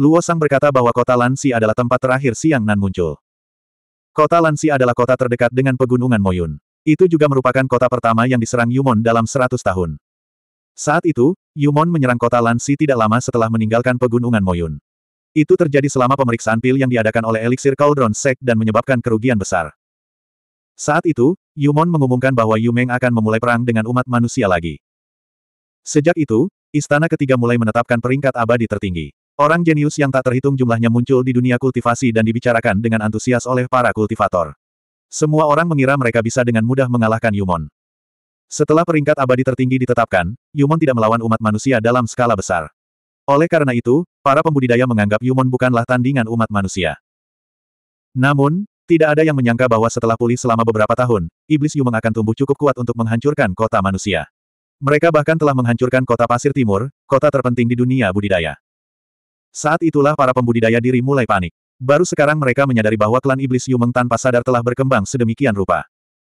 Luo Sang berkata bahwa kota Lansi adalah tempat terakhir Siang Nan muncul. Kota Lansi adalah kota terdekat dengan pegunungan Moyun. Itu juga merupakan kota pertama yang diserang Yumon dalam 100 tahun. Saat itu, Yumon menyerang kota Lansi tidak lama setelah meninggalkan pegunungan Moyun. Itu terjadi selama pemeriksaan pil yang diadakan oleh Elixir Cauldron Sek dan menyebabkan kerugian besar. Saat itu, Yumon mengumumkan bahwa Yumeng akan memulai perang dengan umat manusia lagi. Sejak itu, Istana ketiga mulai menetapkan peringkat abadi tertinggi. Orang jenius yang tak terhitung jumlahnya muncul di dunia kultivasi dan dibicarakan dengan antusias oleh para kultivator. Semua orang mengira mereka bisa dengan mudah mengalahkan Yumon. Setelah peringkat abadi tertinggi ditetapkan, Yumon tidak melawan umat manusia dalam skala besar. Oleh karena itu, para pembudidaya menganggap Yumon bukanlah tandingan umat manusia. Namun, tidak ada yang menyangka bahwa setelah pulih selama beberapa tahun, iblis Yumon akan tumbuh cukup kuat untuk menghancurkan kota manusia. Mereka bahkan telah menghancurkan kota Pasir Timur, kota terpenting di dunia budidaya. Saat itulah para pembudidaya diri mulai panik. Baru sekarang mereka menyadari bahwa klan iblis Yumeng tanpa sadar telah berkembang sedemikian rupa.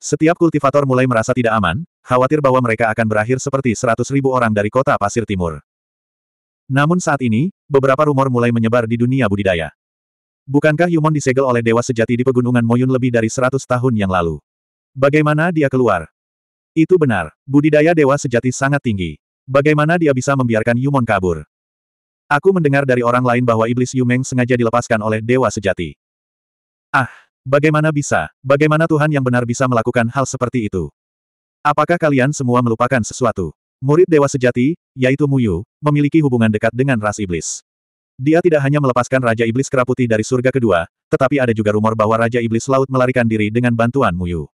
Setiap kultivator mulai merasa tidak aman, khawatir bahwa mereka akan berakhir seperti seratus ribu orang dari kota Pasir Timur. Namun saat ini, beberapa rumor mulai menyebar di dunia budidaya. Bukankah Yumon disegel oleh dewa sejati di pegunungan Moyun lebih dari seratus tahun yang lalu? Bagaimana dia keluar? Itu benar, budidaya dewa sejati sangat tinggi. Bagaimana dia bisa membiarkan Yumon kabur? Aku mendengar dari orang lain bahwa iblis Yumeng sengaja dilepaskan oleh dewa sejati. Ah, bagaimana bisa? Bagaimana Tuhan yang benar bisa melakukan hal seperti itu? Apakah kalian semua melupakan sesuatu? Murid dewa sejati, yaitu Muyu, memiliki hubungan dekat dengan ras iblis. Dia tidak hanya melepaskan Raja Iblis Keraputi dari surga kedua, tetapi ada juga rumor bahwa Raja Iblis Laut melarikan diri dengan bantuan Muyu.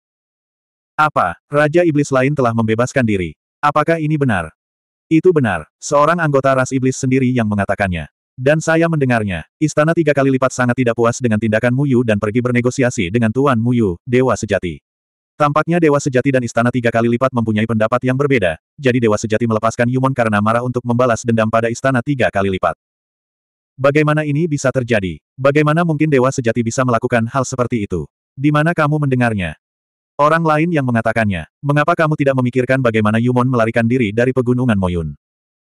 Apa, Raja Iblis lain telah membebaskan diri? Apakah ini benar? Itu benar, seorang anggota ras iblis sendiri yang mengatakannya. Dan saya mendengarnya, istana tiga kali lipat sangat tidak puas dengan tindakan Muyu dan pergi bernegosiasi dengan Tuan Muyu, Dewa Sejati. Tampaknya Dewa Sejati dan istana tiga kali lipat mempunyai pendapat yang berbeda, jadi Dewa Sejati melepaskan Yumon karena marah untuk membalas dendam pada istana tiga kali lipat. Bagaimana ini bisa terjadi? Bagaimana mungkin Dewa Sejati bisa melakukan hal seperti itu? Di mana kamu mendengarnya? Orang lain yang mengatakannya, mengapa kamu tidak memikirkan bagaimana Yumon melarikan diri dari pegunungan Moyun?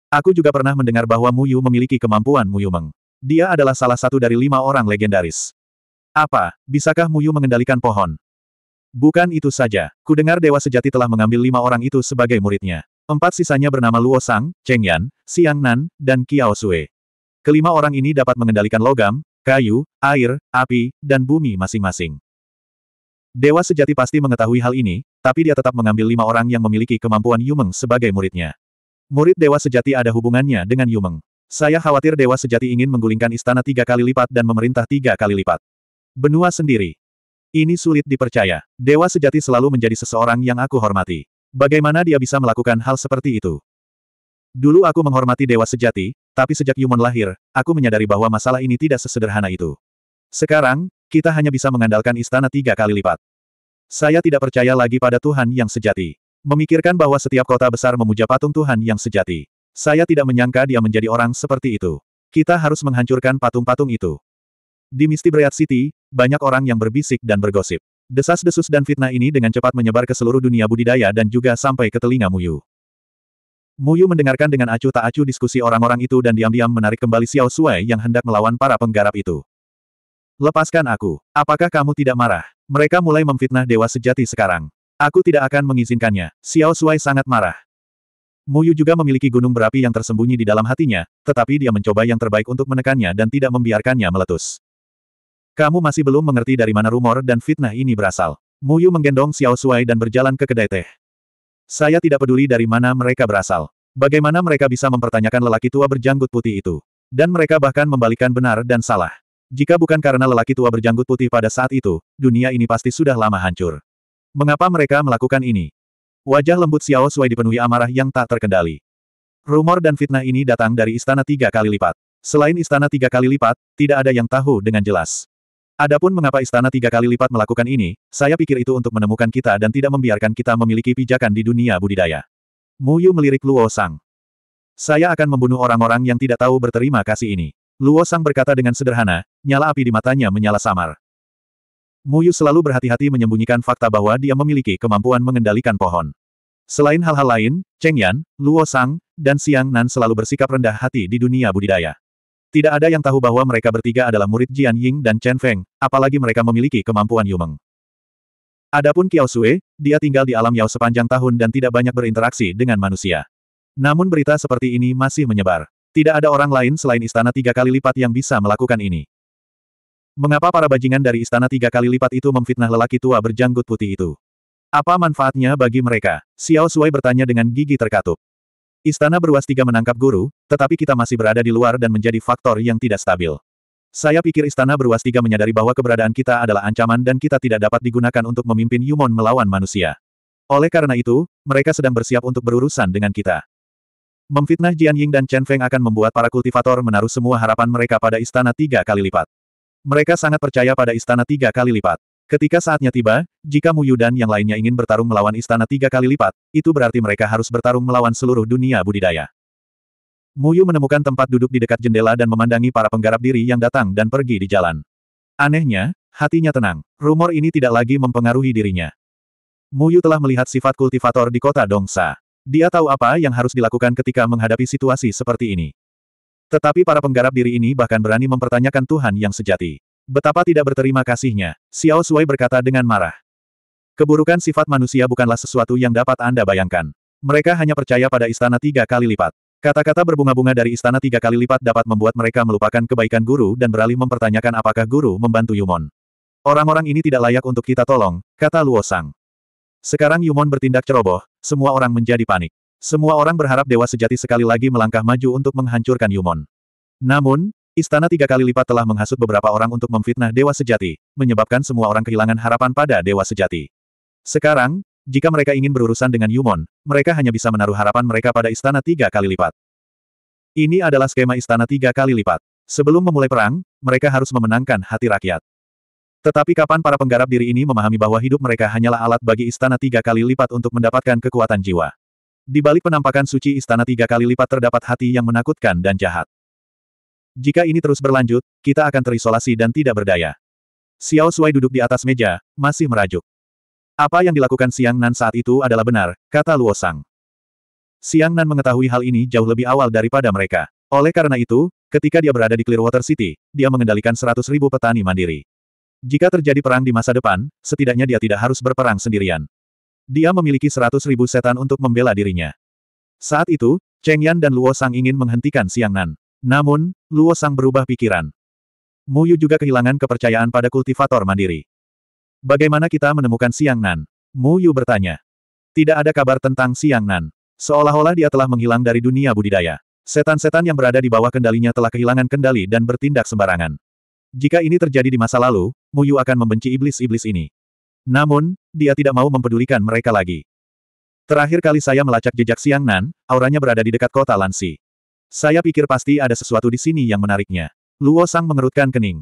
Aku juga pernah mendengar bahwa Muyu memiliki kemampuan Muyumeng. Dia adalah salah satu dari lima orang legendaris. Apa, bisakah Muyu mengendalikan pohon? Bukan itu saja, kudengar Dewa Sejati telah mengambil lima orang itu sebagai muridnya. Empat sisanya bernama Luo Sang, Cheng Yan, Xiang Nan, dan Kiao Sue. Kelima orang ini dapat mengendalikan logam, kayu, air, api, dan bumi masing-masing. Dewa sejati pasti mengetahui hal ini, tapi dia tetap mengambil lima orang yang memiliki kemampuan Yumeng sebagai muridnya. Murid Dewa Sejati ada hubungannya dengan Yumeng. Saya khawatir Dewa Sejati ingin menggulingkan istana tiga kali lipat dan memerintah tiga kali lipat. Benua sendiri. Ini sulit dipercaya. Dewa Sejati selalu menjadi seseorang yang aku hormati. Bagaimana dia bisa melakukan hal seperti itu? Dulu aku menghormati Dewa Sejati, tapi sejak Yumon lahir, aku menyadari bahwa masalah ini tidak sesederhana itu. Sekarang, kita hanya bisa mengandalkan istana tiga kali lipat. Saya tidak percaya lagi pada Tuhan yang sejati. Memikirkan bahwa setiap kota besar memuja patung Tuhan yang sejati. Saya tidak menyangka dia menjadi orang seperti itu. Kita harus menghancurkan patung-patung itu. Di Misty Breath City, banyak orang yang berbisik dan bergosip. Desas-desus dan fitnah ini dengan cepat menyebar ke seluruh dunia budidaya dan juga sampai ke telinga Muyu. Muyu mendengarkan dengan acuh tak acuh diskusi orang-orang itu dan diam-diam menarik kembali Xiao Suai yang hendak melawan para penggarap itu. Lepaskan aku. Apakah kamu tidak marah? Mereka mulai memfitnah dewa sejati sekarang. Aku tidak akan mengizinkannya. Xiao Shuai sangat marah. Muyu juga memiliki gunung berapi yang tersembunyi di dalam hatinya, tetapi dia mencoba yang terbaik untuk menekannya dan tidak membiarkannya meletus. Kamu masih belum mengerti dari mana rumor dan fitnah ini berasal. Muyu menggendong Xiao Shuai dan berjalan ke kedai teh. Saya tidak peduli dari mana mereka berasal. Bagaimana mereka bisa mempertanyakan lelaki tua berjanggut putih itu? Dan mereka bahkan membalikan benar dan salah. Jika bukan karena lelaki tua berjanggut putih pada saat itu, dunia ini pasti sudah lama hancur. Mengapa mereka melakukan ini? Wajah lembut Xiao Sui dipenuhi amarah yang tak terkendali. Rumor dan fitnah ini datang dari istana tiga kali lipat. Selain istana tiga kali lipat, tidak ada yang tahu dengan jelas. Adapun mengapa istana tiga kali lipat melakukan ini, saya pikir itu untuk menemukan kita dan tidak membiarkan kita memiliki pijakan di dunia budidaya. Mu Yu melirik Luo Sang. Saya akan membunuh orang-orang yang tidak tahu berterima kasih ini. Luo Sang berkata dengan sederhana, nyala api di matanya menyala samar. Muyu selalu berhati-hati menyembunyikan fakta bahwa dia memiliki kemampuan mengendalikan pohon. Selain hal-hal lain, Cheng Yan, Luo Sang, dan Xiang Nan selalu bersikap rendah hati di dunia budidaya. Tidak ada yang tahu bahwa mereka bertiga adalah murid Jian Ying dan Chen Feng, apalagi mereka memiliki kemampuan Yumeng. Adapun Kiao Sui, dia tinggal di alam Yao sepanjang tahun dan tidak banyak berinteraksi dengan manusia. Namun berita seperti ini masih menyebar. Tidak ada orang lain selain istana tiga kali lipat yang bisa melakukan ini. Mengapa para bajingan dari istana tiga kali lipat itu memfitnah lelaki tua berjanggut putih itu? Apa manfaatnya bagi mereka? Xiao Sui bertanya dengan gigi terkatup. Istana Beruas tiga menangkap guru, tetapi kita masih berada di luar dan menjadi faktor yang tidak stabil. Saya pikir istana Beruas tiga menyadari bahwa keberadaan kita adalah ancaman dan kita tidak dapat digunakan untuk memimpin Yumon melawan manusia. Oleh karena itu, mereka sedang bersiap untuk berurusan dengan kita. Memfitnah Jian Ying dan Chen Feng akan membuat para kultivator menaruh semua harapan mereka pada istana tiga kali lipat. Mereka sangat percaya pada istana tiga kali lipat. Ketika saatnya tiba, jika Mu Yu dan yang lainnya ingin bertarung melawan istana tiga kali lipat, itu berarti mereka harus bertarung melawan seluruh dunia budidaya. Mu Yu menemukan tempat duduk di dekat jendela dan memandangi para penggarap diri yang datang dan pergi di jalan. Anehnya, hatinya tenang. Rumor ini tidak lagi mempengaruhi dirinya. Mu Yu telah melihat sifat kultivator di kota Dongsa. Dia tahu apa yang harus dilakukan ketika menghadapi situasi seperti ini. Tetapi para penggarap diri ini bahkan berani mempertanyakan Tuhan yang sejati. Betapa tidak berterima kasihnya, Xiao Sui berkata dengan marah. Keburukan sifat manusia bukanlah sesuatu yang dapat Anda bayangkan. Mereka hanya percaya pada istana tiga kali lipat. Kata-kata berbunga-bunga dari istana tiga kali lipat dapat membuat mereka melupakan kebaikan guru dan beralih mempertanyakan apakah guru membantu Yumon. Orang-orang ini tidak layak untuk kita tolong, kata Luo Sang. Sekarang Yumon bertindak ceroboh, semua orang menjadi panik. Semua orang berharap Dewa Sejati sekali lagi melangkah maju untuk menghancurkan Yumon. Namun, istana tiga kali lipat telah menghasut beberapa orang untuk memfitnah Dewa Sejati, menyebabkan semua orang kehilangan harapan pada Dewa Sejati. Sekarang, jika mereka ingin berurusan dengan Yumon, mereka hanya bisa menaruh harapan mereka pada istana tiga kali lipat. Ini adalah skema istana tiga kali lipat. Sebelum memulai perang, mereka harus memenangkan hati rakyat. Tetapi kapan para penggarap diri ini memahami bahwa hidup mereka hanyalah alat bagi istana tiga kali lipat untuk mendapatkan kekuatan jiwa. Di balik penampakan suci istana tiga kali lipat terdapat hati yang menakutkan dan jahat. Jika ini terus berlanjut, kita akan terisolasi dan tidak berdaya. Xiao Shuai duduk di atas meja, masih merajuk. Apa yang dilakukan Siang Nan saat itu adalah benar, kata Luo Sang. Siang Nan mengetahui hal ini jauh lebih awal daripada mereka. Oleh karena itu, ketika dia berada di Clearwater City, dia mengendalikan seratus ribu petani mandiri. Jika terjadi perang di masa depan, setidaknya dia tidak harus berperang sendirian. Dia memiliki seratus ribu setan untuk membela dirinya. Saat itu, Cheng Yan dan Luo Sang ingin menghentikan Siang Nan. Namun, Luo Sang berubah pikiran. Mu Yu juga kehilangan kepercayaan pada kultivator mandiri. Bagaimana kita menemukan Siang Nan? Mu Yu bertanya. Tidak ada kabar tentang Siang Nan. Seolah-olah dia telah menghilang dari dunia budidaya. Setan-setan yang berada di bawah kendalinya telah kehilangan kendali dan bertindak sembarangan. Jika ini terjadi di masa lalu, Mu Yu akan membenci iblis-iblis ini. Namun, dia tidak mau mempedulikan mereka lagi. Terakhir kali saya melacak jejak Siang Nan, auranya berada di dekat kota Lansi. Saya pikir pasti ada sesuatu di sini yang menariknya. Luo Sang mengerutkan kening.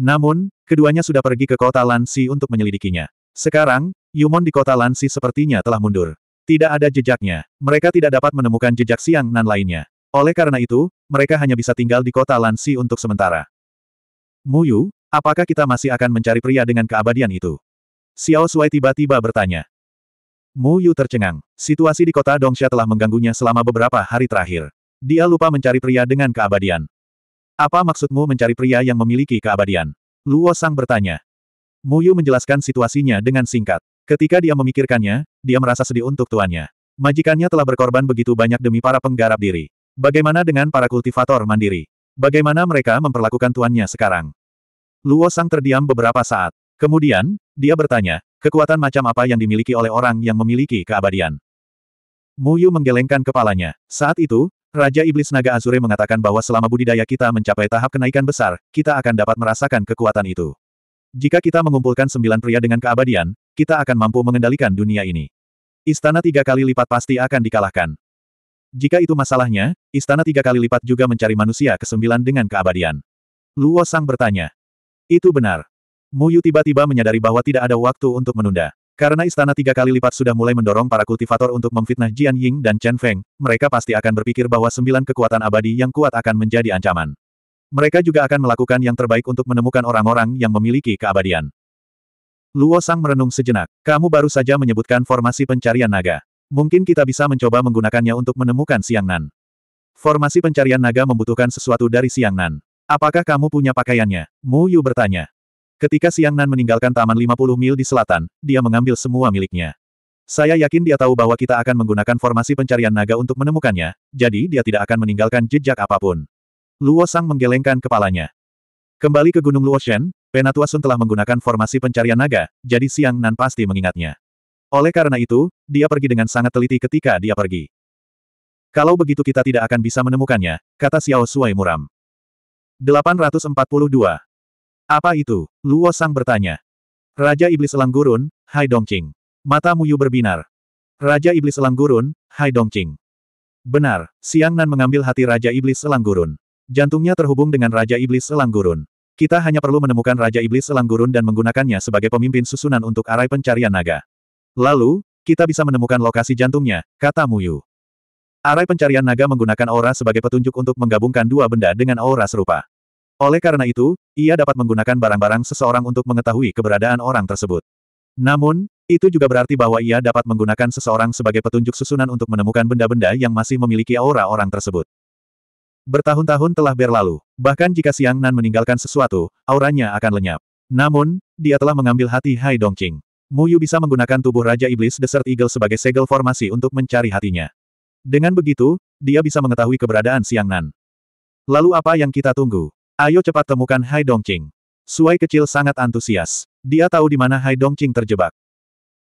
Namun, keduanya sudah pergi ke kota Lansi untuk menyelidikinya. Sekarang, Yumon di kota Lansi sepertinya telah mundur. Tidak ada jejaknya. Mereka tidak dapat menemukan jejak Siang Nan lainnya. Oleh karena itu, mereka hanya bisa tinggal di kota Lansi untuk sementara. Muyu, apakah kita masih akan mencari pria dengan keabadian itu? Xiao Suai tiba-tiba bertanya. Mu Yu tercengang. Situasi di kota Dongsha telah mengganggunya selama beberapa hari terakhir. Dia lupa mencari pria dengan keabadian. Apa maksudmu mencari pria yang memiliki keabadian? Luo Sang bertanya. Mu Yu menjelaskan situasinya dengan singkat. Ketika dia memikirkannya, dia merasa sedih untuk tuannya. Majikannya telah berkorban begitu banyak demi para penggarap diri. Bagaimana dengan para kultivator mandiri? Bagaimana mereka memperlakukan tuannya sekarang? Luo Sang terdiam beberapa saat. Kemudian, dia bertanya, kekuatan macam apa yang dimiliki oleh orang yang memiliki keabadian? Mu Yu menggelengkan kepalanya. Saat itu, Raja Iblis Naga Azure mengatakan bahwa selama budidaya kita mencapai tahap kenaikan besar, kita akan dapat merasakan kekuatan itu. Jika kita mengumpulkan sembilan pria dengan keabadian, kita akan mampu mengendalikan dunia ini. Istana tiga kali lipat pasti akan dikalahkan. Jika itu masalahnya, istana tiga kali lipat juga mencari manusia ke kesembilan dengan keabadian. Luo Sang bertanya. Itu benar. Muyu tiba-tiba menyadari bahwa tidak ada waktu untuk menunda. Karena istana tiga kali lipat sudah mulai mendorong para kultivator untuk memfitnah Jian Ying dan Chen Feng, mereka pasti akan berpikir bahwa sembilan kekuatan abadi yang kuat akan menjadi ancaman. Mereka juga akan melakukan yang terbaik untuk menemukan orang-orang yang memiliki keabadian. Luo Sang merenung sejenak. Kamu baru saja menyebutkan formasi pencarian naga. Mungkin kita bisa mencoba menggunakannya untuk menemukan Siang Nan. Formasi pencarian naga membutuhkan sesuatu dari Siang Nan. Apakah kamu punya pakaiannya? Mu Yu bertanya. Ketika Siang Nan meninggalkan taman 50 mil di selatan, dia mengambil semua miliknya. Saya yakin dia tahu bahwa kita akan menggunakan formasi pencarian naga untuk menemukannya, jadi dia tidak akan meninggalkan jejak apapun. Luo Sang menggelengkan kepalanya. Kembali ke Gunung Luo Penatua Sun telah menggunakan formasi pencarian naga, jadi Siang Nan pasti mengingatnya. Oleh karena itu, dia pergi dengan sangat teliti ketika dia pergi. Kalau begitu kita tidak akan bisa menemukannya, kata Xiao Suai muram. 842. Apa itu? Luo Sang bertanya. Raja Iblis Elang Gurun, Hai Dongqing. Mata Muyu berbinar. Raja Iblis Elang Gurun, Hai Dongqing. Benar, Siang Nan mengambil hati Raja Iblis Elang Gurun. Jantungnya terhubung dengan Raja Iblis Elang Gurun. Kita hanya perlu menemukan Raja Iblis Elang Gurun dan menggunakannya sebagai pemimpin susunan untuk arai pencarian naga. Lalu, kita bisa menemukan lokasi jantungnya, kata Muyu. Arai pencarian naga menggunakan aura sebagai petunjuk untuk menggabungkan dua benda dengan aura serupa. Oleh karena itu, ia dapat menggunakan barang-barang seseorang untuk mengetahui keberadaan orang tersebut. Namun, itu juga berarti bahwa ia dapat menggunakan seseorang sebagai petunjuk susunan untuk menemukan benda-benda yang masih memiliki aura orang tersebut. Bertahun-tahun telah berlalu, bahkan jika Siang Nan meninggalkan sesuatu, auranya akan lenyap. Namun, dia telah mengambil hati Hai Dongqing. Muyu bisa menggunakan tubuh Raja Iblis Desert Eagle sebagai segel formasi untuk mencari hatinya. Dengan begitu, dia bisa mengetahui keberadaan Siang Nan. Lalu apa yang kita tunggu? Ayo cepat temukan Hai Dongqing. Suai kecil sangat antusias. Dia tahu di mana Hai Dongqing terjebak.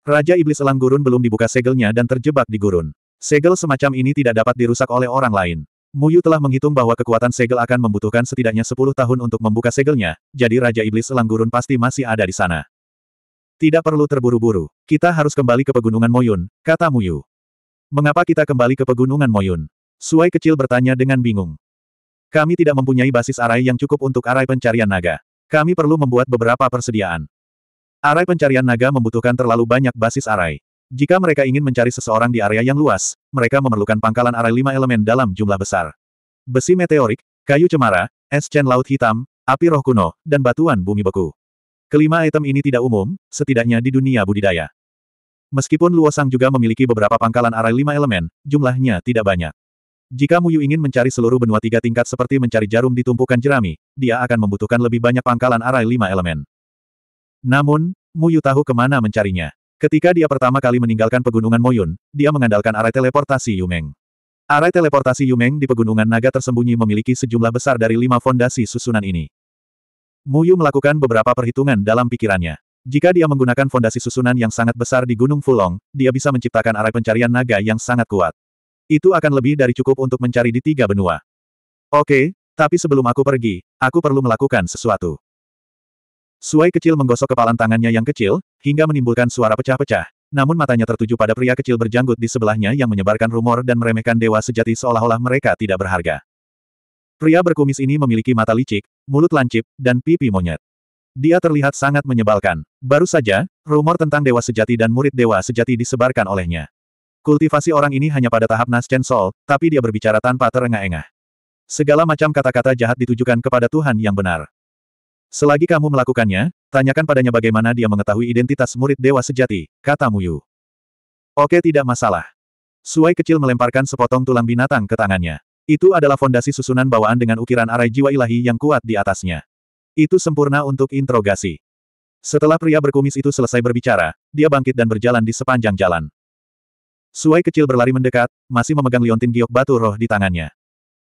Raja Iblis Elang Gurun belum dibuka segelnya dan terjebak di gurun. Segel semacam ini tidak dapat dirusak oleh orang lain. Muyu telah menghitung bahwa kekuatan segel akan membutuhkan setidaknya 10 tahun untuk membuka segelnya, jadi Raja Iblis Elang Gurun pasti masih ada di sana. Tidak perlu terburu-buru, kita harus kembali ke pegunungan Moyun, kata Muyu. Mengapa kita kembali ke pegunungan Moyun? Suai kecil bertanya dengan bingung. Kami tidak mempunyai basis arai yang cukup untuk arai pencarian naga. Kami perlu membuat beberapa persediaan. Arai pencarian naga membutuhkan terlalu banyak basis arai. Jika mereka ingin mencari seseorang di area yang luas, mereka memerlukan pangkalan arai lima elemen dalam jumlah besar. Besi meteorik, kayu cemara, es cen laut hitam, api roh kuno, dan batuan bumi beku. Kelima item ini tidak umum, setidaknya di dunia budidaya. Meskipun Luosang juga memiliki beberapa pangkalan arai lima elemen, jumlahnya tidak banyak. Jika Muyu ingin mencari seluruh benua tiga tingkat seperti mencari jarum di tumpukan jerami, dia akan membutuhkan lebih banyak pangkalan arai lima elemen. Namun, Muyu tahu kemana mencarinya. Ketika dia pertama kali meninggalkan pegunungan Moyun, dia mengandalkan arai teleportasi Yumeng. Arai teleportasi Yumeng di pegunungan naga tersembunyi memiliki sejumlah besar dari lima fondasi susunan ini. Muyu melakukan beberapa perhitungan dalam pikirannya. Jika dia menggunakan fondasi susunan yang sangat besar di Gunung Fulong, dia bisa menciptakan area pencarian naga yang sangat kuat. Itu akan lebih dari cukup untuk mencari di tiga benua. Oke, tapi sebelum aku pergi, aku perlu melakukan sesuatu. Suai kecil menggosok kepalan tangannya yang kecil, hingga menimbulkan suara pecah-pecah, namun matanya tertuju pada pria kecil berjanggut di sebelahnya yang menyebarkan rumor dan meremehkan dewa sejati seolah-olah mereka tidak berharga. Pria berkumis ini memiliki mata licik, mulut lancip, dan pipi monyet. Dia terlihat sangat menyebalkan. Baru saja, rumor tentang dewa sejati dan murid dewa sejati disebarkan olehnya. Kultivasi orang ini hanya pada tahap Nas Sol, tapi dia berbicara tanpa terengah-engah. Segala macam kata-kata jahat ditujukan kepada Tuhan yang benar. Selagi kamu melakukannya, tanyakan padanya bagaimana dia mengetahui identitas murid dewa sejati, kata Muyu. Oke tidak masalah. Suai kecil melemparkan sepotong tulang binatang ke tangannya. Itu adalah fondasi susunan bawaan dengan ukiran arai jiwa ilahi yang kuat di atasnya. Itu sempurna untuk interogasi. Setelah pria berkumis itu selesai berbicara, dia bangkit dan berjalan di sepanjang jalan. Suai kecil berlari mendekat, masih memegang liontin giok batu roh di tangannya.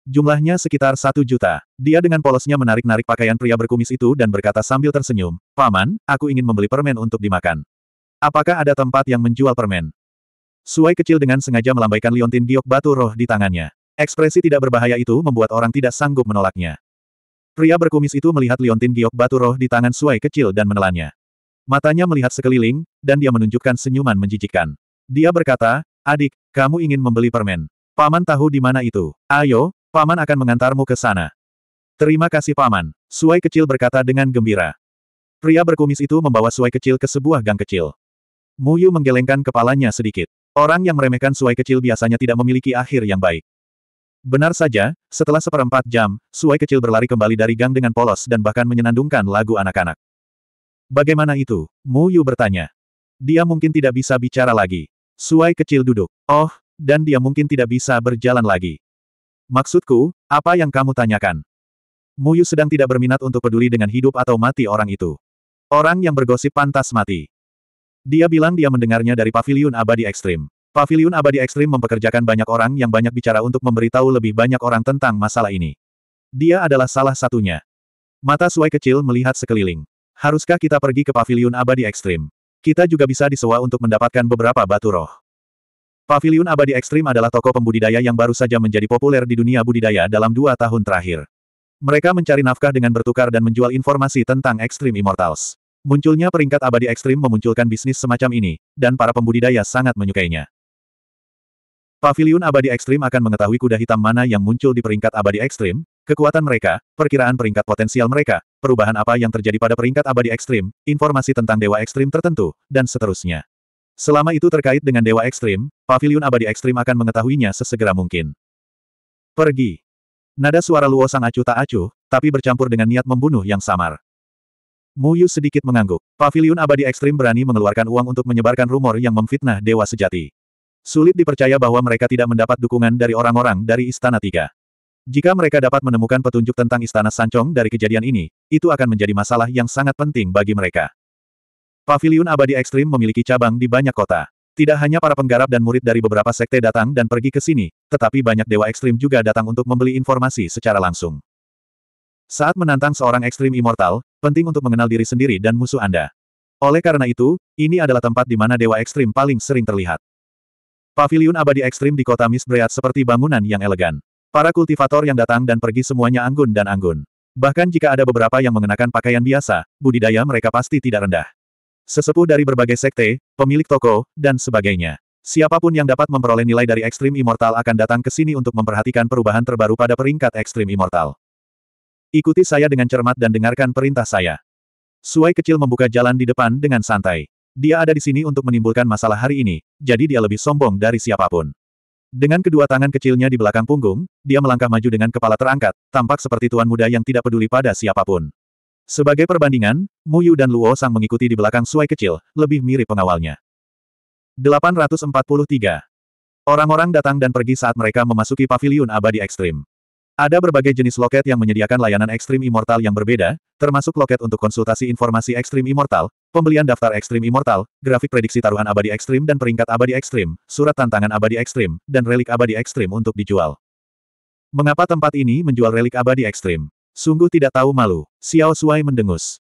Jumlahnya sekitar satu juta. Dia dengan polosnya menarik-narik pakaian pria berkumis itu dan berkata sambil tersenyum, Paman, aku ingin membeli permen untuk dimakan. Apakah ada tempat yang menjual permen? Suai kecil dengan sengaja melambaikan liontin giok batu roh di tangannya. Ekspresi tidak berbahaya itu membuat orang tidak sanggup menolaknya. Pria berkumis itu melihat liontin giok batu roh di tangan Suai kecil dan menelannya. Matanya melihat sekeliling, dan dia menunjukkan senyuman menjijikkan. Dia berkata, adik, kamu ingin membeli permen. Paman tahu di mana itu. Ayo, paman akan mengantarmu ke sana. Terima kasih paman. Suai kecil berkata dengan gembira. Pria berkumis itu membawa Suai kecil ke sebuah gang kecil. Muyu menggelengkan kepalanya sedikit. Orang yang meremehkan Suai kecil biasanya tidak memiliki akhir yang baik. Benar saja, setelah seperempat jam, Suai kecil berlari kembali dari gang dengan polos dan bahkan menyenandungkan lagu anak-anak. Bagaimana itu? Mu Yu bertanya. Dia mungkin tidak bisa bicara lagi. Suai kecil duduk. Oh, dan dia mungkin tidak bisa berjalan lagi. Maksudku, apa yang kamu tanyakan? Mu Yu sedang tidak berminat untuk peduli dengan hidup atau mati orang itu. Orang yang bergosip pantas mati. Dia bilang dia mendengarnya dari paviliun abadi ekstrim. Pavilion Abadi Ekstrim mempekerjakan banyak orang yang banyak bicara untuk memberitahu lebih banyak orang tentang masalah ini. Dia adalah salah satunya. Mata Suai kecil melihat sekeliling. Haruskah kita pergi ke Pavilion Abadi Ekstrim? Kita juga bisa disewa untuk mendapatkan beberapa batu roh. Pavilion Abadi Ekstrim adalah toko pembudidaya yang baru saja menjadi populer di dunia budidaya dalam dua tahun terakhir. Mereka mencari nafkah dengan bertukar dan menjual informasi tentang Ekstrim Immortals. Munculnya peringkat abadi ekstrim memunculkan bisnis semacam ini, dan para pembudidaya sangat menyukainya. Pavilion abadi ekstrim akan mengetahui kuda hitam mana yang muncul di peringkat abadi ekstrim, kekuatan mereka, perkiraan peringkat potensial mereka, perubahan apa yang terjadi pada peringkat abadi ekstrim, informasi tentang dewa ekstrim tertentu, dan seterusnya. Selama itu terkait dengan dewa ekstrim, Pavilion abadi ekstrim akan mengetahuinya sesegera mungkin. Pergi. Nada suara Luo sang acuh tak acuh, tapi bercampur dengan niat membunuh yang samar. Muyu sedikit mengangguk. Pavilion abadi ekstrim berani mengeluarkan uang untuk menyebarkan rumor yang memfitnah dewa sejati. Sulit dipercaya bahwa mereka tidak mendapat dukungan dari orang-orang dari Istana Tiga. Jika mereka dapat menemukan petunjuk tentang Istana Sancong dari kejadian ini, itu akan menjadi masalah yang sangat penting bagi mereka. Paviliun Abadi Ekstrim memiliki cabang di banyak kota. Tidak hanya para penggarap dan murid dari beberapa sekte datang dan pergi ke sini, tetapi banyak dewa ekstrim juga datang untuk membeli informasi secara langsung. Saat menantang seorang ekstrim immortal, penting untuk mengenal diri sendiri dan musuh Anda. Oleh karena itu, ini adalah tempat di mana dewa ekstrim paling sering terlihat. Pavilion abadi ekstrim di kota Misbreat seperti bangunan yang elegan. Para kultivator yang datang dan pergi semuanya anggun dan anggun. Bahkan jika ada beberapa yang mengenakan pakaian biasa, budidaya mereka pasti tidak rendah. Sesepuh dari berbagai sekte, pemilik toko, dan sebagainya. Siapapun yang dapat memperoleh nilai dari ekstrim immortal akan datang ke sini untuk memperhatikan perubahan terbaru pada peringkat ekstrim immortal. Ikuti saya dengan cermat dan dengarkan perintah saya. Suai kecil membuka jalan di depan dengan santai. Dia ada di sini untuk menimbulkan masalah hari ini, jadi dia lebih sombong dari siapapun. Dengan kedua tangan kecilnya di belakang punggung, dia melangkah maju dengan kepala terangkat, tampak seperti tuan muda yang tidak peduli pada siapapun. Sebagai perbandingan, Mu Yu dan Luo Sang mengikuti di belakang Suai kecil, lebih mirip pengawalnya. 843. Orang-orang datang dan pergi saat mereka memasuki paviliun abadi ekstrim. Ada berbagai jenis loket yang menyediakan layanan ekstrim immortal yang berbeda, termasuk loket untuk konsultasi informasi ekstrim immortal, Pembelian daftar ekstrim immortal, grafik prediksi taruhan abadi ekstrim dan peringkat abadi ekstrim, surat tantangan abadi ekstrim, dan relik abadi ekstrim untuk dijual. Mengapa tempat ini menjual relik abadi ekstrim? Sungguh tidak tahu malu, Xiao Suai mendengus.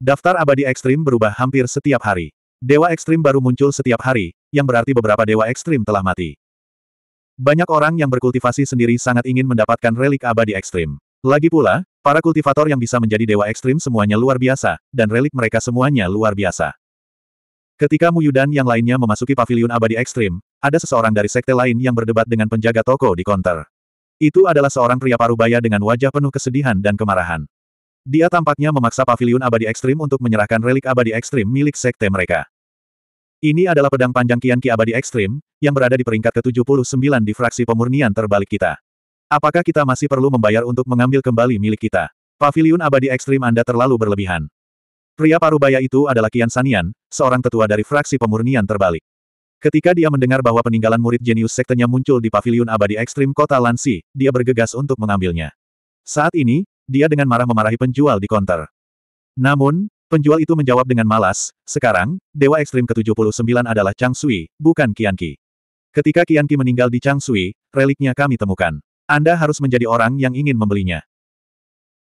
Daftar abadi ekstrim berubah hampir setiap hari. Dewa ekstrim baru muncul setiap hari, yang berarti beberapa dewa ekstrim telah mati. Banyak orang yang berkultivasi sendiri sangat ingin mendapatkan relik abadi ekstrim. Lagi pula, Para kultivator yang bisa menjadi dewa ekstrim semuanya luar biasa, dan relik mereka semuanya luar biasa. Ketika Muyu dan yang lainnya memasuki pavilion abadi ekstrim, ada seseorang dari sekte lain yang berdebat dengan penjaga toko di konter. Itu adalah seorang pria parubaya dengan wajah penuh kesedihan dan kemarahan. Dia tampaknya memaksa pavilion abadi ekstrim untuk menyerahkan relik abadi ekstrim milik sekte mereka. Ini adalah pedang panjang Kian Ki abadi ekstrim, yang berada di peringkat ke-79 di fraksi pemurnian terbalik kita. Apakah kita masih perlu membayar untuk mengambil kembali milik kita? Pavilion abadi ekstrim Anda terlalu berlebihan. Pria parubaya itu adalah Kian Sanian, seorang tetua dari fraksi pemurnian terbalik. Ketika dia mendengar bahwa peninggalan murid jenius sektenya muncul di Pavilion abadi ekstrim kota Lansi, dia bergegas untuk mengambilnya. Saat ini, dia dengan marah memarahi penjual di konter. Namun, penjual itu menjawab dengan malas, sekarang, Dewa Ekstrim ke-79 adalah Chang Sui, bukan Kian Ki. Ketika Kian Ki meninggal di Chang Sui, reliknya kami temukan. Anda harus menjadi orang yang ingin membelinya.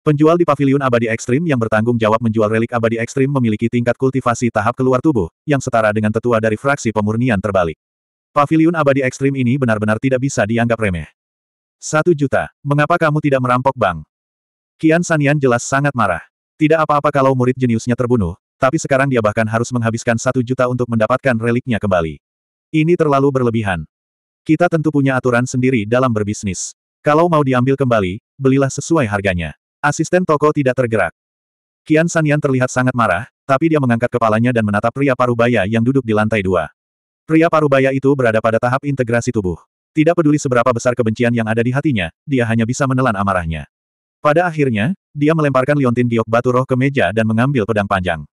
Penjual di paviliun abadi ekstrim yang bertanggung jawab menjual relik abadi ekstrim memiliki tingkat kultivasi tahap keluar tubuh, yang setara dengan tetua dari fraksi pemurnian terbalik. Paviliun abadi ekstrim ini benar-benar tidak bisa dianggap remeh. Satu juta, mengapa kamu tidak merampok bank? Kian Sanian jelas sangat marah. Tidak apa-apa kalau murid jeniusnya terbunuh, tapi sekarang dia bahkan harus menghabiskan satu juta untuk mendapatkan reliknya kembali. Ini terlalu berlebihan. Kita tentu punya aturan sendiri dalam berbisnis. Kalau mau diambil kembali, belilah sesuai harganya. Asisten toko tidak tergerak. Kian Sanian terlihat sangat marah, tapi dia mengangkat kepalanya dan menatap pria parubaya yang duduk di lantai dua. Pria parubaya itu berada pada tahap integrasi tubuh. Tidak peduli seberapa besar kebencian yang ada di hatinya, dia hanya bisa menelan amarahnya. Pada akhirnya, dia melemparkan liontin giok batu roh ke meja dan mengambil pedang panjang.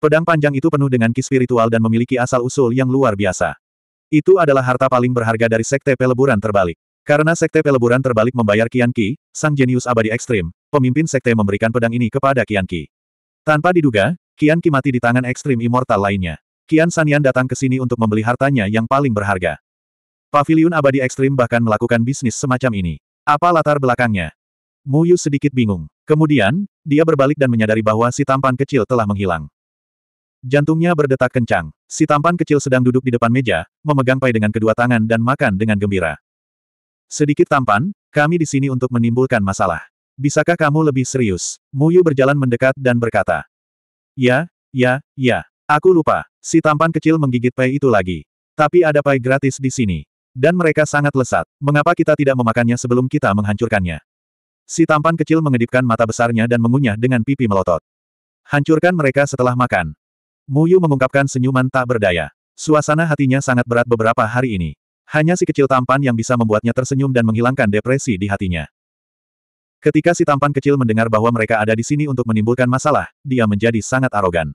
Pedang panjang itu penuh dengan ki spiritual dan memiliki asal-usul yang luar biasa. Itu adalah harta paling berharga dari Sekte Peleburan Terbalik. Karena Sekte Peleburan terbalik membayar Qian Qi, sang jenius abadi ekstrim, pemimpin Sekte memberikan pedang ini kepada Qian Qi. Tanpa diduga, Qian Qi mati di tangan ekstrim immortal lainnya. Qian Sanian datang ke sini untuk membeli hartanya yang paling berharga. Paviliun abadi ekstrim bahkan melakukan bisnis semacam ini. Apa latar belakangnya? Mu Yu sedikit bingung. Kemudian, dia berbalik dan menyadari bahwa si tampan kecil telah menghilang. Jantungnya berdetak kencang. Si tampan kecil sedang duduk di depan meja, memegang pai dengan kedua tangan dan makan dengan gembira. Sedikit tampan, kami di sini untuk menimbulkan masalah. Bisakah kamu lebih serius? Muyu berjalan mendekat dan berkata. Ya, ya, ya. Aku lupa. Si tampan kecil menggigit pai itu lagi. Tapi ada pai gratis di sini. Dan mereka sangat lesat. Mengapa kita tidak memakannya sebelum kita menghancurkannya? Si tampan kecil mengedipkan mata besarnya dan mengunyah dengan pipi melotot. Hancurkan mereka setelah makan. Muyu mengungkapkan senyuman tak berdaya. Suasana hatinya sangat berat beberapa hari ini. Hanya si kecil tampan yang bisa membuatnya tersenyum dan menghilangkan depresi di hatinya. Ketika si tampan kecil mendengar bahwa mereka ada di sini untuk menimbulkan masalah, dia menjadi sangat arogan.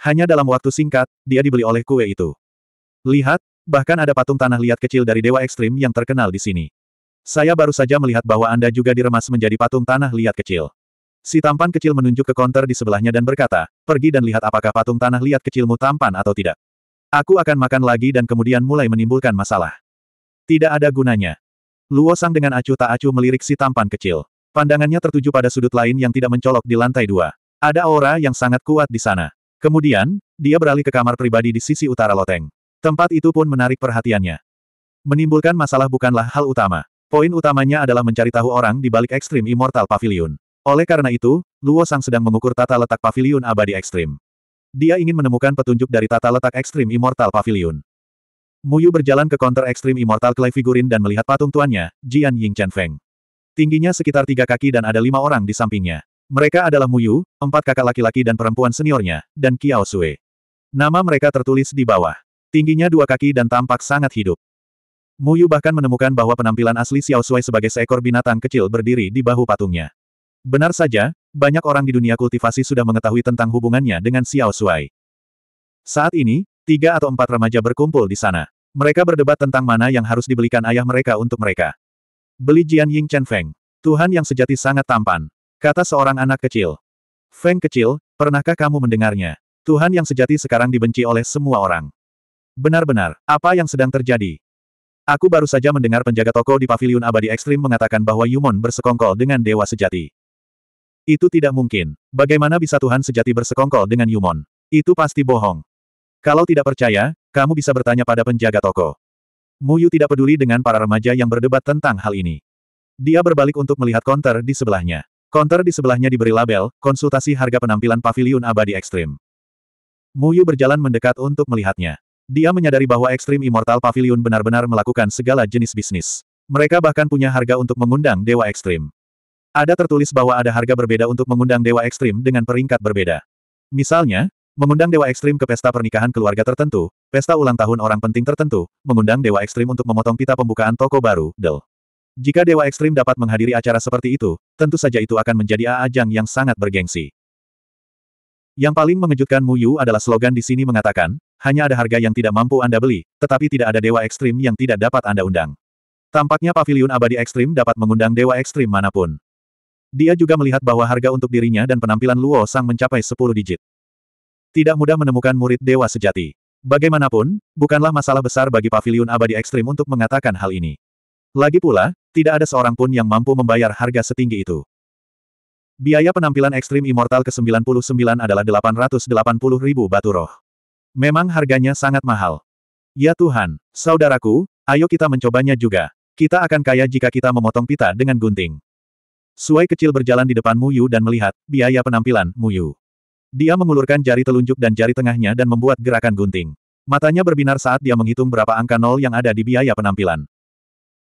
Hanya dalam waktu singkat, dia dibeli oleh kue itu. Lihat, bahkan ada patung tanah liat kecil dari Dewa Ekstrim yang terkenal di sini. Saya baru saja melihat bahwa Anda juga diremas menjadi patung tanah liat kecil. Si tampan kecil menunjuk ke konter di sebelahnya dan berkata, pergi dan lihat apakah patung tanah liat kecilmu tampan atau tidak. Aku akan makan lagi dan kemudian mulai menimbulkan masalah. Tidak ada gunanya. Luo Sang dengan acuh tak acuh melirik si tampan kecil. Pandangannya tertuju pada sudut lain yang tidak mencolok di lantai dua. Ada aura yang sangat kuat di sana. Kemudian, dia beralih ke kamar pribadi di sisi utara loteng. Tempat itu pun menarik perhatiannya. Menimbulkan masalah bukanlah hal utama. Poin utamanya adalah mencari tahu orang di balik ekstrim Immortal Pavilion. Oleh karena itu, Luo Sang sedang mengukur tata letak pavilion abadi ekstrim. Dia ingin menemukan petunjuk dari tata letak ekstrim Immortal Pavilion. Muyu berjalan ke konter ekstrim Immortal Clay figurin dan melihat patung tuannya, Jian Ying Chen Feng. Tingginya sekitar tiga kaki dan ada lima orang di sampingnya. Mereka adalah Muyu, empat kakak laki-laki dan perempuan seniornya, dan Kiao Sui. Nama mereka tertulis di bawah. Tingginya dua kaki dan tampak sangat hidup. Muyu bahkan menemukan bahwa penampilan asli Xiao Sui sebagai seekor binatang kecil berdiri di bahu patungnya. Benar saja, banyak orang di dunia kultivasi sudah mengetahui tentang hubungannya dengan Xiao Sui. Saat ini, Tiga atau empat remaja berkumpul di sana. Mereka berdebat tentang mana yang harus dibelikan ayah mereka untuk mereka. Beli Jian Ying Chen Feng. Tuhan yang sejati sangat tampan. Kata seorang anak kecil. Feng kecil, pernahkah kamu mendengarnya? Tuhan yang sejati sekarang dibenci oleh semua orang. Benar-benar, apa yang sedang terjadi? Aku baru saja mendengar penjaga toko di Paviliun Abadi Ekstrim mengatakan bahwa Yumon bersekongkol dengan Dewa Sejati. Itu tidak mungkin. Bagaimana bisa Tuhan Sejati bersekongkol dengan Yumon? Itu pasti bohong. Kalau tidak percaya, kamu bisa bertanya pada penjaga toko. Muyu tidak peduli dengan para remaja yang berdebat tentang hal ini. Dia berbalik untuk melihat konter di sebelahnya. Konter di sebelahnya diberi label, konsultasi harga penampilan pavilion abadi ekstrim. Muyu berjalan mendekat untuk melihatnya. Dia menyadari bahwa Ekstrim Immortal Pavilion benar-benar melakukan segala jenis bisnis. Mereka bahkan punya harga untuk mengundang Dewa Ekstrim. Ada tertulis bahwa ada harga berbeda untuk mengundang Dewa Ekstrim dengan peringkat berbeda. Misalnya, Mengundang Dewa Ekstrim ke pesta pernikahan keluarga tertentu, pesta ulang tahun orang penting tertentu, mengundang Dewa Ekstrim untuk memotong pita pembukaan toko baru, Del. Jika Dewa Ekstrim dapat menghadiri acara seperti itu, tentu saja itu akan menjadi ajang yang sangat bergengsi. Yang paling mengejutkan Muyu adalah slogan di sini mengatakan, hanya ada harga yang tidak mampu Anda beli, tetapi tidak ada Dewa Ekstrim yang tidak dapat Anda undang. Tampaknya pavilion abadi ekstrim dapat mengundang Dewa Ekstrim manapun. Dia juga melihat bahwa harga untuk dirinya dan penampilan Luo Sang mencapai 10 digit. Tidak mudah menemukan murid dewa sejati. Bagaimanapun, bukanlah masalah besar bagi Paviliun abadi ekstrim untuk mengatakan hal ini. Lagi pula, tidak ada seorang pun yang mampu membayar harga setinggi itu. Biaya penampilan ekstrim immortal ke-99 adalah 880 ribu batu roh. Memang harganya sangat mahal. Ya Tuhan, saudaraku, ayo kita mencobanya juga. Kita akan kaya jika kita memotong pita dengan gunting. Suai kecil berjalan di depan Muyu dan melihat biaya penampilan Muyu. Dia mengulurkan jari telunjuk dan jari tengahnya dan membuat gerakan gunting. Matanya berbinar saat dia menghitung berapa angka nol yang ada di biaya penampilan.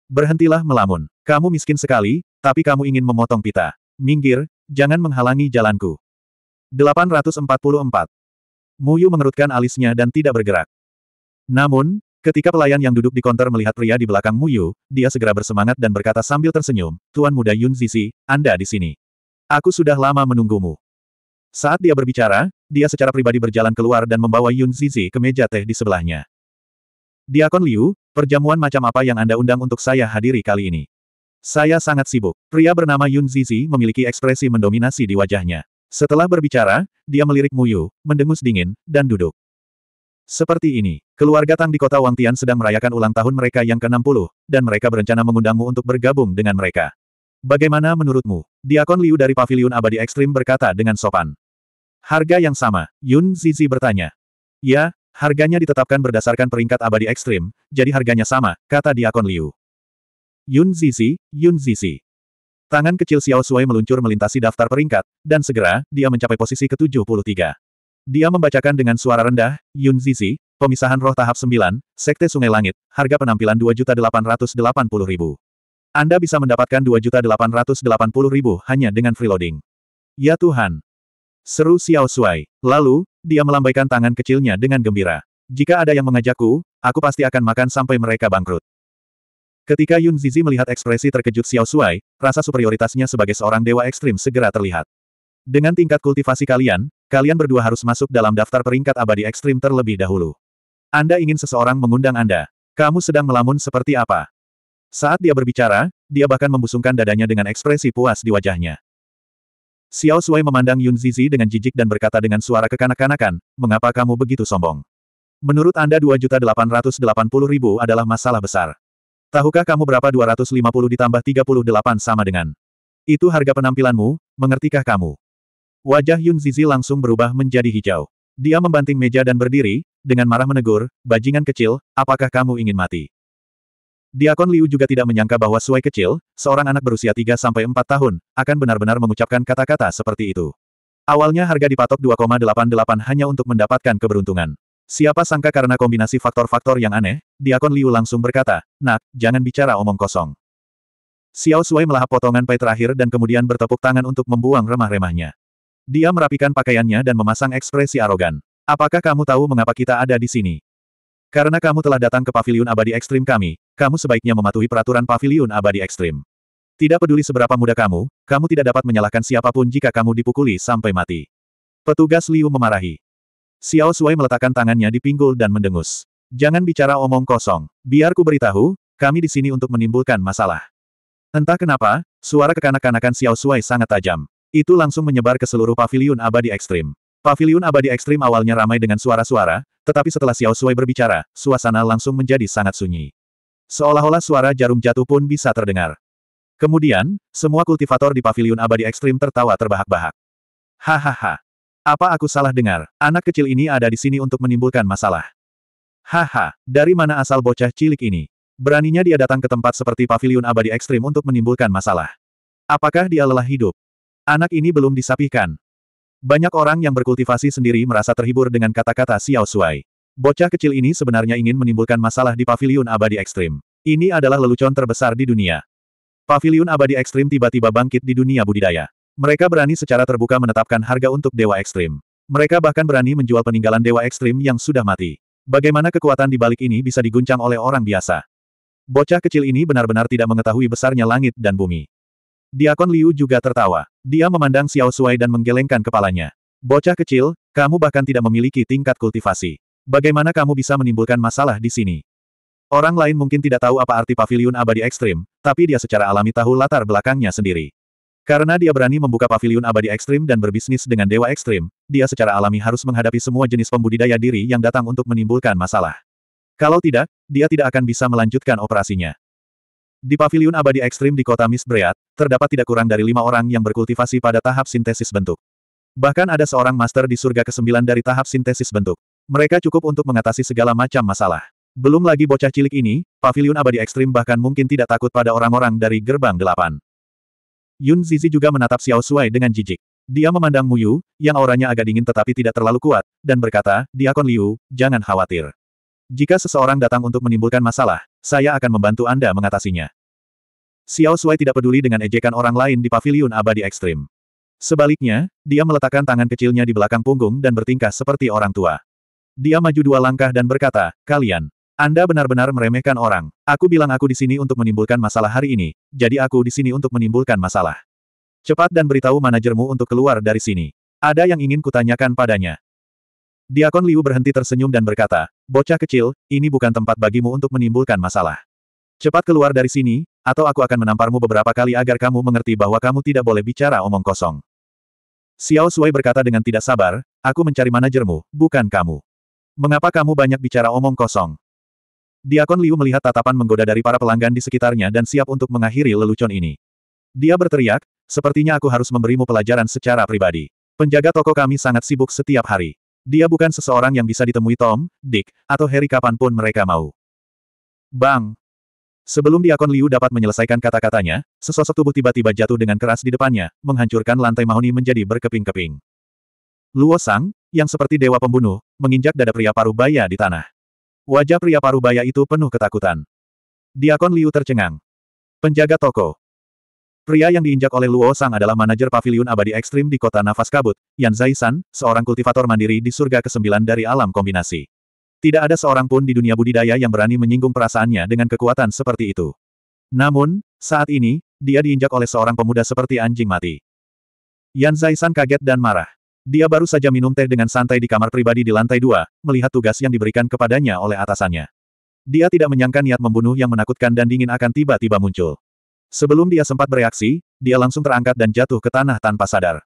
Berhentilah melamun. Kamu miskin sekali, tapi kamu ingin memotong pita. Minggir, jangan menghalangi jalanku. 844. Muyu mengerutkan alisnya dan tidak bergerak. Namun, ketika pelayan yang duduk di konter melihat pria di belakang Muyu, dia segera bersemangat dan berkata sambil tersenyum, Tuan Muda Yun Zizi, Anda di sini. Aku sudah lama menunggumu. Saat dia berbicara, dia secara pribadi berjalan keluar dan membawa Yun Zizi ke meja teh di sebelahnya. Diakon Liu, perjamuan macam apa yang Anda undang untuk saya hadiri kali ini? Saya sangat sibuk. Pria bernama Yun Zizi memiliki ekspresi mendominasi di wajahnya. Setelah berbicara, dia melirik Muyu, mendengus dingin, dan duduk. Seperti ini, keluarga Tang di kota Wangtian sedang merayakan ulang tahun mereka yang ke-60, dan mereka berencana mengundangmu untuk bergabung dengan mereka. Bagaimana menurutmu? Diakon Liu dari Paviliun Abadi Ekstrim berkata dengan sopan. Harga yang sama, Yun Zizi bertanya. Ya, harganya ditetapkan berdasarkan peringkat abadi ekstrim, jadi harganya sama, kata Diakon Liu. Yun Zizi, Yun Zizi. Tangan kecil Xiao Sui meluncur melintasi daftar peringkat, dan segera, dia mencapai posisi ke-73. Dia membacakan dengan suara rendah, Yun Zizi, pemisahan roh tahap 9, Sekte Sungai Langit, harga penampilan 2.880.000. Anda bisa mendapatkan 2.880.000 hanya dengan freeloading. Ya Tuhan, Seru Xiao Shuai. Lalu, dia melambaikan tangan kecilnya dengan gembira. Jika ada yang mengajakku, aku pasti akan makan sampai mereka bangkrut. Ketika Yun Zizi melihat ekspresi terkejut Xiao Shuai, rasa superioritasnya sebagai seorang dewa ekstrim segera terlihat. Dengan tingkat kultivasi kalian, kalian berdua harus masuk dalam daftar peringkat abadi ekstrim terlebih dahulu. Anda ingin seseorang mengundang Anda. Kamu sedang melamun seperti apa? Saat dia berbicara, dia bahkan membusungkan dadanya dengan ekspresi puas di wajahnya. Xiao Sui memandang Yun Zizi dengan jijik dan berkata dengan suara kekanak-kanakan, mengapa kamu begitu sombong? Menurut Anda 2.880.000 adalah masalah besar. Tahukah kamu berapa 250 ditambah 38 sama dengan? Itu harga penampilanmu, mengertikah kamu? Wajah Yun Zizi langsung berubah menjadi hijau. Dia membanting meja dan berdiri, dengan marah menegur, bajingan kecil, apakah kamu ingin mati? Diakon Liu juga tidak menyangka bahwa Suai kecil, seorang anak berusia 3-4 tahun, akan benar-benar mengucapkan kata-kata seperti itu. Awalnya harga dipatok 2,88 hanya untuk mendapatkan keberuntungan. Siapa sangka karena kombinasi faktor-faktor yang aneh, Diakon Liu langsung berkata, Nak, jangan bicara omong kosong. Xiao Suai melahap potongan pai terakhir dan kemudian bertepuk tangan untuk membuang remah-remahnya. Dia merapikan pakaiannya dan memasang ekspresi arogan. Apakah kamu tahu mengapa kita ada di sini? Karena kamu telah datang ke paviliun abadi ekstrim kami, kamu sebaiknya mematuhi peraturan paviliun abadi ekstrim. Tidak peduli seberapa muda kamu, kamu tidak dapat menyalahkan siapapun jika kamu dipukuli sampai mati. Petugas Liu memarahi. Xiao Sui meletakkan tangannya di pinggul dan mendengus. Jangan bicara omong kosong. Biar ku beritahu, kami di sini untuk menimbulkan masalah. Entah kenapa, suara kekanak-kanakan Xiao Sui sangat tajam. Itu langsung menyebar ke seluruh paviliun abadi ekstrim. Paviliun abadi ekstrim awalnya ramai dengan suara-suara, tetapi setelah Xiao Sui berbicara, suasana langsung menjadi sangat sunyi. Seolah-olah suara jarum jatuh pun bisa terdengar. Kemudian, semua kultivator di Paviliun abadi ekstrim tertawa terbahak-bahak. Hahaha. Apa aku salah dengar? Anak kecil ini ada di sini untuk menimbulkan masalah. Haha, dari mana asal bocah cilik ini? Beraninya dia datang ke tempat seperti Paviliun abadi ekstrim untuk menimbulkan masalah. Apakah dia lelah hidup? Anak ini belum disapihkan, banyak orang yang berkultivasi sendiri merasa terhibur dengan kata-kata Xiao Shuai. Bocah kecil ini sebenarnya ingin menimbulkan masalah di paviliun abadi ekstrim. Ini adalah lelucon terbesar di dunia. Paviliun abadi ekstrim tiba-tiba bangkit di dunia budidaya. Mereka berani secara terbuka menetapkan harga untuk dewa ekstrim. Mereka bahkan berani menjual peninggalan dewa ekstrim yang sudah mati. Bagaimana kekuatan di balik ini bisa diguncang oleh orang biasa? Bocah kecil ini benar-benar tidak mengetahui besarnya langit dan bumi. Diakon Liu juga tertawa. Dia memandang Xiao Suai dan menggelengkan kepalanya. Bocah kecil, kamu bahkan tidak memiliki tingkat kultivasi. Bagaimana kamu bisa menimbulkan masalah di sini? Orang lain mungkin tidak tahu apa arti pavilion abadi ekstrim, tapi dia secara alami tahu latar belakangnya sendiri. Karena dia berani membuka pavilion abadi ekstrim dan berbisnis dengan dewa ekstrim, dia secara alami harus menghadapi semua jenis pembudidaya diri yang datang untuk menimbulkan masalah. Kalau tidak, dia tidak akan bisa melanjutkan operasinya. Di paviliun abadi ekstrim di kota Misbreat, terdapat tidak kurang dari lima orang yang berkultivasi pada tahap sintesis bentuk. Bahkan ada seorang master di surga ke-9 dari tahap sintesis bentuk. Mereka cukup untuk mengatasi segala macam masalah. Belum lagi bocah cilik ini, paviliun abadi ekstrim bahkan mungkin tidak takut pada orang-orang dari gerbang delapan. Yun Zizi juga menatap Xiao Suai dengan jijik. Dia memandang Muyu, yang auranya agak dingin tetapi tidak terlalu kuat, dan berkata, Diakon Liu, jangan khawatir. Jika seseorang datang untuk menimbulkan masalah, saya akan membantu Anda mengatasinya. Xiao Sui tidak peduli dengan ejekan orang lain di paviliun abadi ekstrim. Sebaliknya, dia meletakkan tangan kecilnya di belakang punggung dan bertingkah seperti orang tua. Dia maju dua langkah dan berkata, Kalian, Anda benar-benar meremehkan orang. Aku bilang aku di sini untuk menimbulkan masalah hari ini, jadi aku di sini untuk menimbulkan masalah. Cepat dan beritahu manajermu untuk keluar dari sini. Ada yang ingin kutanyakan padanya. Diakon Liu berhenti tersenyum dan berkata, Bocah kecil, ini bukan tempat bagimu untuk menimbulkan masalah. Cepat keluar dari sini, atau aku akan menamparmu beberapa kali agar kamu mengerti bahwa kamu tidak boleh bicara omong kosong. Xiao Sui berkata dengan tidak sabar, aku mencari manajermu, bukan kamu. Mengapa kamu banyak bicara omong kosong? Diakon Liu melihat tatapan menggoda dari para pelanggan di sekitarnya dan siap untuk mengakhiri lelucon ini. Dia berteriak, sepertinya aku harus memberimu pelajaran secara pribadi. Penjaga toko kami sangat sibuk setiap hari. Dia bukan seseorang yang bisa ditemui Tom, Dick, atau Harry kapanpun mereka mau. Bang! Sebelum Diakon Liu dapat menyelesaikan kata-katanya, sesosok tubuh tiba-tiba jatuh dengan keras di depannya, menghancurkan lantai mahoni menjadi berkeping-keping. Luo Sang, yang seperti dewa pembunuh, menginjak dada pria parubaya di tanah. Wajah pria parubaya itu penuh ketakutan. Diakon Liu tercengang. Penjaga toko. Pria yang diinjak oleh Luo Sang adalah manajer pavilion abadi ekstrim di kota nafas kabut, Yan Zaisan, seorang kultivator mandiri di surga kesembilan dari alam kombinasi. Tidak ada seorang pun di dunia budidaya yang berani menyinggung perasaannya dengan kekuatan seperti itu. Namun, saat ini, dia diinjak oleh seorang pemuda seperti anjing mati. Yan Zaisan kaget dan marah. Dia baru saja minum teh dengan santai di kamar pribadi di lantai dua, melihat tugas yang diberikan kepadanya oleh atasannya. Dia tidak menyangka niat membunuh yang menakutkan dan dingin akan tiba-tiba muncul. Sebelum dia sempat bereaksi, dia langsung terangkat dan jatuh ke tanah tanpa sadar.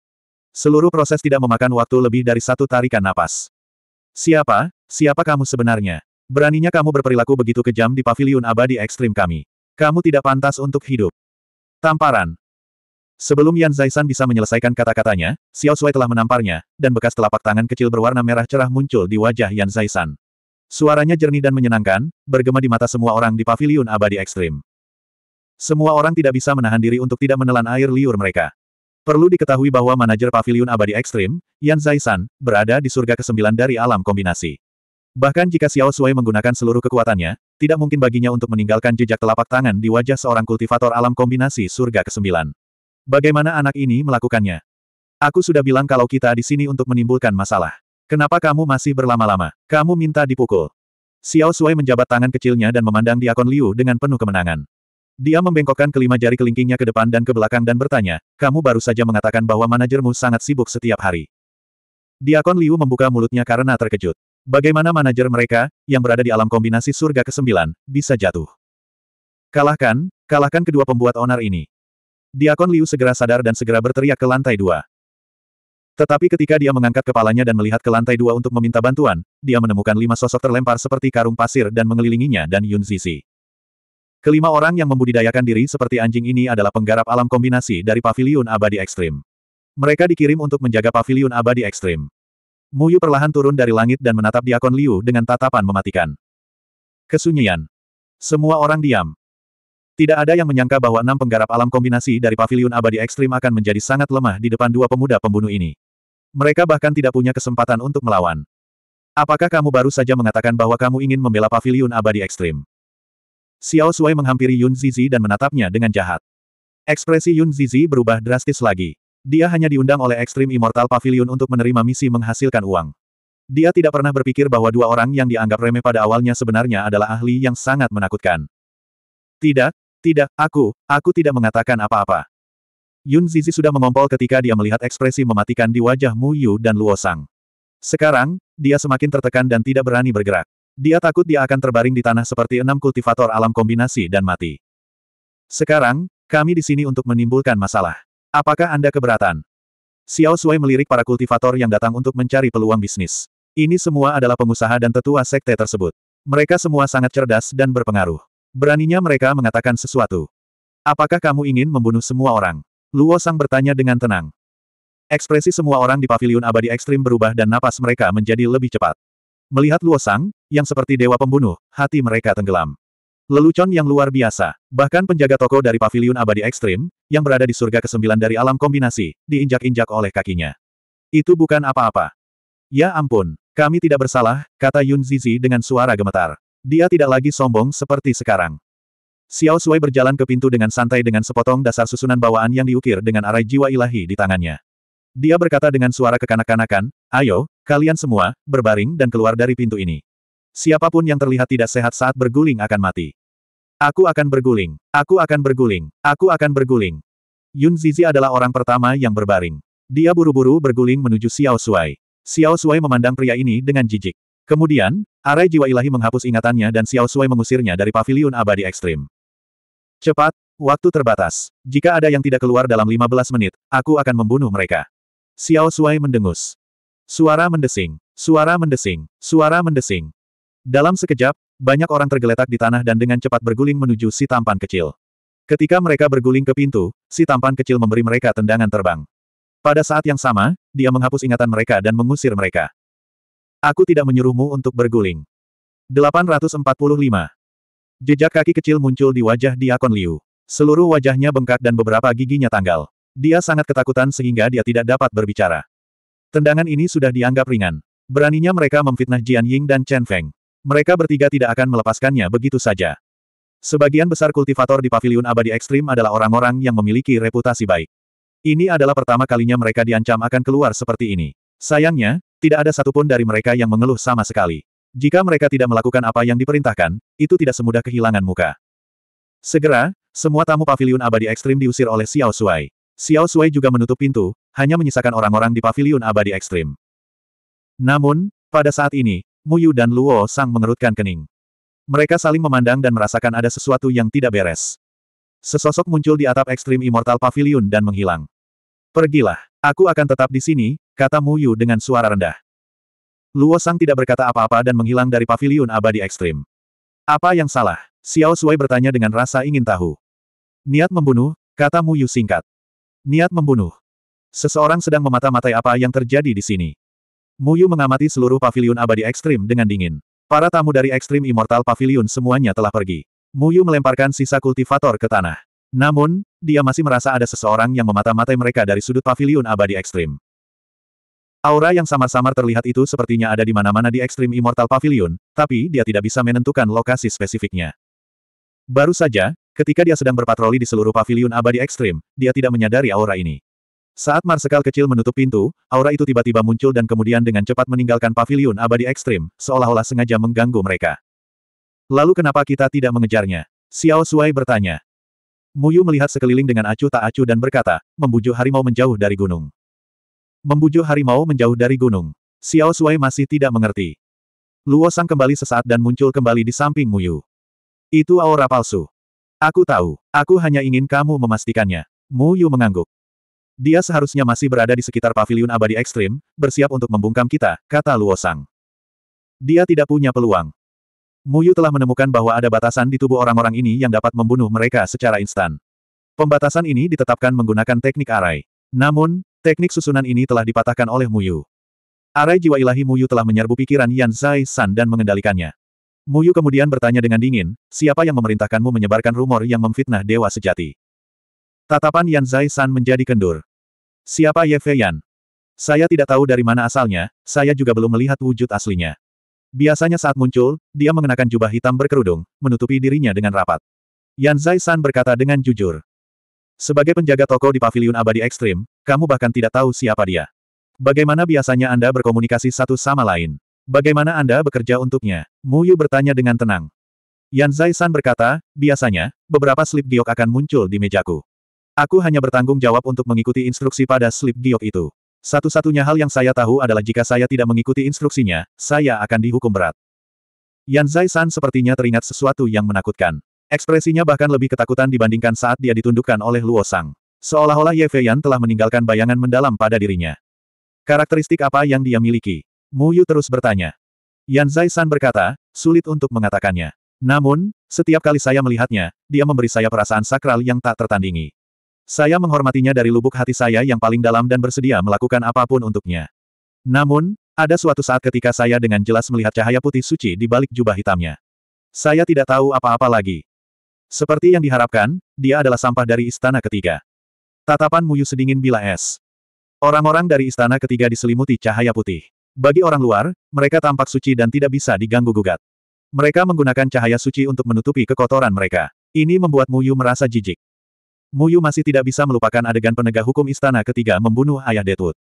Seluruh proses tidak memakan waktu lebih dari satu tarikan napas. Siapa? Siapa kamu sebenarnya? Beraninya kamu berperilaku begitu kejam di paviliun abadi ekstrim kami. Kamu tidak pantas untuk hidup. Tamparan. Sebelum Yan Zaisan bisa menyelesaikan kata-katanya, Xiao Sui telah menamparnya, dan bekas telapak tangan kecil berwarna merah cerah muncul di wajah Yan Zaisan. Suaranya jernih dan menyenangkan, bergema di mata semua orang di paviliun abadi ekstrim. Semua orang tidak bisa menahan diri untuk tidak menelan air liur mereka. Perlu diketahui bahwa manajer pavilion abadi ekstrim, Yan Zaisan, berada di surga ke-9 dari alam kombinasi. Bahkan jika Xiao Sui menggunakan seluruh kekuatannya, tidak mungkin baginya untuk meninggalkan jejak telapak tangan di wajah seorang kultivator alam kombinasi surga ke-9. Bagaimana anak ini melakukannya? Aku sudah bilang kalau kita di sini untuk menimbulkan masalah. Kenapa kamu masih berlama-lama? Kamu minta dipukul. Xiao Sui menjabat tangan kecilnya dan memandang Diakon Liu dengan penuh kemenangan. Dia membengkokkan kelima jari kelingkingnya ke depan dan ke belakang dan bertanya, kamu baru saja mengatakan bahwa manajermu sangat sibuk setiap hari. Diakon Liu membuka mulutnya karena terkejut. Bagaimana manajer mereka, yang berada di alam kombinasi surga ke-9, bisa jatuh? Kalahkan, kalahkan kedua pembuat onar ini. Diakon Liu segera sadar dan segera berteriak ke lantai dua. Tetapi ketika dia mengangkat kepalanya dan melihat ke lantai dua untuk meminta bantuan, dia menemukan lima sosok terlempar seperti karung pasir dan mengelilinginya dan Yun Zizi. Kelima orang yang membudidayakan diri seperti anjing ini adalah penggarap alam kombinasi dari Paviliun abadi ekstrim. Mereka dikirim untuk menjaga Paviliun abadi ekstrim. Muyu perlahan turun dari langit dan menatap Diakon Liu dengan tatapan mematikan. Kesunyian. Semua orang diam. Tidak ada yang menyangka bahwa enam penggarap alam kombinasi dari Paviliun abadi ekstrim akan menjadi sangat lemah di depan dua pemuda pembunuh ini. Mereka bahkan tidak punya kesempatan untuk melawan. Apakah kamu baru saja mengatakan bahwa kamu ingin membela Paviliun abadi ekstrim? Xiao Sui menghampiri Yun Zizi dan menatapnya dengan jahat. Ekspresi Yun Zizi berubah drastis lagi. Dia hanya diundang oleh Extreme Immortal Pavilion untuk menerima misi menghasilkan uang. Dia tidak pernah berpikir bahwa dua orang yang dianggap remeh pada awalnya sebenarnya adalah ahli yang sangat menakutkan. Tidak, tidak, aku, aku tidak mengatakan apa-apa. Yun Zizi sudah mengompol ketika dia melihat ekspresi mematikan di wajah Mu Yu dan Luo Sang. Sekarang, dia semakin tertekan dan tidak berani bergerak. Dia takut dia akan terbaring di tanah seperti enam kultivator alam kombinasi dan mati. Sekarang, kami di sini untuk menimbulkan masalah. Apakah Anda keberatan? Xiao Sui melirik para kultivator yang datang untuk mencari peluang bisnis. Ini semua adalah pengusaha dan tetua sekte tersebut. Mereka semua sangat cerdas dan berpengaruh. Beraninya mereka mengatakan sesuatu. Apakah kamu ingin membunuh semua orang? Luo Sang bertanya dengan tenang. Ekspresi semua orang di Paviliun abadi ekstrim berubah dan napas mereka menjadi lebih cepat. Melihat Luosang, yang seperti dewa pembunuh, hati mereka tenggelam. Lelucon yang luar biasa, bahkan penjaga toko dari paviliun abadi ekstrim, yang berada di surga kesembilan dari alam kombinasi, diinjak-injak oleh kakinya. Itu bukan apa-apa. Ya ampun, kami tidak bersalah, kata Yun Zizi dengan suara gemetar. Dia tidak lagi sombong seperti sekarang. Xiao Sui berjalan ke pintu dengan santai dengan sepotong dasar susunan bawaan yang diukir dengan arai jiwa ilahi di tangannya. Dia berkata dengan suara kekanak-kanakan, ayo, Kalian semua, berbaring dan keluar dari pintu ini. Siapapun yang terlihat tidak sehat saat berguling akan mati. Aku akan berguling. Aku akan berguling. Aku akan berguling. Yun Zizi adalah orang pertama yang berbaring. Dia buru-buru berguling menuju Xiao Shuai. Xiao Shuai memandang pria ini dengan jijik. Kemudian, arai jiwa ilahi menghapus ingatannya dan Xiao Shuai mengusirnya dari pavilion abadi ekstrim. Cepat, waktu terbatas. Jika ada yang tidak keluar dalam 15 menit, aku akan membunuh mereka. Xiao Shuai mendengus. Suara mendesing, suara mendesing, suara mendesing. Dalam sekejap, banyak orang tergeletak di tanah dan dengan cepat berguling menuju si tampan kecil. Ketika mereka berguling ke pintu, si tampan kecil memberi mereka tendangan terbang. Pada saat yang sama, dia menghapus ingatan mereka dan mengusir mereka. Aku tidak menyuruhmu untuk berguling. 845. Jejak kaki kecil muncul di wajah Diakon Liu. Seluruh wajahnya bengkak dan beberapa giginya tanggal. Dia sangat ketakutan sehingga dia tidak dapat berbicara. Tendangan ini sudah dianggap ringan. Beraninya mereka memfitnah Jian Ying dan Chen Feng. Mereka bertiga tidak akan melepaskannya begitu saja. Sebagian besar kultivator di Paviliun Abadi Ekstrim adalah orang-orang yang memiliki reputasi baik. Ini adalah pertama kalinya mereka diancam akan keluar seperti ini. Sayangnya, tidak ada satupun dari mereka yang mengeluh sama sekali. Jika mereka tidak melakukan apa yang diperintahkan, itu tidak semudah kehilangan muka. Segera, semua tamu Paviliun Abadi Ekstrim diusir oleh Xiao Suai. Xiao Suai juga menutup pintu, hanya menyisakan orang-orang di paviliun abadi ekstrim. Namun, pada saat ini, Muyu dan Luo Sang mengerutkan kening. Mereka saling memandang dan merasakan ada sesuatu yang tidak beres. Sesosok muncul di atap ekstrim Immortal Pavilion dan menghilang. Pergilah, aku akan tetap di sini, kata Muyu dengan suara rendah. Luo Sang tidak berkata apa-apa dan menghilang dari pavilion abadi ekstrim. Apa yang salah? Xiao Sui bertanya dengan rasa ingin tahu. Niat membunuh, kata Muyu singkat. Niat membunuh, Seseorang sedang memata-matai apa yang terjadi di sini. Muyu mengamati seluruh paviliun abadi ekstrim dengan dingin. Para tamu dari ekstrim immortal paviliun semuanya telah pergi. Muyu melemparkan sisa kultivator ke tanah. Namun, dia masih merasa ada seseorang yang memata-matai mereka dari sudut paviliun abadi ekstrim. Aura yang samar-samar terlihat itu sepertinya ada di mana-mana di ekstrim Immortal Pavilion, tapi dia tidak bisa menentukan lokasi spesifiknya. Baru saja, ketika dia sedang berpatroli di seluruh pavilion abadi ekstrim, dia tidak menyadari aura ini. Saat Marsekal kecil menutup pintu, aura itu tiba-tiba muncul dan kemudian dengan cepat meninggalkan pavilion abadi ekstrim, seolah-olah sengaja mengganggu mereka. Lalu kenapa kita tidak mengejarnya? Xiao Suai bertanya. Muyu melihat sekeliling dengan acuh tak acuh dan berkata, membujuk harimau menjauh dari gunung. Membujuk harimau menjauh dari gunung. Xiao Suai masih tidak mengerti. Luosang kembali sesaat dan muncul kembali di samping Muyu. Itu aura palsu. Aku tahu, aku hanya ingin kamu memastikannya. Muyu mengangguk. Dia seharusnya masih berada di sekitar paviliun abadi ekstrim, bersiap untuk membungkam kita, kata Luo Sang. Dia tidak punya peluang. Muyu telah menemukan bahwa ada batasan di tubuh orang-orang ini yang dapat membunuh mereka secara instan. Pembatasan ini ditetapkan menggunakan teknik arai. Namun, teknik susunan ini telah dipatahkan oleh Muyu. Arai jiwa ilahi Muyu telah menyerbu pikiran Yan Zai San dan mengendalikannya. Muyu kemudian bertanya dengan dingin, siapa yang memerintahkanmu menyebarkan rumor yang memfitnah dewa sejati? Tatapan Yan Zai San menjadi kendur. Siapa Ye Feiyan? Saya tidak tahu dari mana asalnya, saya juga belum melihat wujud aslinya. Biasanya saat muncul, dia mengenakan jubah hitam berkerudung, menutupi dirinya dengan rapat. Yan Zai San berkata dengan jujur. Sebagai penjaga toko di Paviliun abadi ekstrim, kamu bahkan tidak tahu siapa dia. Bagaimana biasanya Anda berkomunikasi satu sama lain? Bagaimana Anda bekerja untuknya? Mu Yu bertanya dengan tenang. Yan Zai San berkata, biasanya, beberapa slip giok akan muncul di mejaku. Aku hanya bertanggung jawab untuk mengikuti instruksi pada slip diok itu. Satu-satunya hal yang saya tahu adalah jika saya tidak mengikuti instruksinya, saya akan dihukum berat. Yan Zaisan sepertinya teringat sesuatu yang menakutkan. Ekspresinya bahkan lebih ketakutan dibandingkan saat dia ditundukkan oleh Luo Sang. Seolah-olah Ye Feiyan telah meninggalkan bayangan mendalam pada dirinya. Karakteristik apa yang dia miliki? Mu Yu terus bertanya. Yan Zaisan berkata, sulit untuk mengatakannya. Namun, setiap kali saya melihatnya, dia memberi saya perasaan sakral yang tak tertandingi. Saya menghormatinya dari lubuk hati saya yang paling dalam dan bersedia melakukan apapun untuknya. Namun, ada suatu saat ketika saya dengan jelas melihat cahaya putih suci di balik jubah hitamnya. Saya tidak tahu apa-apa lagi. Seperti yang diharapkan, dia adalah sampah dari istana ketiga. Tatapan Muyu sedingin bila es. Orang-orang dari istana ketiga diselimuti cahaya putih. Bagi orang luar, mereka tampak suci dan tidak bisa diganggu-gugat. Mereka menggunakan cahaya suci untuk menutupi kekotoran mereka. Ini membuat Muyu merasa jijik. Muyu masih tidak bisa melupakan adegan penegak hukum istana ketiga membunuh ayah Detut.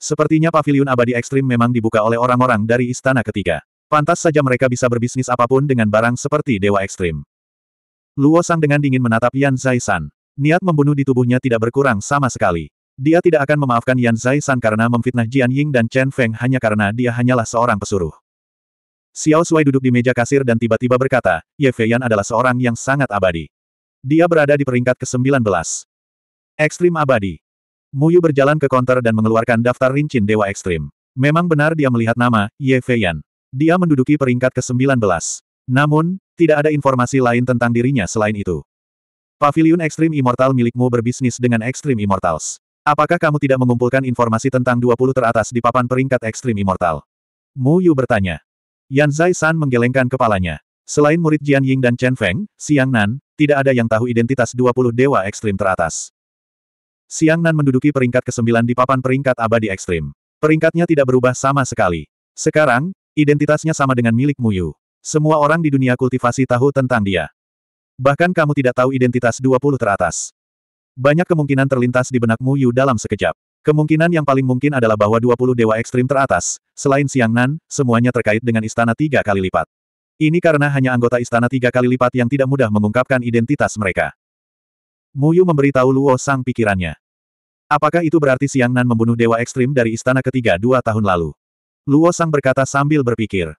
Sepertinya pavilion abadi ekstrim memang dibuka oleh orang-orang dari istana ketiga. Pantas saja mereka bisa berbisnis apapun dengan barang seperti dewa ekstrim. Luo Sang dengan dingin menatap Yan Zaisan. Niat membunuh di tubuhnya tidak berkurang sama sekali. Dia tidak akan memaafkan Yan Zaisan karena memfitnah Jian Ying dan Chen Feng hanya karena dia hanyalah seorang pesuruh. Xiao Shuai duduk di meja kasir dan tiba-tiba berkata, Ye Fei Yan adalah seorang yang sangat abadi. Dia berada di peringkat ke-19. Ekstrim abadi. Muyu berjalan ke konter dan mengeluarkan daftar rincin Dewa Ekstrim. Memang benar dia melihat nama, Ye Feiyan. Dia menduduki peringkat ke-19. Namun, tidak ada informasi lain tentang dirinya selain itu. Pavilion Ekstrim Immortal milikmu berbisnis dengan Ekstrim Immortals. Apakah kamu tidak mengumpulkan informasi tentang 20 teratas di papan peringkat Ekstrim Immortal? Mu Yu bertanya. Yan Zai San menggelengkan kepalanya. Selain murid Jian Ying dan Chen Feng, Xiang Nan, tidak ada yang tahu identitas 20 dewa ekstrim teratas. Xiang Nan menduduki peringkat ke-9 di papan peringkat abadi ekstrim. Peringkatnya tidak berubah sama sekali. Sekarang, identitasnya sama dengan milik Muyu. Semua orang di dunia kultivasi tahu tentang dia. Bahkan kamu tidak tahu identitas 20 teratas. Banyak kemungkinan terlintas di benak Muyu dalam sekejap. Kemungkinan yang paling mungkin adalah bahwa 20 dewa ekstrim teratas, selain Xiang Nan, semuanya terkait dengan istana tiga kali lipat. Ini karena hanya anggota istana tiga kali lipat yang tidak mudah mengungkapkan identitas mereka. Muyu memberitahu Luo Sang pikirannya. Apakah itu berarti Siang Nan membunuh dewa ekstrim dari istana ketiga dua tahun lalu? Luo Sang berkata sambil berpikir.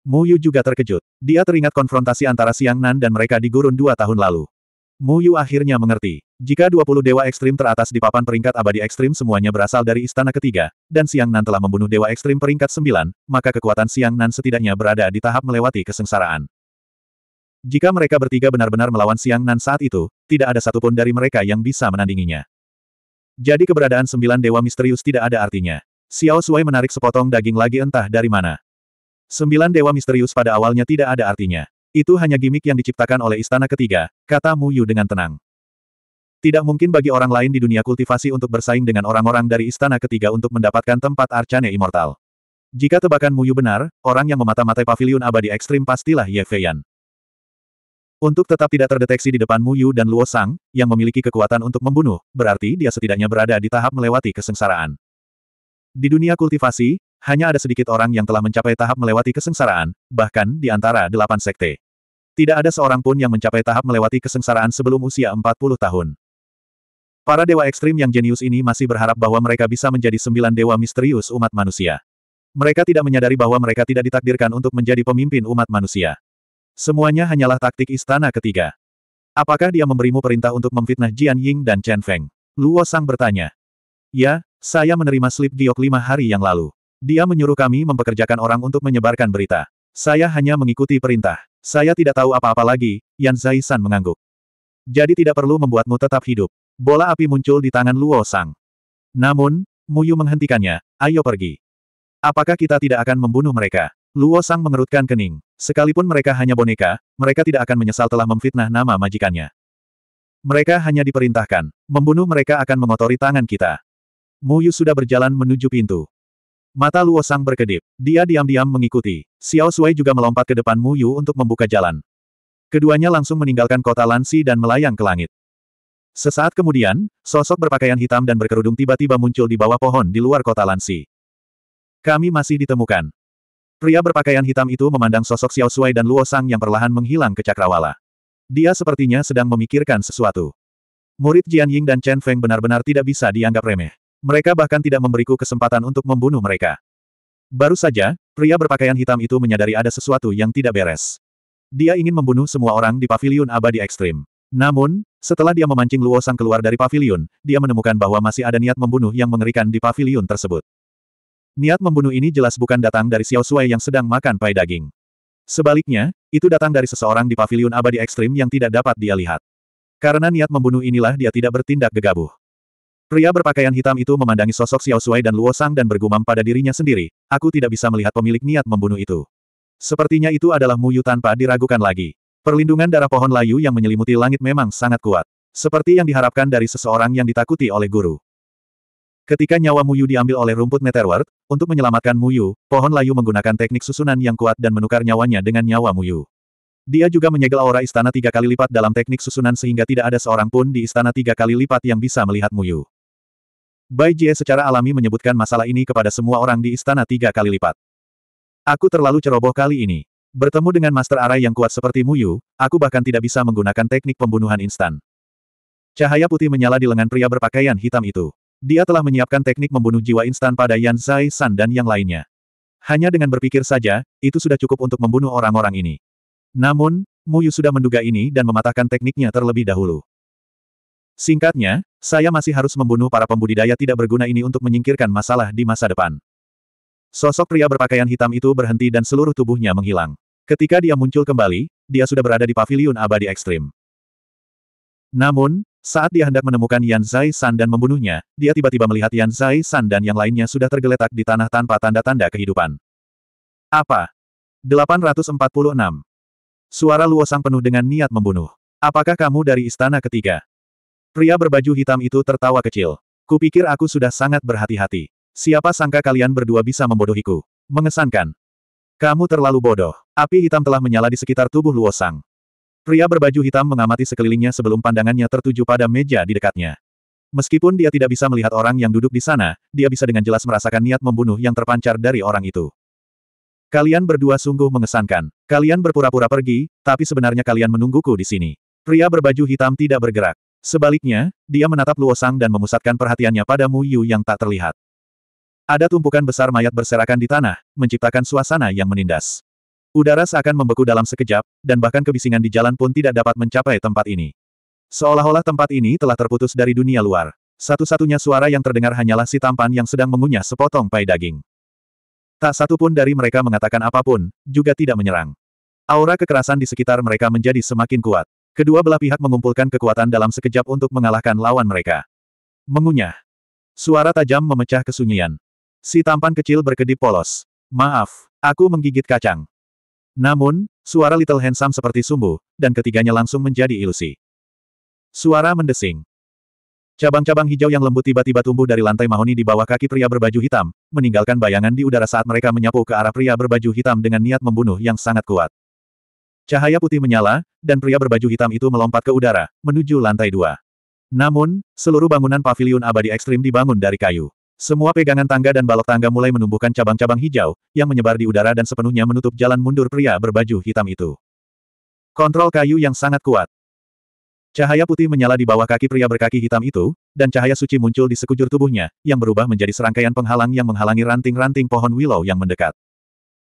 Muyu juga terkejut. Dia teringat konfrontasi antara Siang Nan dan mereka di gurun dua tahun lalu. Mu Yu akhirnya mengerti. Jika 20 dewa ekstrim teratas di papan peringkat abadi ekstrim semuanya berasal dari istana ketiga, dan Siang Nan telah membunuh dewa ekstrim peringkat sembilan, maka kekuatan Siang Nan setidaknya berada di tahap melewati kesengsaraan. Jika mereka bertiga benar-benar melawan Siang Nan saat itu, tidak ada satupun dari mereka yang bisa menandinginya. Jadi keberadaan sembilan dewa misterius tidak ada artinya. Xiao Sui menarik sepotong daging lagi entah dari mana. Sembilan dewa misterius pada awalnya tidak ada artinya. Itu hanya gimmick yang diciptakan oleh istana ketiga, kata Mu Yu dengan tenang. Tidak mungkin bagi orang lain di dunia kultivasi untuk bersaing dengan orang-orang dari istana ketiga untuk mendapatkan tempat Arcane Immortal. Jika tebakan Mu Yu benar, orang yang memata-matai pavilion abadi ekstrim pastilah Ye Feiyan. Untuk tetap tidak terdeteksi di depan Mu Yu dan Luo Sang, yang memiliki kekuatan untuk membunuh, berarti dia setidaknya berada di tahap melewati kesengsaraan. Di dunia kultivasi, hanya ada sedikit orang yang telah mencapai tahap melewati kesengsaraan, bahkan di antara delapan sekte. Tidak ada seorang pun yang mencapai tahap melewati kesengsaraan sebelum usia 40 tahun. Para dewa ekstrim yang jenius ini masih berharap bahwa mereka bisa menjadi sembilan dewa misterius umat manusia. Mereka tidak menyadari bahwa mereka tidak ditakdirkan untuk menjadi pemimpin umat manusia. Semuanya hanyalah taktik istana ketiga. Apakah dia memberimu perintah untuk memfitnah Jian Ying dan Chen Feng? Luo Sang bertanya. Ya, saya menerima slip giok lima hari yang lalu. Dia menyuruh kami mempekerjakan orang untuk menyebarkan berita. Saya hanya mengikuti perintah. Saya tidak tahu apa-apa lagi, Yan Zaisan mengangguk. Jadi tidak perlu membuatmu tetap hidup. Bola api muncul di tangan Luo Sang. Namun, Muyu menghentikannya, ayo pergi. Apakah kita tidak akan membunuh mereka? Luo Sang mengerutkan kening. Sekalipun mereka hanya boneka, mereka tidak akan menyesal telah memfitnah nama majikannya. Mereka hanya diperintahkan. Membunuh mereka akan mengotori tangan kita. Muyu sudah berjalan menuju pintu. Mata Luo Sang berkedip. Dia diam-diam mengikuti. Xiao Sui juga melompat ke depan Mu Yu untuk membuka jalan. Keduanya langsung meninggalkan kota Lansi dan melayang ke langit. Sesaat kemudian, sosok berpakaian hitam dan berkerudung tiba-tiba muncul di bawah pohon di luar kota Lansi. Kami masih ditemukan. Pria berpakaian hitam itu memandang sosok Xiao Sui dan Luo Sang yang perlahan menghilang ke cakrawala. Dia sepertinya sedang memikirkan sesuatu. Murid Jian Ying dan Chen Feng benar-benar tidak bisa dianggap remeh. Mereka bahkan tidak memberiku kesempatan untuk membunuh mereka. Baru saja, pria berpakaian hitam itu menyadari ada sesuatu yang tidak beres. Dia ingin membunuh semua orang di pavilion abadi ekstrim. Namun, setelah dia memancing Luosang keluar dari pavilion, dia menemukan bahwa masih ada niat membunuh yang mengerikan di pavilion tersebut. Niat membunuh ini jelas bukan datang dari Xiao Sui yang sedang makan pai daging. Sebaliknya, itu datang dari seseorang di pavilion abadi ekstrim yang tidak dapat dia lihat. Karena niat membunuh inilah dia tidak bertindak gegabah. Pria berpakaian hitam itu memandangi sosok Xiao Suai dan Luo Sang dan bergumam pada dirinya sendiri, aku tidak bisa melihat pemilik niat membunuh itu. Sepertinya itu adalah Muyu tanpa diragukan lagi. Perlindungan darah pohon layu yang menyelimuti langit memang sangat kuat. Seperti yang diharapkan dari seseorang yang ditakuti oleh guru. Ketika nyawa Muyu diambil oleh rumput Netherworld, untuk menyelamatkan Muyu, pohon layu menggunakan teknik susunan yang kuat dan menukar nyawanya dengan nyawa Muyu. Dia juga menyegel aura istana tiga kali lipat dalam teknik susunan sehingga tidak ada seorang pun di istana tiga kali lipat yang bisa melihat Muyu. Bai Jie secara alami menyebutkan masalah ini kepada semua orang di istana tiga kali lipat. Aku terlalu ceroboh kali ini. Bertemu dengan Master Arai yang kuat seperti Muyu, aku bahkan tidak bisa menggunakan teknik pembunuhan instan. Cahaya putih menyala di lengan pria berpakaian hitam itu. Dia telah menyiapkan teknik membunuh jiwa instan pada Yan Zai San dan yang lainnya. Hanya dengan berpikir saja, itu sudah cukup untuk membunuh orang-orang ini. Namun, Muyu sudah menduga ini dan mematahkan tekniknya terlebih dahulu. Singkatnya, saya masih harus membunuh para pembudidaya tidak berguna ini untuk menyingkirkan masalah di masa depan. Sosok pria berpakaian hitam itu berhenti dan seluruh tubuhnya menghilang. Ketika dia muncul kembali, dia sudah berada di pavilion abadi ekstrim. Namun, saat dia hendak menemukan Yan Zai San dan membunuhnya, dia tiba-tiba melihat Yan Zai San dan yang lainnya sudah tergeletak di tanah tanpa tanda-tanda kehidupan. Apa? 846. Suara Luo penuh dengan niat membunuh. Apakah kamu dari istana ketiga? Pria berbaju hitam itu tertawa kecil. Kupikir aku sudah sangat berhati-hati. Siapa sangka kalian berdua bisa membodohiku. Mengesankan. Kamu terlalu bodoh. Api hitam telah menyala di sekitar tubuh Luosang. Pria berbaju hitam mengamati sekelilingnya sebelum pandangannya tertuju pada meja di dekatnya. Meskipun dia tidak bisa melihat orang yang duduk di sana, dia bisa dengan jelas merasakan niat membunuh yang terpancar dari orang itu. Kalian berdua sungguh mengesankan. Kalian berpura-pura pergi, tapi sebenarnya kalian menungguku di sini. Pria berbaju hitam tidak bergerak. Sebaliknya, dia menatap Luosang dan memusatkan perhatiannya pada Mu Yu yang tak terlihat. Ada tumpukan besar mayat berserakan di tanah, menciptakan suasana yang menindas. Udara seakan membeku dalam sekejap, dan bahkan kebisingan di jalan pun tidak dapat mencapai tempat ini. Seolah-olah tempat ini telah terputus dari dunia luar. Satu-satunya suara yang terdengar hanyalah si tampan yang sedang mengunyah sepotong pai daging. Tak satu pun dari mereka mengatakan apapun, juga tidak menyerang. Aura kekerasan di sekitar mereka menjadi semakin kuat. Kedua belah pihak mengumpulkan kekuatan dalam sekejap untuk mengalahkan lawan mereka. Mengunyah. Suara tajam memecah kesunyian. Si tampan kecil berkedip polos. Maaf, aku menggigit kacang. Namun, suara Little Handsome seperti sumbu, dan ketiganya langsung menjadi ilusi. Suara mendesing. Cabang-cabang hijau yang lembut tiba-tiba tumbuh dari lantai mahoni di bawah kaki pria berbaju hitam, meninggalkan bayangan di udara saat mereka menyapu ke arah pria berbaju hitam dengan niat membunuh yang sangat kuat. Cahaya putih menyala, dan pria berbaju hitam itu melompat ke udara, menuju lantai dua. Namun, seluruh bangunan pavilion abadi ekstrim dibangun dari kayu. Semua pegangan tangga dan balok tangga mulai menumbuhkan cabang-cabang hijau, yang menyebar di udara dan sepenuhnya menutup jalan mundur pria berbaju hitam itu. Kontrol kayu yang sangat kuat. Cahaya putih menyala di bawah kaki pria berkaki hitam itu, dan cahaya suci muncul di sekujur tubuhnya, yang berubah menjadi serangkaian penghalang yang menghalangi ranting-ranting pohon willow yang mendekat.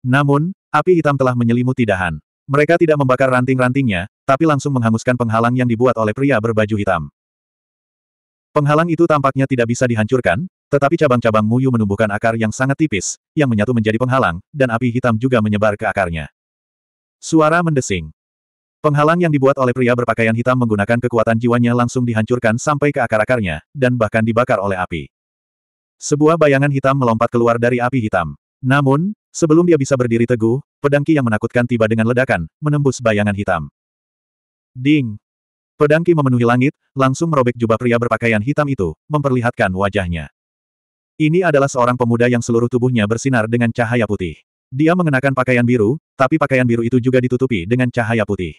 Namun, api hitam telah menyelimuti dahan. Mereka tidak membakar ranting-rantingnya, tapi langsung menghanguskan penghalang yang dibuat oleh pria berbaju hitam. Penghalang itu tampaknya tidak bisa dihancurkan, tetapi cabang-cabang Muyu menumbuhkan akar yang sangat tipis, yang menyatu menjadi penghalang, dan api hitam juga menyebar ke akarnya. Suara mendesing. Penghalang yang dibuat oleh pria berpakaian hitam menggunakan kekuatan jiwanya langsung dihancurkan sampai ke akar-akarnya, dan bahkan dibakar oleh api. Sebuah bayangan hitam melompat keluar dari api hitam. Namun, sebelum dia bisa berdiri teguh, Pedangki yang menakutkan tiba dengan ledakan, menembus bayangan hitam. Ding! Pedangki memenuhi langit, langsung merobek jubah pria berpakaian hitam itu, memperlihatkan wajahnya. Ini adalah seorang pemuda yang seluruh tubuhnya bersinar dengan cahaya putih. Dia mengenakan pakaian biru, tapi pakaian biru itu juga ditutupi dengan cahaya putih.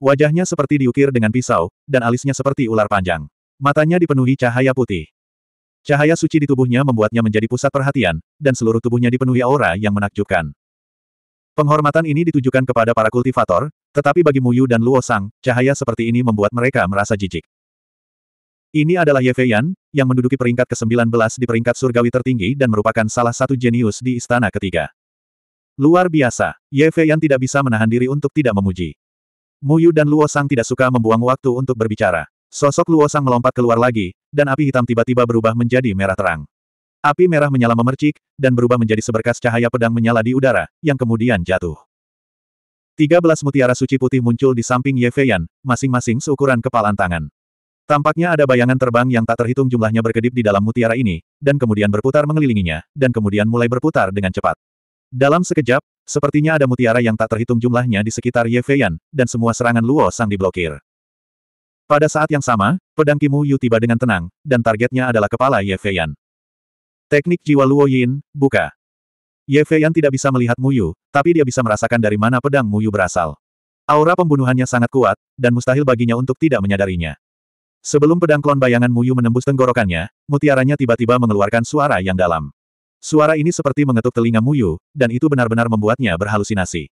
Wajahnya seperti diukir dengan pisau, dan alisnya seperti ular panjang. Matanya dipenuhi cahaya putih. Cahaya suci di tubuhnya membuatnya menjadi pusat perhatian, dan seluruh tubuhnya dipenuhi aura yang menakjubkan. Penghormatan ini ditujukan kepada para kultivator, tetapi bagi Muyu dan Luo Sang, cahaya seperti ini membuat mereka merasa jijik. Ini adalah Ye Feiyan, yang menduduki peringkat ke-19 di peringkat surgawi tertinggi dan merupakan salah satu jenius di istana ketiga. Luar biasa, Ye Feiyan tidak bisa menahan diri untuk tidak memuji. Muyu dan Luo Sang tidak suka membuang waktu untuk berbicara. Sosok Luo Sang melompat keluar lagi, dan api hitam tiba-tiba berubah menjadi merah terang. Api merah menyala memercik, dan berubah menjadi seberkas cahaya pedang menyala di udara, yang kemudian jatuh. Tiga belas mutiara suci putih muncul di samping Ye Feiyan, masing-masing seukuran kepalan tangan. Tampaknya ada bayangan terbang yang tak terhitung jumlahnya berkedip di dalam mutiara ini, dan kemudian berputar mengelilinginya, dan kemudian mulai berputar dengan cepat. Dalam sekejap, sepertinya ada mutiara yang tak terhitung jumlahnya di sekitar Ye Feiyan, dan semua serangan Luo Sang diblokir. Pada saat yang sama, pedang Kimu Yu tiba dengan tenang, dan targetnya adalah kepala Ye Feiyan. Teknik jiwa Luo Yin, buka. Ye Feiyan tidak bisa melihat Muyu, tapi dia bisa merasakan dari mana pedang Muyu berasal. Aura pembunuhannya sangat kuat, dan mustahil baginya untuk tidak menyadarinya. Sebelum pedang klon bayangan Muyu menembus tenggorokannya, mutiaranya tiba-tiba mengeluarkan suara yang dalam. Suara ini seperti mengetuk telinga Muyu, dan itu benar-benar membuatnya berhalusinasi.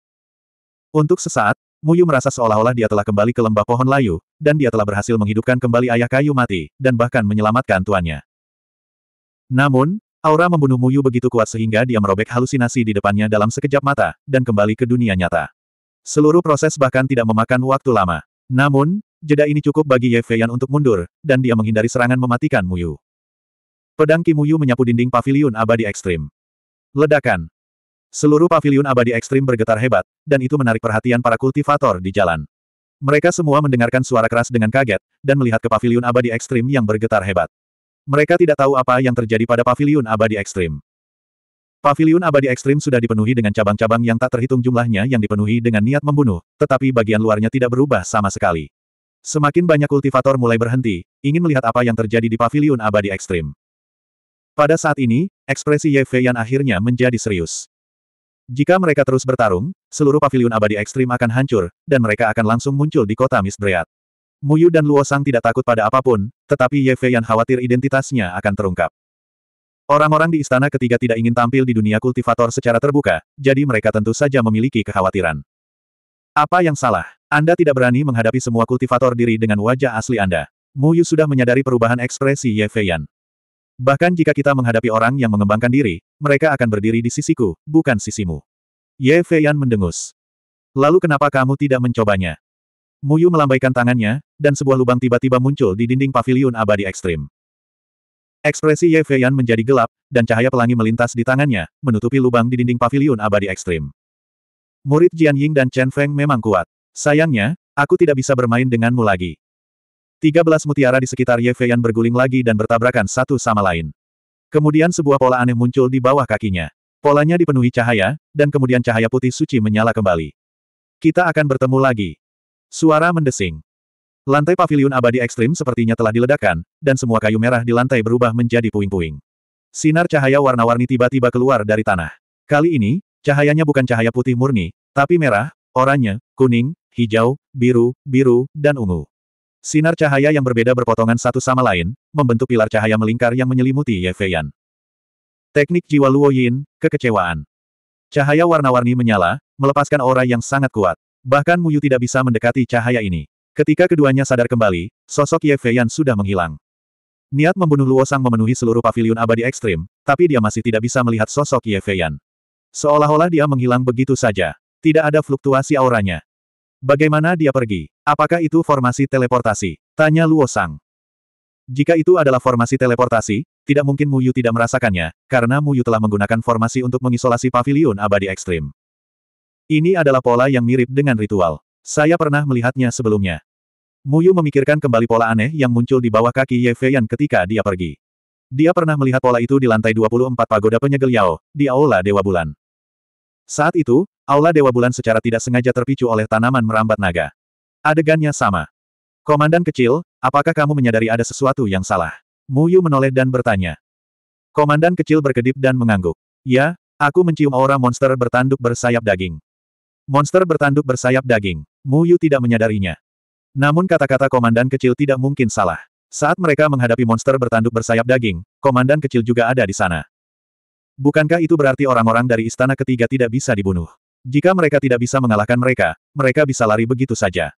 Untuk sesaat, Muyu merasa seolah-olah dia telah kembali ke lembah pohon layu, dan dia telah berhasil menghidupkan kembali ayah kayu mati, dan bahkan menyelamatkan tuannya. Namun, aura membunuh Muyu begitu kuat sehingga dia merobek halusinasi di depannya dalam sekejap mata, dan kembali ke dunia nyata. Seluruh proses bahkan tidak memakan waktu lama. Namun, jeda ini cukup bagi Ye Feiyan untuk mundur, dan dia menghindari serangan mematikan Muyu. Pedang Ki Kimuyu menyapu dinding pavilion abadi ekstrim. Ledakan. Seluruh pavilion abadi ekstrim bergetar hebat, dan itu menarik perhatian para kultivator di jalan. Mereka semua mendengarkan suara keras dengan kaget, dan melihat ke pavilion abadi ekstrim yang bergetar hebat. Mereka tidak tahu apa yang terjadi pada paviliun abadi ekstrim. Paviliun abadi ekstrim sudah dipenuhi dengan cabang-cabang yang tak terhitung jumlahnya yang dipenuhi dengan niat membunuh, tetapi bagian luarnya tidak berubah sama sekali. Semakin banyak kultivator mulai berhenti, ingin melihat apa yang terjadi di paviliun abadi ekstrim. Pada saat ini, ekspresi Ye Feiyan akhirnya menjadi serius. Jika mereka terus bertarung, seluruh paviliun abadi ekstrim akan hancur, dan mereka akan langsung muncul di kota Misdreat. Muyu dan Luosang tidak takut pada apapun, tetapi Ye Feiyan khawatir identitasnya akan terungkap. Orang-orang di istana ketiga tidak ingin tampil di dunia kultivator secara terbuka, jadi mereka tentu saja memiliki kekhawatiran. Apa yang salah? Anda tidak berani menghadapi semua kultivator diri dengan wajah asli Anda. Muyu sudah menyadari perubahan ekspresi Ye Feiyan. Bahkan jika kita menghadapi orang yang mengembangkan diri, mereka akan berdiri di sisiku, bukan sisimu. Ye Feiyan mendengus. Lalu kenapa kamu tidak mencobanya? Muyu melambaikan tangannya, dan sebuah lubang tiba-tiba muncul di dinding paviliun abadi ekstrim. Ekspresi Ye Feiyan menjadi gelap, dan cahaya pelangi melintas di tangannya, menutupi lubang di dinding paviliun abadi ekstrim. Murid Jian Ying dan Chen Feng memang kuat. Sayangnya, aku tidak bisa bermain denganmu lagi. Tiga belas mutiara di sekitar Ye Feiyan berguling lagi dan bertabrakan satu sama lain. Kemudian sebuah pola aneh muncul di bawah kakinya. Polanya dipenuhi cahaya, dan kemudian cahaya putih suci menyala kembali. Kita akan bertemu lagi. Suara mendesing. Lantai pavilion abadi ekstrim sepertinya telah diledakkan, dan semua kayu merah di lantai berubah menjadi puing-puing. Sinar cahaya warna-warni tiba-tiba keluar dari tanah. Kali ini, cahayanya bukan cahaya putih murni, tapi merah, oranye, kuning, hijau, biru, biru, dan ungu. Sinar cahaya yang berbeda berpotongan satu sama lain, membentuk pilar cahaya melingkar yang menyelimuti Ye Teknik jiwa Luo Yin, kekecewaan. Cahaya warna-warni menyala, melepaskan aura yang sangat kuat. Bahkan Muyu tidak bisa mendekati cahaya ini. Ketika keduanya sadar kembali, sosok Ye Feiyan sudah menghilang. Niat membunuh Luo Sang memenuhi seluruh pavilion abadi ekstrim, tapi dia masih tidak bisa melihat sosok Ye Feiyan. Seolah-olah dia menghilang begitu saja. Tidak ada fluktuasi auranya. Bagaimana dia pergi? Apakah itu formasi teleportasi? Tanya Luo Sang. Jika itu adalah formasi teleportasi, tidak mungkin Muyu tidak merasakannya, karena Muyu telah menggunakan formasi untuk mengisolasi pavilion abadi ekstrim. Ini adalah pola yang mirip dengan ritual. Saya pernah melihatnya sebelumnya. Muyu memikirkan kembali pola aneh yang muncul di bawah kaki Ye Feiyan ketika dia pergi. Dia pernah melihat pola itu di lantai 24 pagoda penyegel Yao, di Aula Dewa Bulan. Saat itu, Aula Dewa Bulan secara tidak sengaja terpicu oleh tanaman merambat naga. Adegannya sama. Komandan kecil, apakah kamu menyadari ada sesuatu yang salah? Muyu menoleh dan bertanya. Komandan kecil berkedip dan mengangguk. Ya, aku mencium aura monster bertanduk bersayap daging. Monster bertanduk bersayap daging. Mu Yu tidak menyadarinya. Namun kata-kata komandan kecil tidak mungkin salah. Saat mereka menghadapi monster bertanduk bersayap daging, komandan kecil juga ada di sana. Bukankah itu berarti orang-orang dari istana ketiga tidak bisa dibunuh? Jika mereka tidak bisa mengalahkan mereka, mereka bisa lari begitu saja.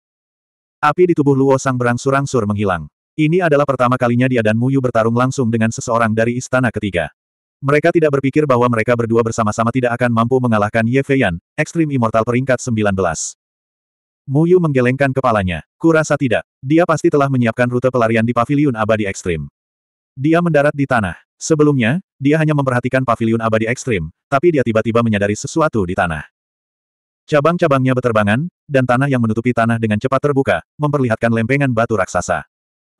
Api di tubuh Luo Sang berangsur-angsur menghilang. Ini adalah pertama kalinya dia dan Muyu bertarung langsung dengan seseorang dari istana ketiga. Mereka tidak berpikir bahwa mereka berdua bersama-sama tidak akan mampu mengalahkan Ye Feiyan, ekstrim immortal peringkat 19. Yu menggelengkan kepalanya. Kurasa tidak. Dia pasti telah menyiapkan rute pelarian di paviliun abadi ekstrim. Dia mendarat di tanah. Sebelumnya, dia hanya memperhatikan paviliun abadi ekstrim, tapi dia tiba-tiba menyadari sesuatu di tanah. Cabang-cabangnya beterbangan, dan tanah yang menutupi tanah dengan cepat terbuka, memperlihatkan lempengan batu raksasa.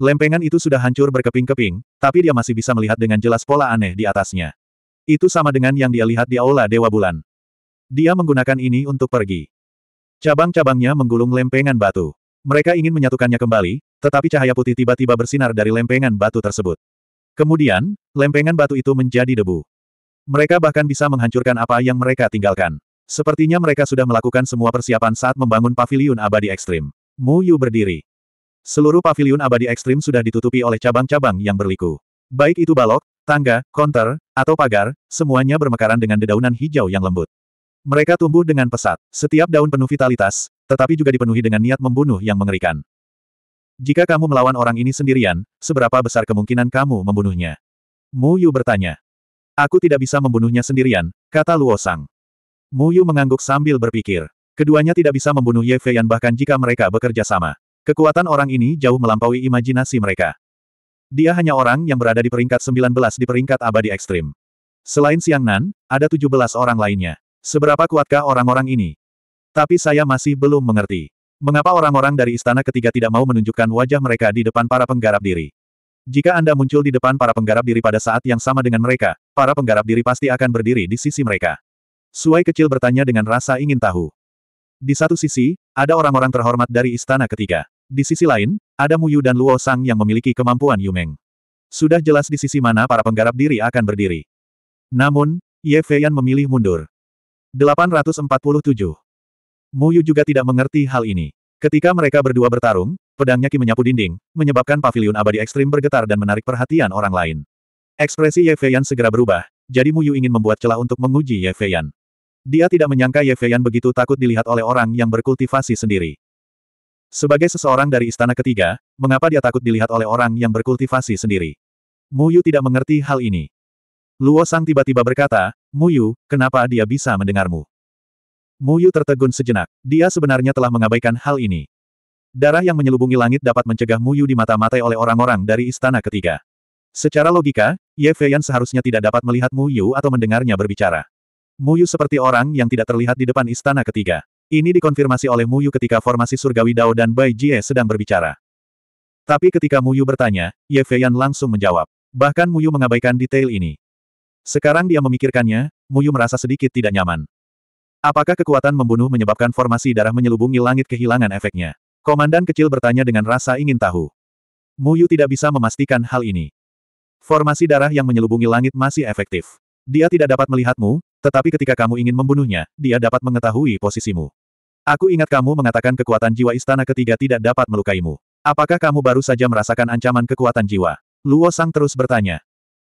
Lempengan itu sudah hancur berkeping-keping, tapi dia masih bisa melihat dengan jelas pola aneh di atasnya. Itu sama dengan yang dia lihat di aula Dewa Bulan. Dia menggunakan ini untuk pergi. Cabang-cabangnya menggulung lempengan batu. Mereka ingin menyatukannya kembali, tetapi cahaya putih tiba-tiba bersinar dari lempengan batu tersebut. Kemudian, lempengan batu itu menjadi debu. Mereka bahkan bisa menghancurkan apa yang mereka tinggalkan. Sepertinya mereka sudah melakukan semua persiapan saat membangun paviliun abadi ekstrim. Mu Yu berdiri. Seluruh pavilion abadi ekstrim sudah ditutupi oleh cabang-cabang yang berliku. Baik itu balok, tangga, konter, atau pagar, semuanya bermekaran dengan dedaunan hijau yang lembut. Mereka tumbuh dengan pesat, setiap daun penuh vitalitas, tetapi juga dipenuhi dengan niat membunuh yang mengerikan. Jika kamu melawan orang ini sendirian, seberapa besar kemungkinan kamu membunuhnya? Mu Yu bertanya. Aku tidak bisa membunuhnya sendirian, kata Luo Sang. Mu Yu mengangguk sambil berpikir. Keduanya tidak bisa membunuh Ye Feiyan bahkan jika mereka bekerja sama. Kekuatan orang ini jauh melampaui imajinasi mereka. Dia hanya orang yang berada di peringkat 19 di peringkat abadi ekstrim. Selain Siang Nan, ada 17 orang lainnya. Seberapa kuatkah orang-orang ini? Tapi saya masih belum mengerti. Mengapa orang-orang dari istana ketiga tidak mau menunjukkan wajah mereka di depan para penggarap diri? Jika Anda muncul di depan para penggarap diri pada saat yang sama dengan mereka, para penggarap diri pasti akan berdiri di sisi mereka. Suai kecil bertanya dengan rasa ingin tahu. Di satu sisi, ada orang-orang terhormat dari istana ketiga. Di sisi lain, ada Muyu dan Luo Sang yang memiliki kemampuan Yumeng. Sudah jelas di sisi mana para penggarap diri akan berdiri. Namun, Ye Feiyan memilih mundur. 847. Muyu juga tidak mengerti hal ini. Ketika mereka berdua bertarung, pedangnya Ki menyapu dinding, menyebabkan pavilion abadi ekstrim bergetar dan menarik perhatian orang lain. Ekspresi Ye Feiyan segera berubah, jadi Muyu ingin membuat celah untuk menguji Ye Feiyan. Dia tidak menyangka Ye Feiyan begitu takut dilihat oleh orang yang berkultivasi sendiri. Sebagai seseorang dari istana ketiga, mengapa dia takut dilihat oleh orang yang berkultivasi sendiri? Mu Yu tidak mengerti hal ini. Luo Sang tiba-tiba berkata, Mu Yu, kenapa dia bisa mendengarmu? Mu Yu tertegun sejenak. Dia sebenarnya telah mengabaikan hal ini. Darah yang menyelubungi langit dapat mencegah Mu Muyu dimata-matai oleh orang-orang dari istana ketiga. Secara logika, Ye Feiyan seharusnya tidak dapat melihat Mu Yu atau mendengarnya berbicara. Muyu seperti orang yang tidak terlihat di depan istana ketiga. Ini dikonfirmasi oleh Muyu ketika formasi surgawi Dao dan Bai Jie sedang berbicara. Tapi ketika Muyu bertanya, Ye Feiyan langsung menjawab. Bahkan Muyu mengabaikan detail ini. Sekarang dia memikirkannya, Muyu merasa sedikit tidak nyaman. Apakah kekuatan membunuh menyebabkan formasi darah menyelubungi langit kehilangan efeknya? Komandan kecil bertanya dengan rasa ingin tahu. Muyu tidak bisa memastikan hal ini. Formasi darah yang menyelubungi langit masih efektif. Dia tidak dapat melihatmu, tetapi ketika kamu ingin membunuhnya, dia dapat mengetahui posisimu. Aku ingat kamu mengatakan kekuatan jiwa istana ketiga tidak dapat melukaimu. Apakah kamu baru saja merasakan ancaman kekuatan jiwa? Luo Sang terus bertanya.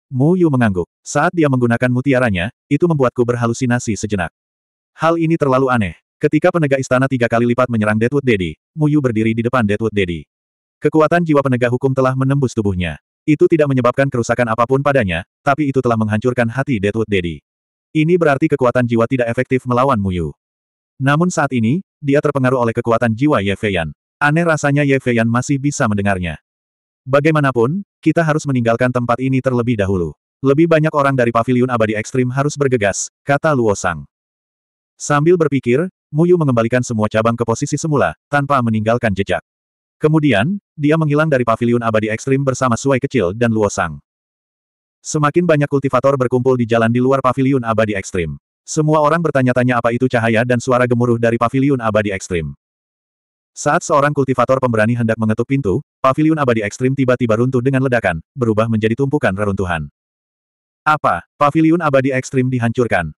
Mu Yu mengangguk. Saat dia menggunakan mutiaranya, itu membuatku berhalusinasi sejenak. Hal ini terlalu aneh. Ketika penegak istana tiga kali lipat menyerang Deadwood Daddy, Mu Yu berdiri di depan Deadwood Daddy. Kekuatan jiwa penegak hukum telah menembus tubuhnya. Itu tidak menyebabkan kerusakan apapun padanya, tapi itu telah menghancurkan hati Deadwood Daddy. Ini berarti kekuatan jiwa tidak efektif melawan Muyu. Namun saat ini, dia terpengaruh oleh kekuatan jiwa Ye Feiyan. Aneh rasanya Ye Feiyan masih bisa mendengarnya. Bagaimanapun, kita harus meninggalkan tempat ini terlebih dahulu. Lebih banyak orang dari paviliun abadi ekstrim harus bergegas, kata Luo Sang. Sambil berpikir, Muyu mengembalikan semua cabang ke posisi semula, tanpa meninggalkan jejak. Kemudian, dia menghilang dari paviliun abadi ekstrim bersama Suai kecil dan Luo Sang. Semakin banyak kultivator berkumpul di jalan di luar paviliun abadi ekstrim. Semua orang bertanya-tanya apa itu cahaya dan suara gemuruh dari paviliun abadi ekstrim. Saat seorang kultivator pemberani hendak mengetuk pintu, paviliun abadi ekstrim tiba-tiba runtuh dengan ledakan, berubah menjadi tumpukan reruntuhan. Apa? Paviliun abadi ekstrim dihancurkan.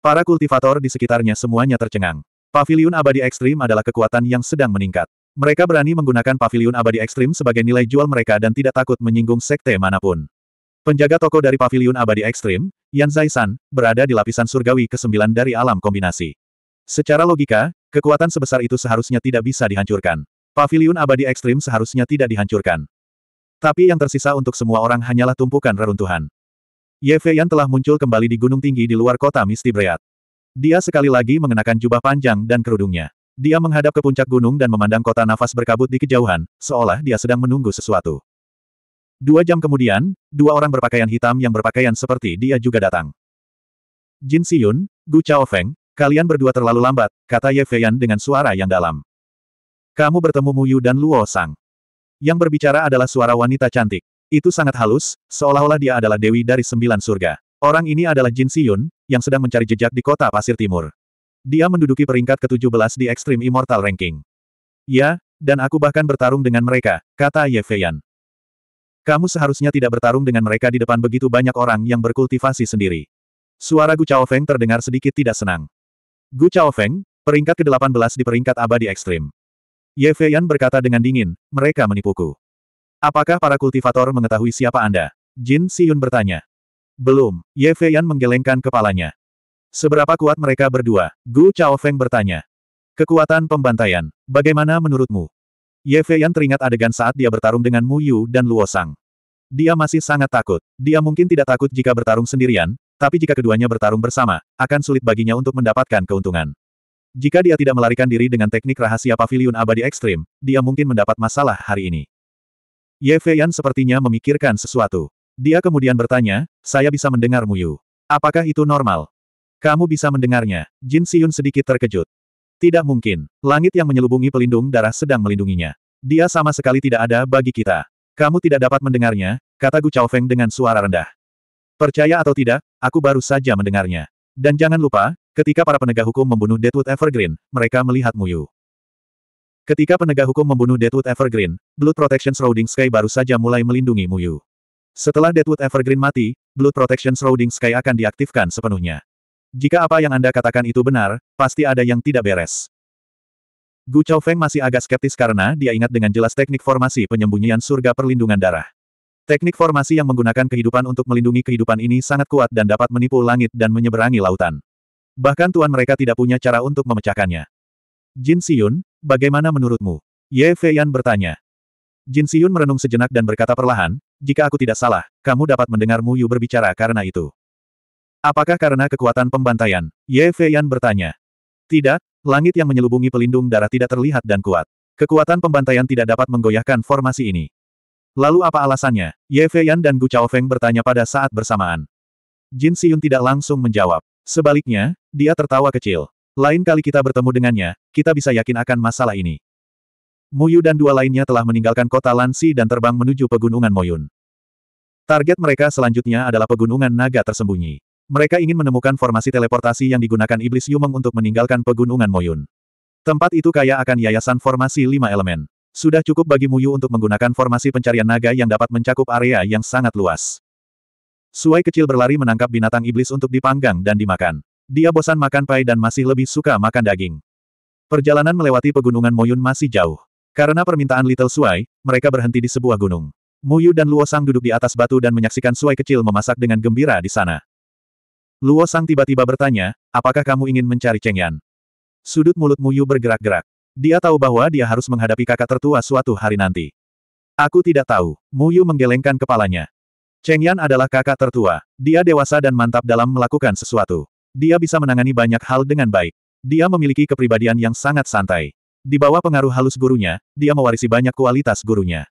Para kultivator di sekitarnya semuanya tercengang. Paviliun abadi ekstrim adalah kekuatan yang sedang meningkat. Mereka berani menggunakan paviliun abadi ekstrim sebagai nilai jual mereka dan tidak takut menyinggung sekte manapun. Penjaga toko dari Paviliun Abadi Ekstrim, Yan Zaisan, berada di lapisan surgawi ke-9 dari alam kombinasi. Secara logika, kekuatan sebesar itu seharusnya tidak bisa dihancurkan. Paviliun Abadi Ekstrim seharusnya tidak dihancurkan. Tapi yang tersisa untuk semua orang hanyalah tumpukan reruntuhan. Ye Feiyan telah muncul kembali di gunung tinggi di luar kota Misti Breat. Dia sekali lagi mengenakan jubah panjang dan kerudungnya. Dia menghadap ke puncak gunung dan memandang kota nafas berkabut di kejauhan, seolah dia sedang menunggu sesuatu. Dua jam kemudian, dua orang berpakaian hitam yang berpakaian seperti dia juga datang. Jin Siyun, Gu Chao Feng, kalian berdua terlalu lambat, kata Ye Feiyan dengan suara yang dalam. Kamu bertemu Mu Yu dan Luo Sang. Yang berbicara adalah suara wanita cantik. Itu sangat halus, seolah-olah dia adalah dewi dari sembilan surga. Orang ini adalah Jin Siyun, yang sedang mencari jejak di kota Pasir Timur. Dia menduduki peringkat ke-17 di Extreme Immortal Ranking. Ya, dan aku bahkan bertarung dengan mereka, kata Ye Feiyan. Kamu seharusnya tidak bertarung dengan mereka di depan begitu banyak orang yang berkultivasi sendiri. Suara Gu Chao Feng terdengar sedikit tidak senang. Gu Chao Feng, peringkat ke-18 di peringkat abadi ekstrim. Ye Feiyan berkata dengan dingin, mereka menipuku. Apakah para kultivator mengetahui siapa Anda? Jin Siyun bertanya. Belum, Ye Feiyan menggelengkan kepalanya. Seberapa kuat mereka berdua? Gu Chao Feng bertanya. Kekuatan pembantaian, bagaimana menurutmu? Ye Feiyan teringat adegan saat dia bertarung dengan Mu Yu dan Luo Sang. Dia masih sangat takut. Dia mungkin tidak takut jika bertarung sendirian, tapi jika keduanya bertarung bersama, akan sulit baginya untuk mendapatkan keuntungan. Jika dia tidak melarikan diri dengan teknik rahasia pavilion abadi ekstrim, dia mungkin mendapat masalah hari ini. Ye Feiyan sepertinya memikirkan sesuatu. Dia kemudian bertanya, saya bisa mendengar Mu Yu. Apakah itu normal? Kamu bisa mendengarnya. Jin Siyun sedikit terkejut. Tidak mungkin. Langit yang menyelubungi pelindung darah sedang melindunginya. Dia sama sekali tidak ada bagi kita. Kamu tidak dapat mendengarnya, kata Gu Chao Feng dengan suara rendah. Percaya atau tidak, aku baru saja mendengarnya. Dan jangan lupa, ketika para penegak hukum membunuh Deadwood Evergreen, mereka melihat Muyu. Ketika penegak hukum membunuh Deadwood Evergreen, Blood Protection Shrouding Sky baru saja mulai melindungi Muyu. Setelah Deadwood Evergreen mati, Blood Protection Shrouding Sky akan diaktifkan sepenuhnya. Jika apa yang Anda katakan itu benar, pasti ada yang tidak beres. Gu Chao Feng masih agak skeptis karena dia ingat dengan jelas teknik formasi penyembunyian surga perlindungan darah. Teknik formasi yang menggunakan kehidupan untuk melindungi kehidupan ini sangat kuat dan dapat menipu langit dan menyeberangi lautan. Bahkan tuan mereka tidak punya cara untuk memecahkannya. Jin Siyun, bagaimana menurutmu? Ye Feiyan bertanya. Jin Siyun merenung sejenak dan berkata perlahan, jika aku tidak salah, kamu dapat mendengar Mu Yu berbicara karena itu. Apakah karena kekuatan pembantaian? Ye Feiyan bertanya. Tidak, langit yang menyelubungi pelindung darah tidak terlihat dan kuat. Kekuatan pembantaian tidak dapat menggoyahkan formasi ini. Lalu apa alasannya? Ye Feiyan dan Gu Chao Feng bertanya pada saat bersamaan. Jin Siyun tidak langsung menjawab. Sebaliknya, dia tertawa kecil. Lain kali kita bertemu dengannya, kita bisa yakin akan masalah ini. Muyu dan dua lainnya telah meninggalkan kota Lansi dan terbang menuju pegunungan Moyun. Target mereka selanjutnya adalah pegunungan naga tersembunyi. Mereka ingin menemukan formasi teleportasi yang digunakan Iblis Yumeng untuk meninggalkan pegunungan Moyun. Tempat itu kaya akan yayasan formasi lima elemen. Sudah cukup bagi Muyu untuk menggunakan formasi pencarian naga yang dapat mencakup area yang sangat luas. Suai kecil berlari menangkap binatang iblis untuk dipanggang dan dimakan. Dia bosan makan pai dan masih lebih suka makan daging. Perjalanan melewati pegunungan Moyun masih jauh. Karena permintaan Little Suai, mereka berhenti di sebuah gunung. Muyu dan Luo Sang duduk di atas batu dan menyaksikan Suai kecil memasak dengan gembira di sana. Luo Sang tiba-tiba bertanya, apakah kamu ingin mencari Cheng Yan? Sudut mulut Muyu bergerak-gerak. Dia tahu bahwa dia harus menghadapi kakak tertua suatu hari nanti. Aku tidak tahu. Muyu menggelengkan kepalanya. Cheng Yan adalah kakak tertua. Dia dewasa dan mantap dalam melakukan sesuatu. Dia bisa menangani banyak hal dengan baik. Dia memiliki kepribadian yang sangat santai. Di bawah pengaruh halus gurunya, dia mewarisi banyak kualitas gurunya.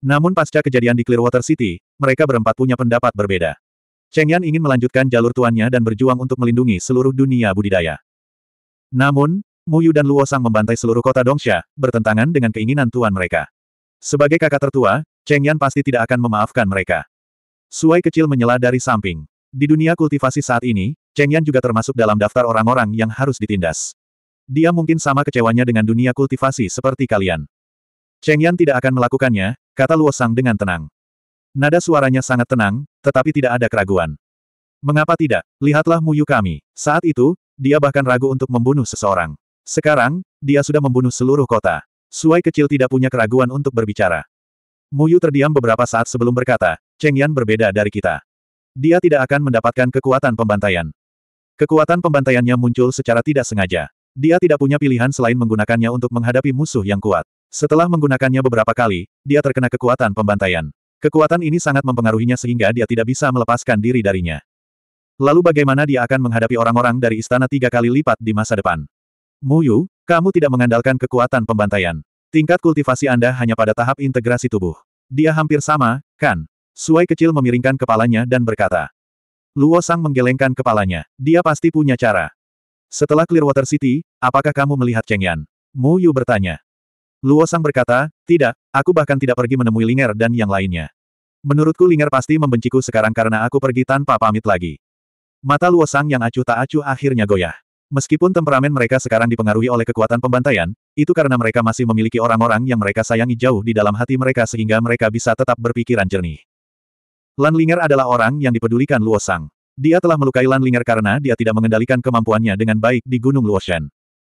Namun pasca kejadian di Clearwater City, mereka berempat punya pendapat berbeda. Cheng Yan ingin melanjutkan jalur tuannya dan berjuang untuk melindungi seluruh dunia budidaya. Namun, Mu Yu dan Luo Sang membantai seluruh kota Dongsha, bertentangan dengan keinginan tuan mereka. Sebagai kakak tertua, Cheng Yan pasti tidak akan memaafkan mereka. Suai kecil menyela dari samping. Di dunia kultivasi saat ini, Cheng Yan juga termasuk dalam daftar orang-orang yang harus ditindas. Dia mungkin sama kecewanya dengan dunia kultivasi seperti kalian. Cheng Yan tidak akan melakukannya, kata Luo Sang dengan tenang. Nada suaranya sangat tenang, tetapi tidak ada keraguan. Mengapa tidak? Lihatlah muyu kami. Saat itu, dia bahkan ragu untuk membunuh seseorang. Sekarang, dia sudah membunuh seluruh kota. Suai kecil tidak punya keraguan untuk berbicara. Muyu terdiam beberapa saat sebelum berkata, Cheng Yan berbeda dari kita. Dia tidak akan mendapatkan kekuatan pembantaian. Kekuatan pembantaiannya muncul secara tidak sengaja. Dia tidak punya pilihan selain menggunakannya untuk menghadapi musuh yang kuat. Setelah menggunakannya beberapa kali, dia terkena kekuatan pembantaian. Kekuatan ini sangat mempengaruhinya sehingga dia tidak bisa melepaskan diri darinya. Lalu bagaimana dia akan menghadapi orang-orang dari istana tiga kali lipat di masa depan? Muyu, kamu tidak mengandalkan kekuatan pembantaian. Tingkat kultivasi Anda hanya pada tahap integrasi tubuh. Dia hampir sama, kan? Suai kecil memiringkan kepalanya dan berkata. Luo Sang menggelengkan kepalanya. Dia pasti punya cara. Setelah Clearwater City, apakah kamu melihat Cheng Yan? Mu Yu bertanya. Luo Sang berkata, tidak, aku bahkan tidak pergi menemui Linger dan yang lainnya. Menurutku Linger pasti membenciku sekarang karena aku pergi tanpa pamit lagi. Mata Luo Sang yang acuh tak acuh akhirnya goyah. Meskipun temperamen mereka sekarang dipengaruhi oleh kekuatan pembantaian, itu karena mereka masih memiliki orang-orang yang mereka sayangi jauh di dalam hati mereka sehingga mereka bisa tetap berpikiran jernih. Lan Linger adalah orang yang dipedulikan Luo Sang. Dia telah melukai Lan Linger karena dia tidak mengendalikan kemampuannya dengan baik di Gunung Luoshan.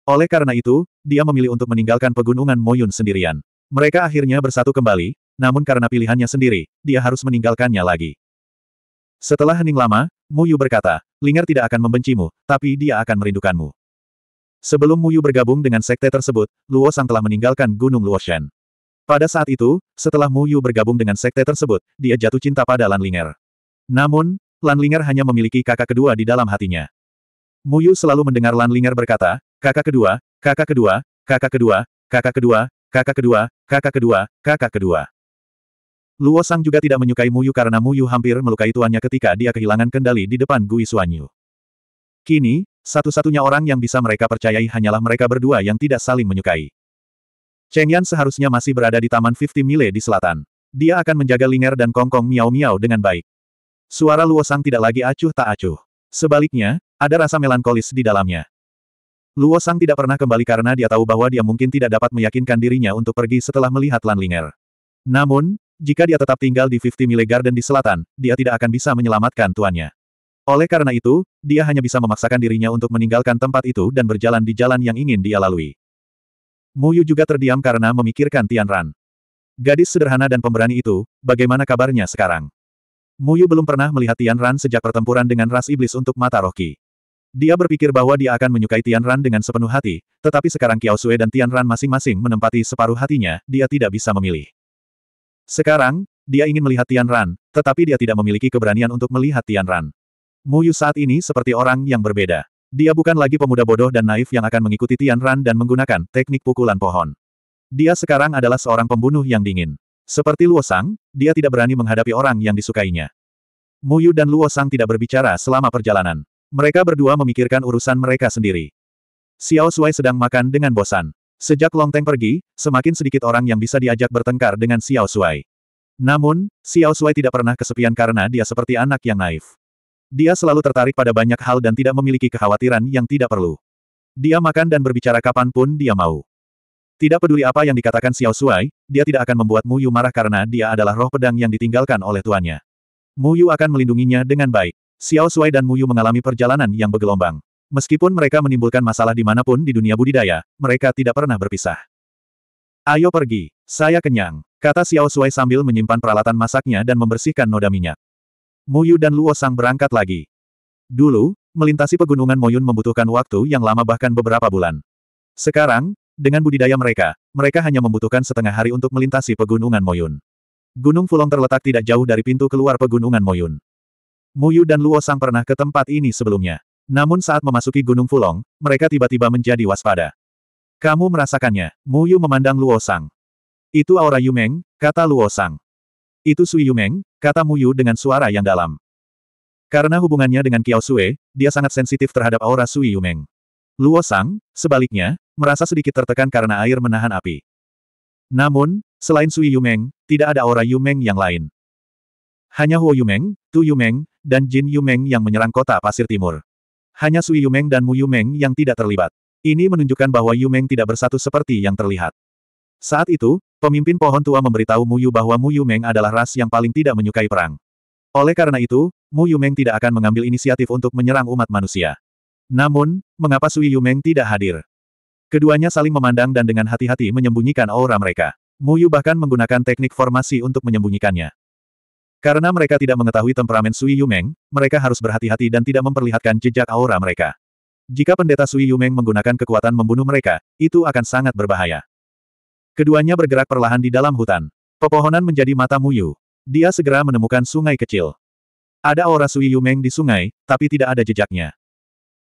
Oleh karena itu, dia memilih untuk meninggalkan pegunungan Moyun sendirian. Mereka akhirnya bersatu kembali, namun karena pilihannya sendiri, dia harus meninggalkannya lagi. Setelah hening lama, Muyu berkata, Ling'er tidak akan membencimu, tapi dia akan merindukanmu. Sebelum Muyu bergabung dengan sekte tersebut, Luo Sang telah meninggalkan Gunung Luoshan. Pada saat itu, setelah Muyu bergabung dengan sekte tersebut, dia jatuh cinta pada Lan Ling'er. Namun, Lan Ling'er hanya memiliki kakak kedua di dalam hatinya. Muyu selalu mendengar Lan Linger berkata, kakak kedua, kakak kedua, kakak kedua, kakak kedua, kakak kedua, kakak kedua, kakak kedua. Luo Sang juga tidak menyukai Muyu karena Muyu hampir melukai tuannya ketika dia kehilangan kendali di depan Gui Suanyu. Kini, satu-satunya orang yang bisa mereka percayai hanyalah mereka berdua yang tidak saling menyukai. Cheng Yan seharusnya masih berada di Taman 50 Mile di selatan. Dia akan menjaga Linger dan Kongkong Miao Miao dengan baik. Suara Luo Sang tidak lagi acuh tak acuh. Sebaliknya, ada rasa melankolis di dalamnya. Luo Sang tidak pernah kembali karena dia tahu bahwa dia mungkin tidak dapat meyakinkan dirinya untuk pergi setelah melihat Lanlinger. Namun, jika dia tetap tinggal di 50 Mile Garden di selatan, dia tidak akan bisa menyelamatkan tuannya. Oleh karena itu, dia hanya bisa memaksakan dirinya untuk meninggalkan tempat itu dan berjalan di jalan yang ingin dia lalui. Muyu juga terdiam karena memikirkan Tian Ran. Gadis sederhana dan pemberani itu, bagaimana kabarnya sekarang? Muyu belum pernah melihat Tian Ran sejak pertempuran dengan ras iblis untuk mata Rocky. Dia berpikir bahwa dia akan menyukai Tian Ran dengan sepenuh hati, tetapi sekarang Kiao Sui dan Tian Ran masing-masing menempati separuh hatinya, dia tidak bisa memilih. Sekarang, dia ingin melihat Tian Ran, tetapi dia tidak memiliki keberanian untuk melihat Tian Ran. Mu Yu saat ini seperti orang yang berbeda. Dia bukan lagi pemuda bodoh dan naif yang akan mengikuti Tian Ran dan menggunakan teknik pukulan pohon. Dia sekarang adalah seorang pembunuh yang dingin. Seperti Luo Sang, dia tidak berani menghadapi orang yang disukainya. Mu Yu dan Luo Sang tidak berbicara selama perjalanan. Mereka berdua memikirkan urusan mereka sendiri. Xiao Shuai sedang makan dengan bosan. Sejak Long Teng pergi, semakin sedikit orang yang bisa diajak bertengkar dengan Xiao Shuai. Namun, Xiao Shuai tidak pernah kesepian karena dia seperti anak yang naif. Dia selalu tertarik pada banyak hal dan tidak memiliki kekhawatiran yang tidak perlu. Dia makan dan berbicara kapanpun dia mau. Tidak peduli apa yang dikatakan Xiao Shuai, dia tidak akan membuat Mu Yu marah karena dia adalah roh pedang yang ditinggalkan oleh tuannya. Mu Yu akan melindunginya dengan baik. Xiao Sui dan Muyu mengalami perjalanan yang bergelombang. Meskipun mereka menimbulkan masalah dimanapun di dunia budidaya, mereka tidak pernah berpisah. Ayo pergi, saya kenyang, kata Xiao Sui sambil menyimpan peralatan masaknya dan membersihkan noda minyak. Muyu dan Luo Sang berangkat lagi. Dulu, melintasi pegunungan Moyun membutuhkan waktu yang lama bahkan beberapa bulan. Sekarang, dengan budidaya mereka, mereka hanya membutuhkan setengah hari untuk melintasi pegunungan Moyun. Gunung Fulong terletak tidak jauh dari pintu keluar pegunungan Moyun. Muyu dan Luo Sang pernah ke tempat ini sebelumnya. Namun saat memasuki Gunung Fulong, mereka tiba-tiba menjadi waspada. Kamu merasakannya, Muyu memandang Luo Sang. Itu aura Yumeng, kata Luo Sang. Itu Sui Yumeng, kata Muyu dengan suara yang dalam. Karena hubungannya dengan Kiao Sue, dia sangat sensitif terhadap aura Sui Yumeng. Luo Sang, sebaliknya, merasa sedikit tertekan karena air menahan api. Namun, selain Sui Yumeng, tidak ada aura Yumeng yang lain. Hanya Huo Yumeng, Tu Yumeng, dan Jin Yumeng yang menyerang kota Pasir Timur. Hanya Sui Yumeng dan Mu Yumeng yang tidak terlibat. Ini menunjukkan bahwa Yumeng tidak bersatu seperti yang terlihat. Saat itu, pemimpin pohon tua memberitahu Mu Yu bahwa Mu Yumeng adalah ras yang paling tidak menyukai perang. Oleh karena itu, Mu Yumeng tidak akan mengambil inisiatif untuk menyerang umat manusia. Namun, mengapa Sui Yumeng tidak hadir? Keduanya saling memandang dan dengan hati-hati menyembunyikan aura mereka. Mu Yu bahkan menggunakan teknik formasi untuk menyembunyikannya. Karena mereka tidak mengetahui temperamen Sui Yumeng, mereka harus berhati-hati dan tidak memperlihatkan jejak aura mereka. Jika pendeta Sui Yumeng menggunakan kekuatan membunuh mereka, itu akan sangat berbahaya. Keduanya bergerak perlahan di dalam hutan. Pepohonan menjadi mata Muyu. Dia segera menemukan sungai kecil. Ada aura Sui Yumeng di sungai, tapi tidak ada jejaknya.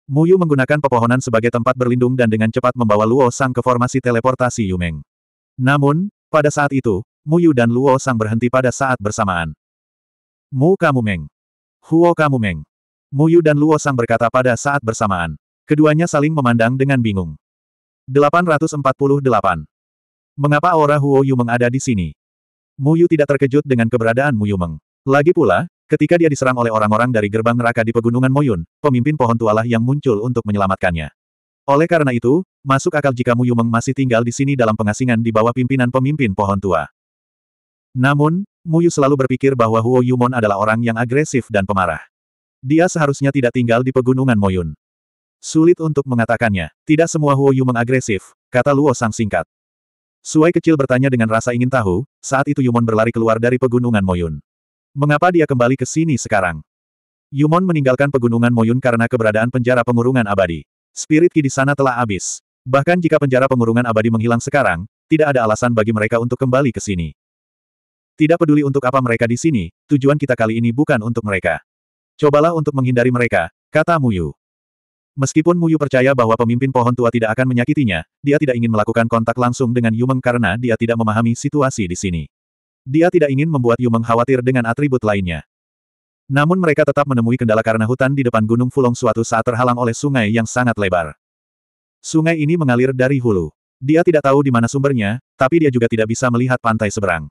Muyu menggunakan pepohonan sebagai tempat berlindung dan dengan cepat membawa Luo Sang ke formasi teleportasi Yumeng. Namun, pada saat itu, Muyu dan Luo Sang berhenti pada saat bersamaan. Mu kamu Meng. Huo kamu Meng. Mu Yu dan Luo Sang berkata pada saat bersamaan. Keduanya saling memandang dengan bingung. 848. Mengapa aura Huo Yu Meng ada di sini? Mu Yu tidak terkejut dengan keberadaan Mu Yu Meng. Lagi pula, ketika dia diserang oleh orang-orang dari gerbang neraka di pegunungan Moyun, pemimpin pohon tualah yang muncul untuk menyelamatkannya. Oleh karena itu, masuk akal jika Mu Yu Meng masih tinggal di sini dalam pengasingan di bawah pimpinan pemimpin pohon tua. Namun, Muyu selalu berpikir bahwa Huo Yumon adalah orang yang agresif dan pemarah. Dia seharusnya tidak tinggal di pegunungan Moyun. Sulit untuk mengatakannya, tidak semua Huo Yumon agresif, kata Luo Sang singkat. Suai kecil bertanya dengan rasa ingin tahu, saat itu Yumon berlari keluar dari pegunungan Moyun. Mengapa dia kembali ke sini sekarang? Yumon meninggalkan pegunungan Moyun karena keberadaan penjara pengurungan abadi. Spirit Ki di sana telah habis. Bahkan jika penjara pengurungan abadi menghilang sekarang, tidak ada alasan bagi mereka untuk kembali ke sini. Tidak peduli untuk apa mereka di sini, tujuan kita kali ini bukan untuk mereka. Cobalah untuk menghindari mereka, kata Muyu. Meskipun Muyu percaya bahwa pemimpin pohon tua tidak akan menyakitinya, dia tidak ingin melakukan kontak langsung dengan Yumeng karena dia tidak memahami situasi di sini. Dia tidak ingin membuat Yumeng khawatir dengan atribut lainnya. Namun mereka tetap menemui kendala karena hutan di depan Gunung Fulong suatu saat terhalang oleh sungai yang sangat lebar. Sungai ini mengalir dari hulu. Dia tidak tahu di mana sumbernya, tapi dia juga tidak bisa melihat pantai seberang.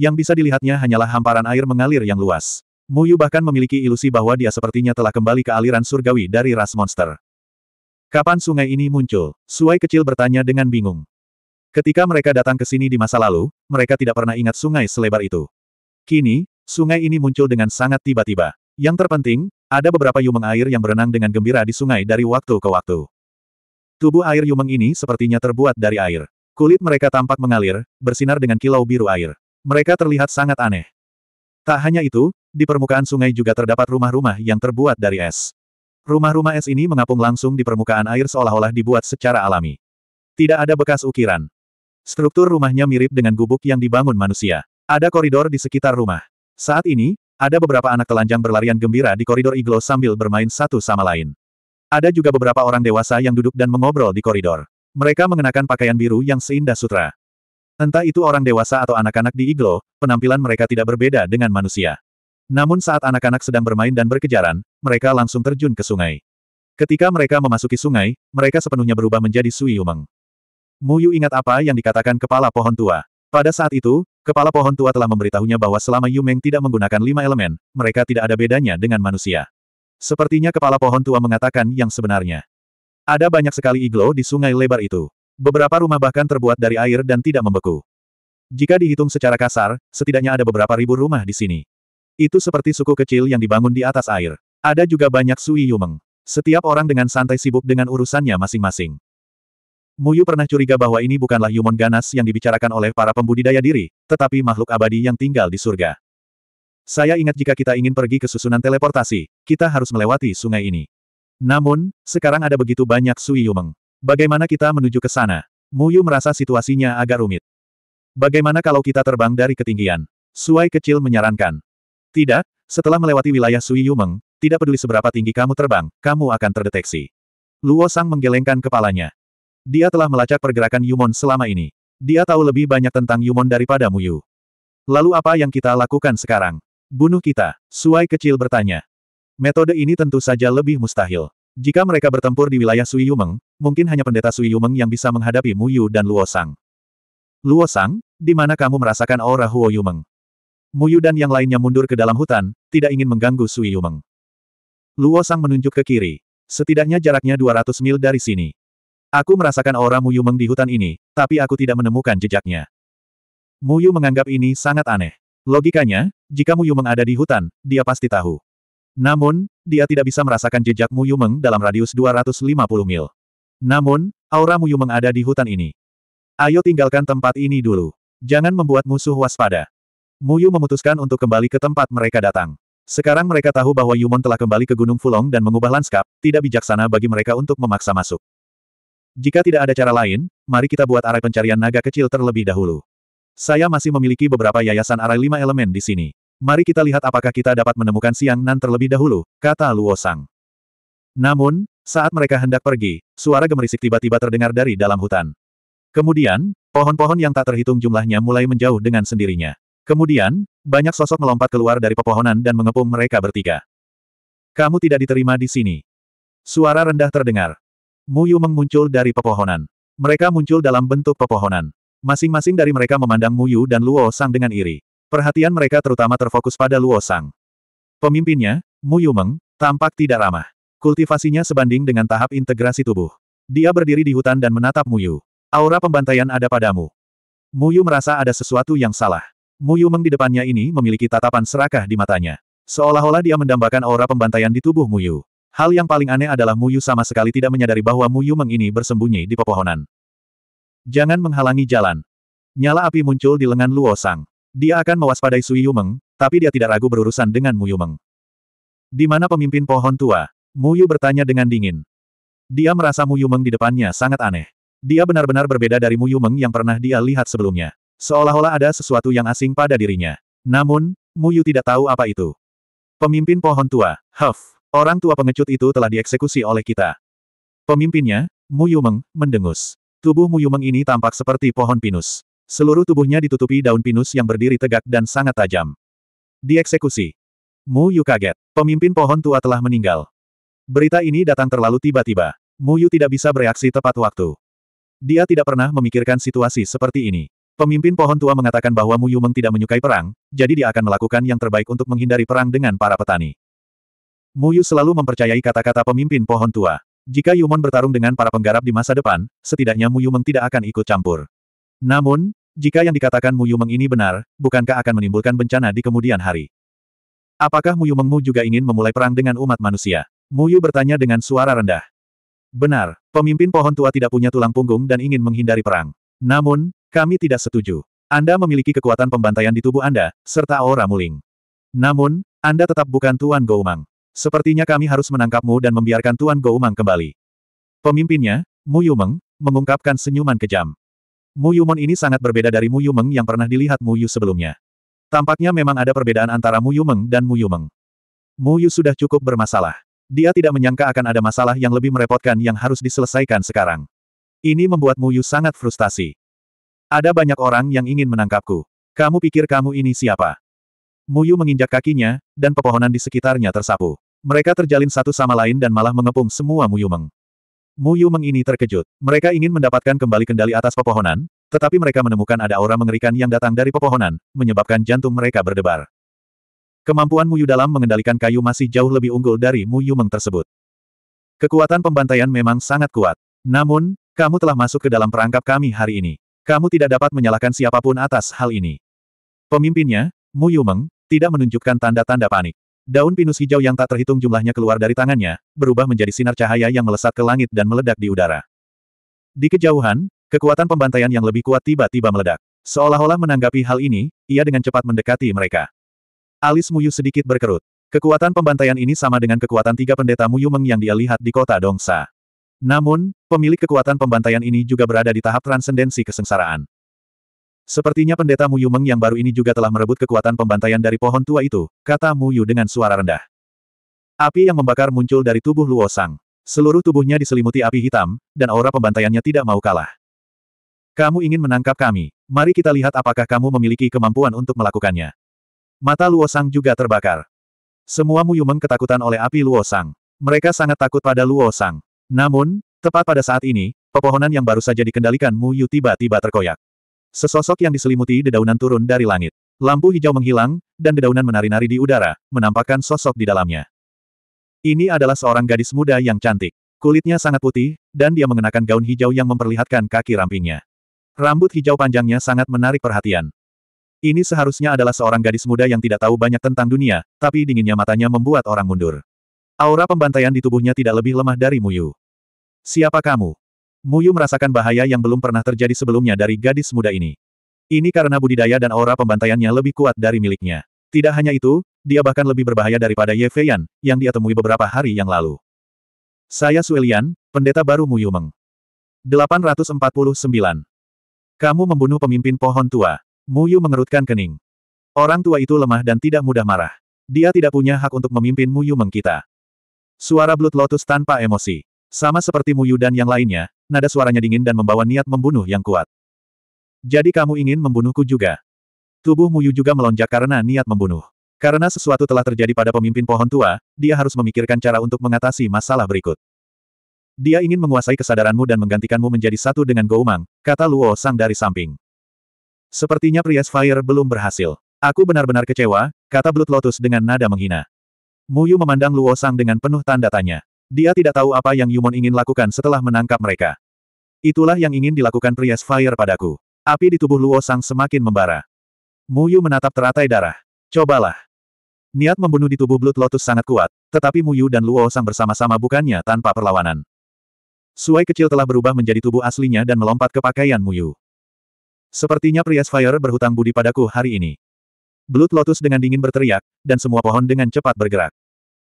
Yang bisa dilihatnya hanyalah hamparan air mengalir yang luas. Muyu bahkan memiliki ilusi bahwa dia sepertinya telah kembali ke aliran surgawi dari ras monster. Kapan sungai ini muncul? Suai kecil bertanya dengan bingung. Ketika mereka datang ke sini di masa lalu, mereka tidak pernah ingat sungai selebar itu. Kini, sungai ini muncul dengan sangat tiba-tiba. Yang terpenting, ada beberapa yumeng air yang berenang dengan gembira di sungai dari waktu ke waktu. Tubuh air yumeng ini sepertinya terbuat dari air. Kulit mereka tampak mengalir, bersinar dengan kilau biru air. Mereka terlihat sangat aneh. Tak hanya itu, di permukaan sungai juga terdapat rumah-rumah yang terbuat dari es. Rumah-rumah es ini mengapung langsung di permukaan air seolah-olah dibuat secara alami. Tidak ada bekas ukiran. Struktur rumahnya mirip dengan gubuk yang dibangun manusia. Ada koridor di sekitar rumah. Saat ini, ada beberapa anak telanjang berlarian gembira di koridor iglo sambil bermain satu sama lain. Ada juga beberapa orang dewasa yang duduk dan mengobrol di koridor. Mereka mengenakan pakaian biru yang seindah sutra. Entah itu orang dewasa atau anak-anak di iglo, penampilan mereka tidak berbeda dengan manusia. Namun saat anak-anak sedang bermain dan berkejaran, mereka langsung terjun ke sungai. Ketika mereka memasuki sungai, mereka sepenuhnya berubah menjadi Sui Yumeng. Muyu ingat apa yang dikatakan kepala pohon tua. Pada saat itu, kepala pohon tua telah memberitahunya bahwa selama Yumeng tidak menggunakan lima elemen, mereka tidak ada bedanya dengan manusia. Sepertinya kepala pohon tua mengatakan yang sebenarnya. Ada banyak sekali iglo di sungai lebar itu. Beberapa rumah bahkan terbuat dari air dan tidak membeku. Jika dihitung secara kasar, setidaknya ada beberapa ribu rumah di sini. Itu seperti suku kecil yang dibangun di atas air. Ada juga banyak Sui Yumeng. Setiap orang dengan santai sibuk dengan urusannya masing-masing. Muyu pernah curiga bahwa ini bukanlah Yumon ganas yang dibicarakan oleh para pembudidaya diri, tetapi makhluk abadi yang tinggal di surga. Saya ingat jika kita ingin pergi ke susunan teleportasi, kita harus melewati sungai ini. Namun, sekarang ada begitu banyak Sui Yumeng. Bagaimana kita menuju ke sana? Muyu merasa situasinya agak rumit. Bagaimana kalau kita terbang dari ketinggian? Suai kecil menyarankan. Tidak, setelah melewati wilayah Sui Yumeng, tidak peduli seberapa tinggi kamu terbang, kamu akan terdeteksi. Luo Sang menggelengkan kepalanya. Dia telah melacak pergerakan Yumon selama ini. Dia tahu lebih banyak tentang Yumon daripada Muyu. Lalu apa yang kita lakukan sekarang? Bunuh kita, Suai kecil bertanya. Metode ini tentu saja lebih mustahil. Jika mereka bertempur di wilayah Sui Yumeng, mungkin hanya pendeta Sui Yumeng yang bisa menghadapi Mu Yu dan Luo Sang. Luo Sang, di mana kamu merasakan aura Huo Yumeng? Mu Yu dan yang lainnya mundur ke dalam hutan, tidak ingin mengganggu Sui Yumeng. Luo Sang menunjuk ke kiri. Setidaknya jaraknya 200 mil dari sini. Aku merasakan aura Mu Yumeng di hutan ini, tapi aku tidak menemukan jejaknya. Mu Yu menganggap ini sangat aneh. Logikanya, jika Mu Yumeng ada di hutan, dia pasti tahu. Namun, dia tidak bisa merasakan jejak Muyumeng dalam radius 250 mil. Namun, aura Muyumeng ada di hutan ini. Ayo tinggalkan tempat ini dulu. Jangan membuat musuh waspada. Muyu memutuskan untuk kembali ke tempat mereka datang. Sekarang mereka tahu bahwa Yumon telah kembali ke Gunung Fulong dan mengubah lanskap, tidak bijaksana bagi mereka untuk memaksa masuk. Jika tidak ada cara lain, mari kita buat arai pencarian naga kecil terlebih dahulu. Saya masih memiliki beberapa yayasan arai lima elemen di sini. Mari kita lihat apakah kita dapat menemukan Siang Nan terlebih dahulu, kata Luo Sang. Namun, saat mereka hendak pergi, suara gemerisik tiba-tiba terdengar dari dalam hutan. Kemudian, pohon-pohon yang tak terhitung jumlahnya mulai menjauh dengan sendirinya. Kemudian, banyak sosok melompat keluar dari pepohonan dan mengepung mereka bertiga. Kamu tidak diterima di sini. Suara rendah terdengar. Muyu Yu muncul dari pepohonan. Mereka muncul dalam bentuk pepohonan. Masing-masing dari mereka memandang Muyu dan Luo Sang dengan iri. Perhatian mereka terutama terfokus pada Luo Sang. Pemimpinnya, Mu Yumeng, tampak tidak ramah. Kultivasinya sebanding dengan tahap integrasi tubuh. Dia berdiri di hutan dan menatap Mu Yu. Aura pembantaian ada padamu. Mu Yu merasa ada sesuatu yang salah. Yu Meng di depannya ini memiliki tatapan serakah di matanya. Seolah-olah dia mendambakan aura pembantaian di tubuh Mu Yu. Hal yang paling aneh adalah Mu Yu sama sekali tidak menyadari bahwa Yu Meng ini bersembunyi di pepohonan. Jangan menghalangi jalan. Nyala api muncul di lengan Luo Sang. Dia akan mewaspadai Su Yumeng, tapi dia tidak ragu berurusan dengan Mu Yumeng. Di mana pemimpin pohon tua? Mu Yu bertanya dengan dingin. Dia merasa Mu Yumeng di depannya sangat aneh. Dia benar-benar berbeda dari Mu Yumeng yang pernah dia lihat sebelumnya. Seolah-olah ada sesuatu yang asing pada dirinya. Namun, Mu Yu tidak tahu apa itu. Pemimpin pohon tua, Huff, orang tua pengecut itu telah dieksekusi oleh kita. Pemimpinnya, Mu Yumeng, mendengus. Tubuh Mu Yumeng ini tampak seperti pohon pinus. Seluruh tubuhnya ditutupi daun pinus yang berdiri tegak dan sangat tajam. Dieksekusi. Mu Yu kaget. Pemimpin pohon tua telah meninggal. Berita ini datang terlalu tiba-tiba. Mu Yu tidak bisa bereaksi tepat waktu. Dia tidak pernah memikirkan situasi seperti ini. Pemimpin pohon tua mengatakan bahwa Mu Yu Meng tidak menyukai perang, jadi dia akan melakukan yang terbaik untuk menghindari perang dengan para petani. Mu Yu selalu mempercayai kata-kata pemimpin pohon tua. Jika Yumon bertarung dengan para penggarap di masa depan, setidaknya Mu Yu Meng tidak akan ikut campur. Namun, jika yang dikatakan Mu Yumeng ini benar, bukankah akan menimbulkan bencana di kemudian hari? Apakah Mu Yumengmu juga ingin memulai perang dengan umat manusia? Mu Yu bertanya dengan suara rendah. Benar, pemimpin pohon tua tidak punya tulang punggung dan ingin menghindari perang. Namun, kami tidak setuju. Anda memiliki kekuatan pembantaian di tubuh Anda, serta aura muling. Namun, Anda tetap bukan Tuan Goumang. Sepertinya kami harus menangkapmu dan membiarkan Tuan Goumang kembali. Pemimpinnya, Mu Yumeng, mengungkapkan senyuman kejam. Muyumon ini sangat berbeda dari Muyumeng yang pernah dilihat Muyu sebelumnya. Tampaknya memang ada perbedaan antara Muyumeng dan Muyumeng. Muyu sudah cukup bermasalah. Dia tidak menyangka akan ada masalah yang lebih merepotkan yang harus diselesaikan sekarang. Ini membuat Muyu sangat frustasi. Ada banyak orang yang ingin menangkapku. Kamu pikir kamu ini siapa? Muyu menginjak kakinya, dan pepohonan di sekitarnya tersapu. Mereka terjalin satu sama lain dan malah mengepung semua Muyumeng. Mu Yu Meng ini terkejut. Mereka ingin mendapatkan kembali kendali atas pepohonan, tetapi mereka menemukan ada aura mengerikan yang datang dari pepohonan, menyebabkan jantung mereka berdebar. Kemampuan Mu Yu dalam mengendalikan kayu masih jauh lebih unggul dari Mu Yu Meng tersebut. Kekuatan pembantaian memang sangat kuat. Namun, kamu telah masuk ke dalam perangkap kami hari ini. Kamu tidak dapat menyalahkan siapapun atas hal ini. Pemimpinnya, Mu Yu Meng, tidak menunjukkan tanda-tanda panik. Daun pinus hijau yang tak terhitung jumlahnya keluar dari tangannya, berubah menjadi sinar cahaya yang melesat ke langit dan meledak di udara. Di kejauhan, kekuatan pembantaian yang lebih kuat tiba-tiba meledak. Seolah-olah menanggapi hal ini, ia dengan cepat mendekati mereka. Alis Muyu sedikit berkerut. Kekuatan pembantaian ini sama dengan kekuatan tiga pendeta Muyu Meng yang dia lihat di kota Dongsa. Namun, pemilik kekuatan pembantaian ini juga berada di tahap transendensi kesengsaraan. Sepertinya pendeta Mu Yumeng yang baru ini juga telah merebut kekuatan pembantaian dari pohon tua itu, kata Mu Yu dengan suara rendah. Api yang membakar muncul dari tubuh Luo Sang. Seluruh tubuhnya diselimuti api hitam, dan aura pembantaiannya tidak mau kalah. Kamu ingin menangkap kami, mari kita lihat apakah kamu memiliki kemampuan untuk melakukannya. Mata Luo Sang juga terbakar. Semua Mu Yumeng ketakutan oleh api Luo Sang. Mereka sangat takut pada Luo Sang. Namun, tepat pada saat ini, pepohonan yang baru saja dikendalikan Mu Yu tiba-tiba terkoyak. Sesosok yang diselimuti dedaunan turun dari langit. Lampu hijau menghilang, dan dedaunan menari-nari di udara, menampakkan sosok di dalamnya. Ini adalah seorang gadis muda yang cantik. Kulitnya sangat putih, dan dia mengenakan gaun hijau yang memperlihatkan kaki rampingnya. Rambut hijau panjangnya sangat menarik perhatian. Ini seharusnya adalah seorang gadis muda yang tidak tahu banyak tentang dunia, tapi dinginnya matanya membuat orang mundur. Aura pembantaian di tubuhnya tidak lebih lemah dari Muyu. Siapa kamu? Muyu merasakan bahaya yang belum pernah terjadi sebelumnya dari gadis muda ini. Ini karena budidaya dan aura pembantaiannya lebih kuat dari miliknya. Tidak hanya itu, dia bahkan lebih berbahaya daripada Ye Feiyan, yang dia temui beberapa hari yang lalu. Saya Suelian, pendeta baru Muyu Meng. 849. Kamu membunuh pemimpin pohon tua. Muyu mengerutkan kening. Orang tua itu lemah dan tidak mudah marah. Dia tidak punya hak untuk memimpin Muyu Meng kita. Suara Blood Lotus tanpa emosi. Sama seperti Muyu dan yang lainnya, nada suaranya dingin dan membawa niat membunuh yang kuat. Jadi kamu ingin membunuhku juga? Tubuh Muyu juga melonjak karena niat membunuh. Karena sesuatu telah terjadi pada pemimpin pohon tua, dia harus memikirkan cara untuk mengatasi masalah berikut. Dia ingin menguasai kesadaranmu dan menggantikanmu menjadi satu dengan Goumang, kata Luo Sang dari samping. Sepertinya Prias Fire belum berhasil. Aku benar-benar kecewa, kata Blood Lotus dengan nada menghina. Muyu memandang Luo Sang dengan penuh tanda tanya. Dia tidak tahu apa yang Yumon ingin lakukan setelah menangkap mereka. Itulah yang ingin dilakukan Priest Fire padaku. Api di tubuh Luo Sang semakin membara. Mu Yu menatap teratai darah. Cobalah. Niat membunuh di tubuh Blood Lotus sangat kuat, tetapi Mu Yu dan Luo Sang bersama-sama bukannya tanpa perlawanan. Suai kecil telah berubah menjadi tubuh aslinya dan melompat ke pakaian Mu Yu. Sepertinya Priest Fire berhutang budi padaku hari ini. Blood Lotus dengan dingin berteriak, dan semua pohon dengan cepat bergerak.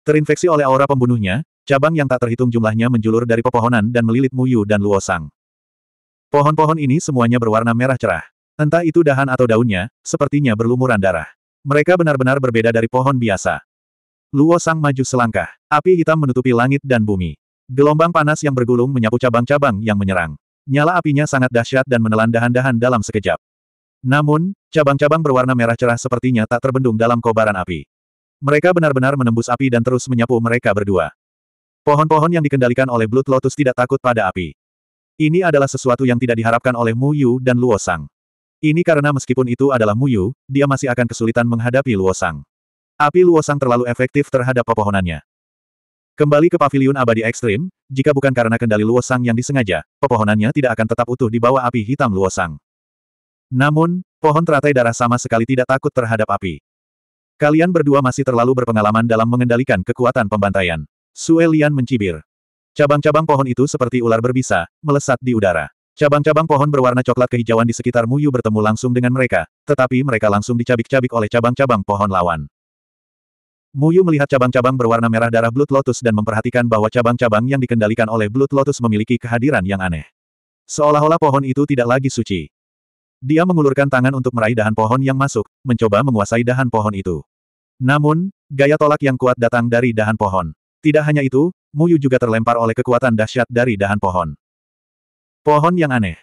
Terinfeksi oleh aura pembunuhnya, Cabang yang tak terhitung jumlahnya menjulur dari pepohonan dan melilit Muyu dan Luosang. Pohon-pohon ini semuanya berwarna merah cerah. Entah itu dahan atau daunnya, sepertinya berlumuran darah. Mereka benar-benar berbeda dari pohon biasa. Luosang maju selangkah. Api hitam menutupi langit dan bumi. Gelombang panas yang bergulung menyapu cabang-cabang yang menyerang. Nyala apinya sangat dahsyat dan menelan dahan-dahan dalam sekejap. Namun, cabang-cabang berwarna merah cerah sepertinya tak terbendung dalam kobaran api. Mereka benar-benar menembus api dan terus menyapu mereka berdua. Pohon-pohon yang dikendalikan oleh Blood Lotus tidak takut pada api. Ini adalah sesuatu yang tidak diharapkan oleh Mu Yu dan Luo Sang. Ini karena meskipun itu adalah Mu Yu, dia masih akan kesulitan menghadapi Luo Sang. Api Luo Sang terlalu efektif terhadap pepohonannya. Kembali ke paviliun abadi ekstrim, jika bukan karena kendali Luo Sang yang disengaja, pepohonannya tidak akan tetap utuh di bawah api hitam Luo Sang. Namun, pohon teratai darah sama sekali tidak takut terhadap api. Kalian berdua masih terlalu berpengalaman dalam mengendalikan kekuatan pembantaian. Sue Lian mencibir. Cabang-cabang pohon itu seperti ular berbisa, melesat di udara. Cabang-cabang pohon berwarna coklat kehijauan di sekitar Muyu bertemu langsung dengan mereka, tetapi mereka langsung dicabik-cabik oleh cabang-cabang pohon lawan. Muyu melihat cabang-cabang berwarna merah darah Blood Lotus dan memperhatikan bahwa cabang-cabang yang dikendalikan oleh Blood Lotus memiliki kehadiran yang aneh. Seolah-olah pohon itu tidak lagi suci. Dia mengulurkan tangan untuk meraih dahan pohon yang masuk, mencoba menguasai dahan pohon itu. Namun, gaya tolak yang kuat datang dari dahan pohon. Tidak hanya itu, Muyu juga terlempar oleh kekuatan dahsyat dari dahan pohon. Pohon yang aneh.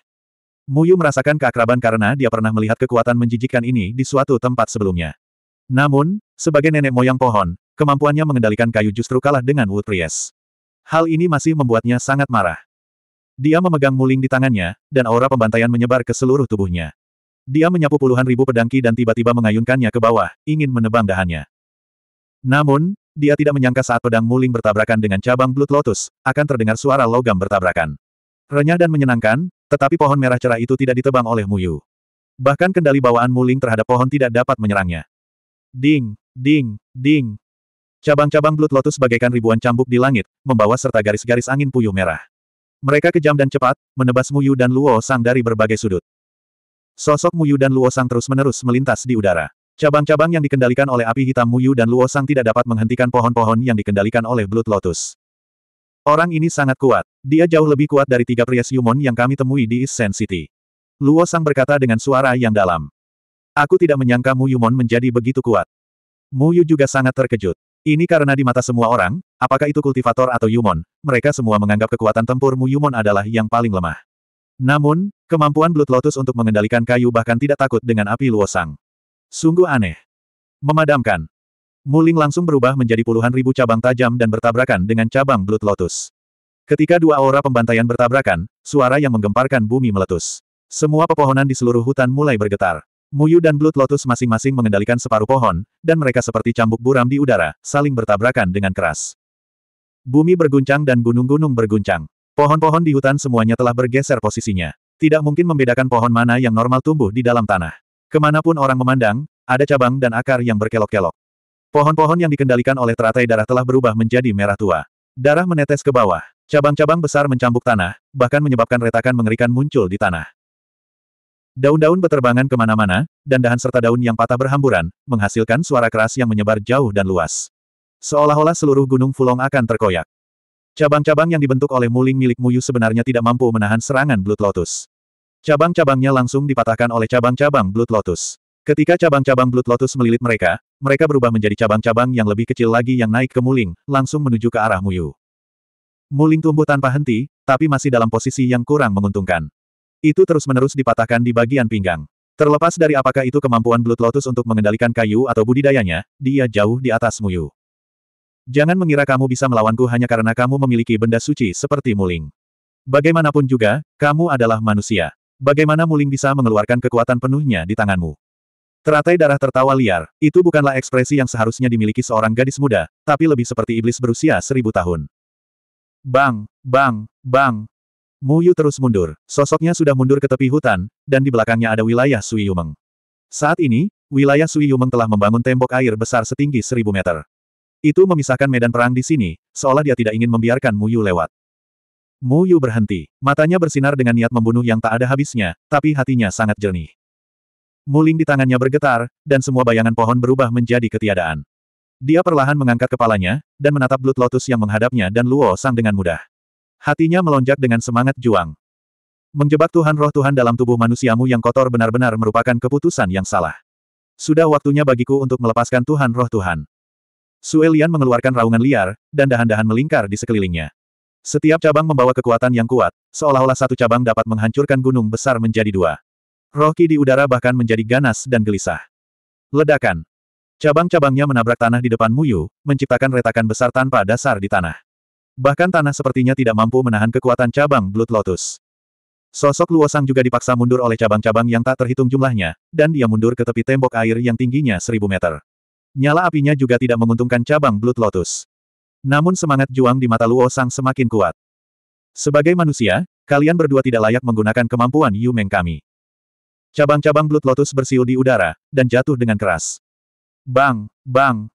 Muyu merasakan keakraban karena dia pernah melihat kekuatan menjijikan ini di suatu tempat sebelumnya. Namun, sebagai nenek moyang pohon, kemampuannya mengendalikan kayu justru kalah dengan Wu Priest. Hal ini masih membuatnya sangat marah. Dia memegang muling di tangannya, dan aura pembantaian menyebar ke seluruh tubuhnya. Dia menyapu puluhan ribu pedangki dan tiba-tiba mengayunkannya ke bawah, ingin menebang dahannya. Namun, dia tidak menyangka saat pedang muling bertabrakan dengan cabang Blood Lotus, akan terdengar suara logam bertabrakan. Renyah dan menyenangkan, tetapi pohon merah cerah itu tidak ditebang oleh Muyu. Bahkan kendali bawaan muling terhadap pohon tidak dapat menyerangnya. Ding, ding, ding. Cabang-cabang Blood Lotus bagaikan ribuan cambuk di langit, membawa serta garis-garis angin puyuh merah. Mereka kejam dan cepat, menebas Muyu dan Luo Sang dari berbagai sudut. Sosok Muyu dan Luo Sang terus-menerus melintas di udara. Cabang-cabang yang dikendalikan oleh api hitam Muyu dan Luosang tidak dapat menghentikan pohon-pohon yang dikendalikan oleh Blood Lotus. Orang ini sangat kuat. Dia jauh lebih kuat dari tiga pria Siumon yang kami temui di East Sand City. Luo berkata dengan suara yang dalam. Aku tidak menyangka Muyumon menjadi begitu kuat. Muyu juga sangat terkejut. Ini karena di mata semua orang, apakah itu kultivator atau Yumon, mereka semua menganggap kekuatan tempur Muyumon adalah yang paling lemah. Namun, kemampuan Blood Lotus untuk mengendalikan kayu bahkan tidak takut dengan api luosang. Sungguh aneh. Memadamkan. Muling langsung berubah menjadi puluhan ribu cabang tajam dan bertabrakan dengan cabang Blood Lotus. Ketika dua aura pembantaian bertabrakan, suara yang menggemparkan bumi meletus. Semua pepohonan di seluruh hutan mulai bergetar. Muyu dan Blood Lotus masing-masing mengendalikan separuh pohon, dan mereka seperti cambuk buram di udara, saling bertabrakan dengan keras. Bumi berguncang dan gunung-gunung berguncang. Pohon-pohon di hutan semuanya telah bergeser posisinya. Tidak mungkin membedakan pohon mana yang normal tumbuh di dalam tanah. Kemanapun orang memandang, ada cabang dan akar yang berkelok-kelok. Pohon-pohon yang dikendalikan oleh teratai darah telah berubah menjadi merah tua. Darah menetes ke bawah. Cabang-cabang besar mencambuk tanah, bahkan menyebabkan retakan mengerikan muncul di tanah. Daun-daun beterbangan kemana-mana, dan dahan serta daun yang patah berhamburan, menghasilkan suara keras yang menyebar jauh dan luas. Seolah-olah seluruh gunung Fulong akan terkoyak. Cabang-cabang yang dibentuk oleh muling milik Muyu sebenarnya tidak mampu menahan serangan Blood Lotus. Cabang-cabangnya langsung dipatahkan oleh cabang-cabang Blood Lotus. Ketika cabang-cabang Blood Lotus melilit mereka, mereka berubah menjadi cabang-cabang yang lebih kecil lagi yang naik ke Muling, langsung menuju ke arah Muyu. Muling tumbuh tanpa henti, tapi masih dalam posisi yang kurang menguntungkan. Itu terus-menerus dipatahkan di bagian pinggang. Terlepas dari apakah itu kemampuan Blood Lotus untuk mengendalikan kayu atau budidayanya, dia jauh di atas Muyu. Jangan mengira kamu bisa melawanku hanya karena kamu memiliki benda suci seperti Muling. Bagaimanapun juga, kamu adalah manusia. Bagaimana Muling bisa mengeluarkan kekuatan penuhnya di tanganmu? Teratai darah tertawa liar, itu bukanlah ekspresi yang seharusnya dimiliki seorang gadis muda, tapi lebih seperti iblis berusia seribu tahun. Bang, bang, bang. Mu Yu terus mundur, sosoknya sudah mundur ke tepi hutan, dan di belakangnya ada wilayah Sui Yumeng. Saat ini, wilayah Sui Yumeng telah membangun tembok air besar setinggi seribu meter. Itu memisahkan medan perang di sini, seolah dia tidak ingin membiarkan Mu Yu lewat. Mu Yu berhenti. Matanya bersinar dengan niat membunuh yang tak ada habisnya, tapi hatinya sangat jernih. Muling di tangannya bergetar, dan semua bayangan pohon berubah menjadi ketiadaan. Dia perlahan mengangkat kepalanya, dan menatap Blood Lotus yang menghadapnya dan Luo Sang dengan mudah. Hatinya melonjak dengan semangat juang. Menjebak Tuhan roh Tuhan dalam tubuh manusiamu yang kotor benar-benar merupakan keputusan yang salah. Sudah waktunya bagiku untuk melepaskan Tuhan roh Tuhan. Suelian mengeluarkan raungan liar, dan dahan-dahan melingkar di sekelilingnya. Setiap cabang membawa kekuatan yang kuat, seolah-olah satu cabang dapat menghancurkan gunung besar menjadi dua. Rohki di udara bahkan menjadi ganas dan gelisah. Ledakan. Cabang-cabangnya menabrak tanah di depan Muyu, menciptakan retakan besar tanpa dasar di tanah. Bahkan tanah sepertinya tidak mampu menahan kekuatan cabang Blood Lotus. Sosok Luosang juga dipaksa mundur oleh cabang-cabang yang tak terhitung jumlahnya, dan dia mundur ke tepi tembok air yang tingginya seribu meter. Nyala apinya juga tidak menguntungkan cabang Blood Lotus. Namun semangat juang di mata Luo Sang semakin kuat. Sebagai manusia, kalian berdua tidak layak menggunakan kemampuan Yu Meng kami. Cabang-cabang Blood Lotus bersiul di udara, dan jatuh dengan keras. Bang, bang.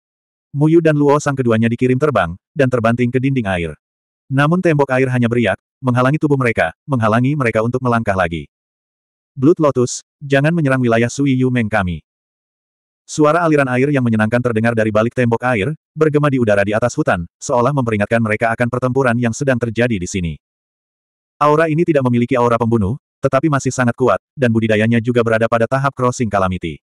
Muyu dan Luo Sang keduanya dikirim terbang, dan terbanting ke dinding air. Namun tembok air hanya beriak, menghalangi tubuh mereka, menghalangi mereka untuk melangkah lagi. Blood Lotus, jangan menyerang wilayah Sui Yu Meng kami. Suara aliran air yang menyenangkan terdengar dari balik tembok air, bergema di udara di atas hutan, seolah memperingatkan mereka akan pertempuran yang sedang terjadi di sini. Aura ini tidak memiliki aura pembunuh, tetapi masih sangat kuat, dan budidayanya juga berada pada tahap crossing calamity.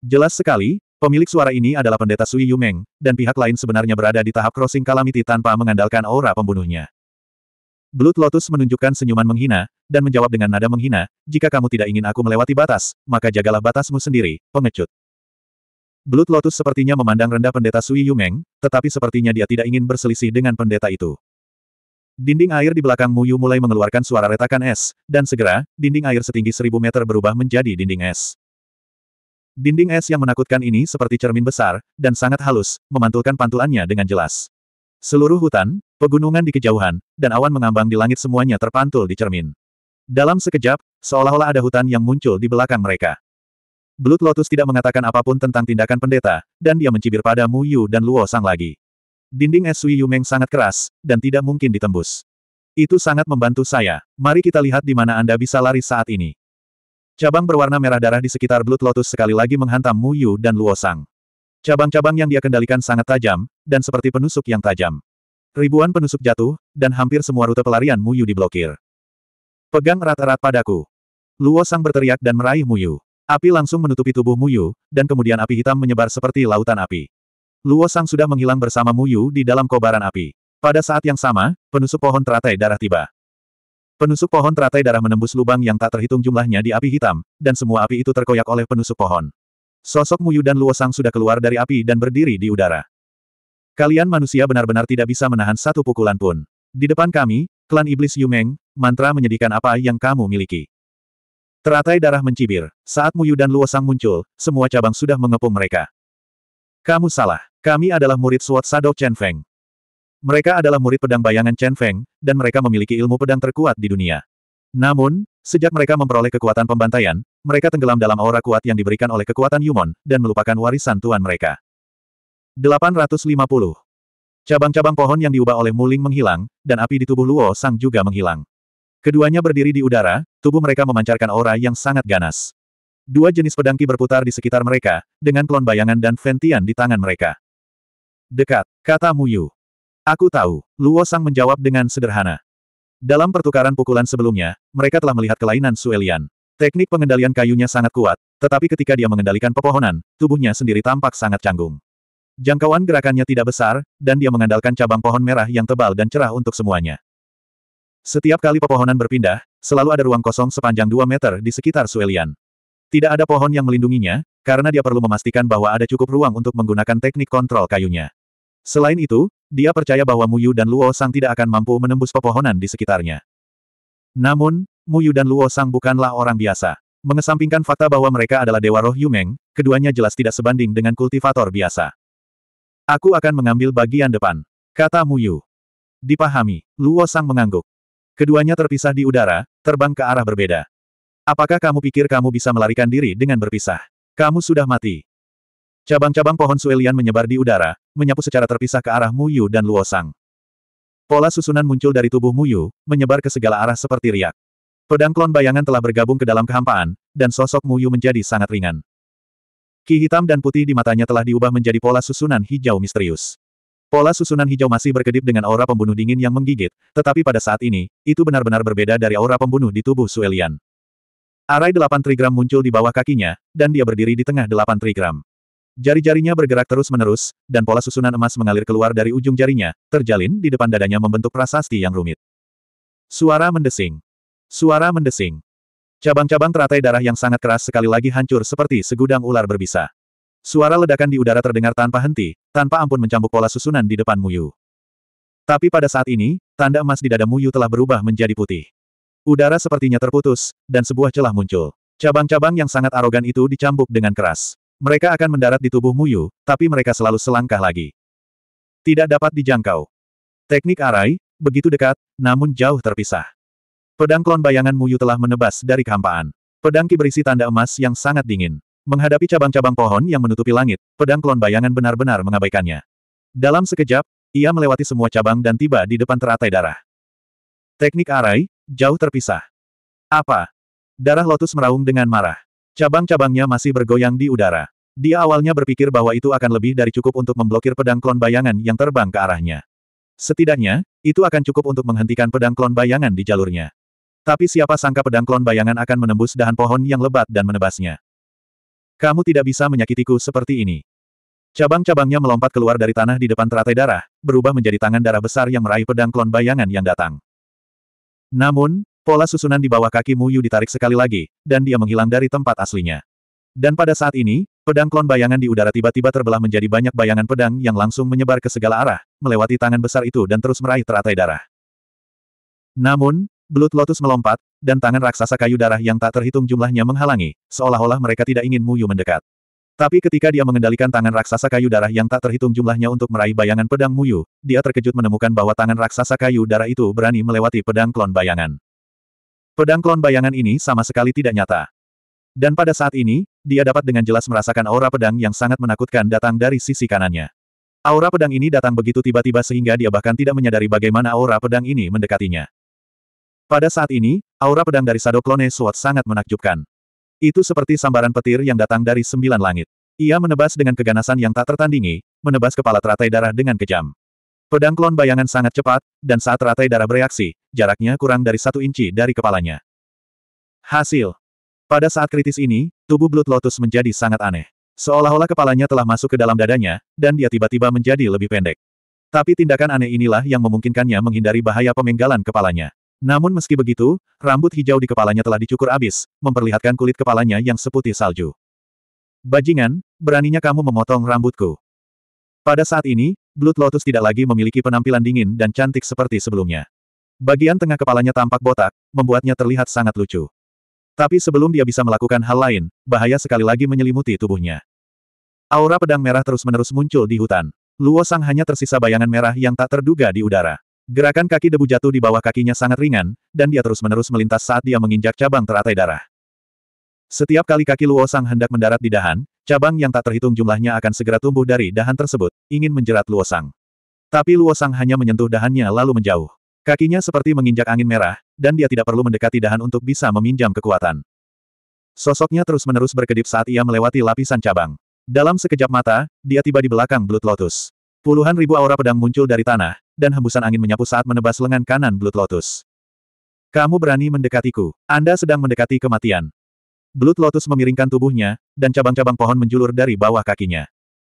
Jelas sekali, pemilik suara ini adalah pendeta Sui Yumeng, dan pihak lain sebenarnya berada di tahap crossing calamity tanpa mengandalkan aura pembunuhnya. Blood Lotus menunjukkan senyuman menghina, dan menjawab dengan nada menghina, jika kamu tidak ingin aku melewati batas, maka jagalah batasmu sendiri, pengecut. Blood Lotus sepertinya memandang rendah pendeta Sui Yumeng, tetapi sepertinya dia tidak ingin berselisih dengan pendeta itu. Dinding air di belakang Muyu mulai mengeluarkan suara retakan es, dan segera, dinding air setinggi seribu meter berubah menjadi dinding es. Dinding es yang menakutkan ini seperti cermin besar, dan sangat halus, memantulkan pantulannya dengan jelas. Seluruh hutan, pegunungan di kejauhan, dan awan mengambang di langit semuanya terpantul di cermin. Dalam sekejap, seolah-olah ada hutan yang muncul di belakang mereka. Blood Lotus tidak mengatakan apapun tentang tindakan pendeta, dan dia mencibir pada Mu Yu dan Luo Sang lagi. Dinding es Sui Yu Meng sangat keras, dan tidak mungkin ditembus. Itu sangat membantu saya. Mari kita lihat di mana Anda bisa lari saat ini. Cabang berwarna merah darah di sekitar Blood Lotus sekali lagi menghantam Mu Yu dan Luo Sang. Cabang-cabang yang dia kendalikan sangat tajam, dan seperti penusuk yang tajam. Ribuan penusuk jatuh, dan hampir semua rute pelarian Mu Yu diblokir. Pegang erat-erat padaku. Luo Sang berteriak dan meraih Mu Yu. Api langsung menutupi tubuh Muyu, dan kemudian api hitam menyebar seperti lautan api. Luo Sang sudah menghilang bersama Muyu di dalam kobaran api. Pada saat yang sama, penusuk pohon teratai darah tiba. Penusuk pohon teratai darah menembus lubang yang tak terhitung jumlahnya di api hitam, dan semua api itu terkoyak oleh penusuk pohon. Sosok Muyu dan Luosang sudah keluar dari api dan berdiri di udara. Kalian manusia benar-benar tidak bisa menahan satu pukulan pun. Di depan kami, klan iblis Yumeng, mantra menyedihkan apa yang kamu miliki. Teratai darah mencibir. Saat Muyu dan Luosang muncul, semua cabang sudah mengepung mereka. Kamu salah. Kami adalah murid Suot sadok Chen Feng. Mereka adalah murid pedang bayangan Chen Feng, dan mereka memiliki ilmu pedang terkuat di dunia. Namun, sejak mereka memperoleh kekuatan pembantaian, mereka tenggelam dalam aura kuat yang diberikan oleh kekuatan Yumon, dan melupakan warisan tuan mereka. 850. Cabang-cabang pohon yang diubah oleh Muling menghilang, dan api di tubuh Luo Sang juga menghilang. Keduanya berdiri di udara, tubuh mereka memancarkan aura yang sangat ganas. Dua jenis pedangki berputar di sekitar mereka, dengan klon bayangan dan ventian di tangan mereka. Dekat, kata Mu Yu. Aku tahu, Luo Sang menjawab dengan sederhana. Dalam pertukaran pukulan sebelumnya, mereka telah melihat kelainan Suelian. Teknik pengendalian kayunya sangat kuat, tetapi ketika dia mengendalikan pepohonan, tubuhnya sendiri tampak sangat canggung. Jangkauan gerakannya tidak besar, dan dia mengandalkan cabang pohon merah yang tebal dan cerah untuk semuanya. Setiap kali pepohonan berpindah, selalu ada ruang kosong sepanjang 2 meter di sekitar Suelian. Tidak ada pohon yang melindunginya, karena dia perlu memastikan bahwa ada cukup ruang untuk menggunakan teknik kontrol kayunya. Selain itu, dia percaya bahwa Muyu dan Luo Sang tidak akan mampu menembus pepohonan di sekitarnya. Namun, Muyu dan Luo Sang bukanlah orang biasa. Mengesampingkan fakta bahwa mereka adalah Dewa Roh Yumeng, keduanya jelas tidak sebanding dengan kultivator biasa. Aku akan mengambil bagian depan, kata Muyu. Dipahami, Luo Sang mengangguk. Keduanya terpisah di udara, terbang ke arah berbeda. Apakah kamu pikir kamu bisa melarikan diri dengan berpisah? Kamu sudah mati. Cabang-cabang pohon Suelian menyebar di udara, menyapu secara terpisah ke arah Muyu dan Luosang. Pola susunan muncul dari tubuh Muyu, menyebar ke segala arah seperti riak. Pedang klon bayangan telah bergabung ke dalam kehampaan, dan sosok Muyu menjadi sangat ringan. Ki hitam dan putih di matanya telah diubah menjadi pola susunan hijau misterius. Pola susunan hijau masih berkedip dengan aura pembunuh dingin yang menggigit, tetapi pada saat ini, itu benar-benar berbeda dari aura pembunuh di tubuh Suelian. Arai delapan trigram muncul di bawah kakinya, dan dia berdiri di tengah delapan trigram. Jari-jarinya bergerak terus-menerus, dan pola susunan emas mengalir keluar dari ujung jarinya, terjalin di depan dadanya membentuk prasasti yang rumit. Suara mendesing. Suara mendesing. Cabang-cabang teratai darah yang sangat keras sekali lagi hancur seperti segudang ular berbisa. Suara ledakan di udara terdengar tanpa henti, tanpa ampun mencambuk pola susunan di depan Muyu. Tapi pada saat ini, tanda emas di dada Muyu telah berubah menjadi putih. Udara sepertinya terputus, dan sebuah celah muncul. Cabang-cabang yang sangat arogan itu dicambuk dengan keras. Mereka akan mendarat di tubuh Muyu, tapi mereka selalu selangkah lagi. Tidak dapat dijangkau. Teknik arai, begitu dekat, namun jauh terpisah. Pedang klon bayangan Muyu telah menebas dari kehampaan. Pedang kiberisi berisi tanda emas yang sangat dingin. Menghadapi cabang-cabang pohon yang menutupi langit, pedang klon bayangan benar-benar mengabaikannya. Dalam sekejap, ia melewati semua cabang dan tiba di depan teratai darah. Teknik arai, jauh terpisah. Apa? Darah lotus meraung dengan marah. Cabang-cabangnya masih bergoyang di udara. Dia awalnya berpikir bahwa itu akan lebih dari cukup untuk memblokir pedang klon bayangan yang terbang ke arahnya. Setidaknya, itu akan cukup untuk menghentikan pedang klon bayangan di jalurnya. Tapi siapa sangka pedang klon bayangan akan menembus dahan pohon yang lebat dan menebasnya. Kamu tidak bisa menyakitiku seperti ini. Cabang-cabangnya melompat keluar dari tanah di depan teratai darah, berubah menjadi tangan darah besar yang meraih pedang klon bayangan yang datang. Namun, pola susunan di bawah kaki Muyu ditarik sekali lagi, dan dia menghilang dari tempat aslinya. Dan pada saat ini, pedang klon bayangan di udara tiba-tiba terbelah menjadi banyak bayangan pedang yang langsung menyebar ke segala arah, melewati tangan besar itu dan terus meraih teratai darah. Namun, Blood Lotus melompat, dan tangan raksasa kayu darah yang tak terhitung jumlahnya menghalangi, seolah-olah mereka tidak ingin Muyu mendekat. Tapi ketika dia mengendalikan tangan raksasa kayu darah yang tak terhitung jumlahnya untuk meraih bayangan pedang Muyu, dia terkejut menemukan bahwa tangan raksasa kayu darah itu berani melewati pedang klon bayangan. Pedang klon bayangan ini sama sekali tidak nyata. Dan pada saat ini, dia dapat dengan jelas merasakan aura pedang yang sangat menakutkan datang dari sisi kanannya. Aura pedang ini datang begitu tiba-tiba sehingga dia bahkan tidak menyadari bagaimana aura pedang ini mendekatinya. Pada saat ini, aura pedang dari Sado Clone Sword sangat menakjubkan. Itu seperti sambaran petir yang datang dari sembilan langit. Ia menebas dengan keganasan yang tak tertandingi, menebas kepala teratai darah dengan kejam. Pedang klon bayangan sangat cepat, dan saat teratai darah bereaksi, jaraknya kurang dari satu inci dari kepalanya. Hasil. Pada saat kritis ini, tubuh Blood Lotus menjadi sangat aneh. Seolah-olah kepalanya telah masuk ke dalam dadanya, dan dia tiba-tiba menjadi lebih pendek. Tapi tindakan aneh inilah yang memungkinkannya menghindari bahaya pemenggalan kepalanya. Namun meski begitu, rambut hijau di kepalanya telah dicukur abis, memperlihatkan kulit kepalanya yang seputih salju. Bajingan, beraninya kamu memotong rambutku. Pada saat ini, Blood Lotus tidak lagi memiliki penampilan dingin dan cantik seperti sebelumnya. Bagian tengah kepalanya tampak botak, membuatnya terlihat sangat lucu. Tapi sebelum dia bisa melakukan hal lain, bahaya sekali lagi menyelimuti tubuhnya. Aura pedang merah terus-menerus muncul di hutan. Luo Sang hanya tersisa bayangan merah yang tak terduga di udara. Gerakan kaki debu jatuh di bawah kakinya sangat ringan, dan dia terus-menerus melintas saat dia menginjak cabang teratai darah. Setiap kali kaki Luo Sang hendak mendarat di dahan, cabang yang tak terhitung jumlahnya akan segera tumbuh dari dahan tersebut, ingin menjerat Luo Sang. Tapi Luo Sang hanya menyentuh dahannya lalu menjauh. Kakinya seperti menginjak angin merah, dan dia tidak perlu mendekati dahan untuk bisa meminjam kekuatan. Sosoknya terus-menerus berkedip saat ia melewati lapisan cabang. Dalam sekejap mata, dia tiba di belakang Blood Lotus. Puluhan ribu aura pedang muncul dari tanah, dan hembusan angin menyapu saat menebas lengan kanan Blood Lotus. Kamu berani mendekatiku. Anda sedang mendekati kematian. Blood Lotus memiringkan tubuhnya, dan cabang-cabang pohon menjulur dari bawah kakinya.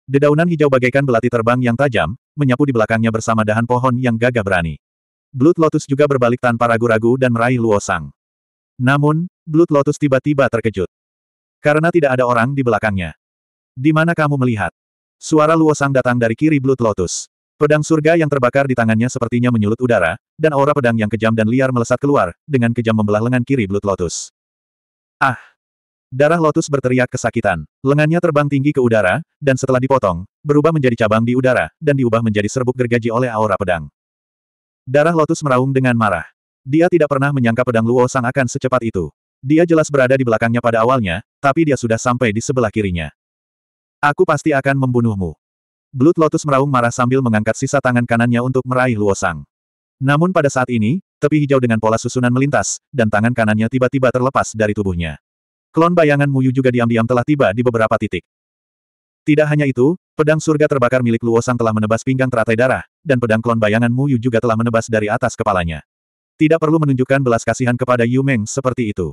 Dedaunan hijau bagaikan belati terbang yang tajam, menyapu di belakangnya bersama dahan pohon yang gagah berani. Blood Lotus juga berbalik tanpa ragu-ragu dan meraih Luosang. Namun, Blood Lotus tiba-tiba terkejut. Karena tidak ada orang di belakangnya. Di mana kamu melihat? Suara Luosang datang dari kiri Blood Lotus. Pedang surga yang terbakar di tangannya sepertinya menyulut udara, dan aura pedang yang kejam dan liar melesat keluar, dengan kejam membelah lengan kiri Blood Lotus. Ah! Darah Lotus berteriak kesakitan. Lengannya terbang tinggi ke udara, dan setelah dipotong, berubah menjadi cabang di udara, dan diubah menjadi serbuk gergaji oleh aura pedang. Darah Lotus meraung dengan marah. Dia tidak pernah menyangka pedang Luo Sang akan secepat itu. Dia jelas berada di belakangnya pada awalnya, tapi dia sudah sampai di sebelah kirinya. Aku pasti akan membunuhmu. Blood Lotus meraung marah sambil mengangkat sisa tangan kanannya untuk meraih Luosang. Namun pada saat ini, tepi hijau dengan pola susunan melintas, dan tangan kanannya tiba-tiba terlepas dari tubuhnya. Klon bayangan Muyu juga diam-diam telah tiba di beberapa titik. Tidak hanya itu, pedang surga terbakar milik Luosang telah menebas pinggang teratai darah, dan pedang klon bayangan Muyu juga telah menebas dari atas kepalanya. Tidak perlu menunjukkan belas kasihan kepada Yu Meng seperti itu.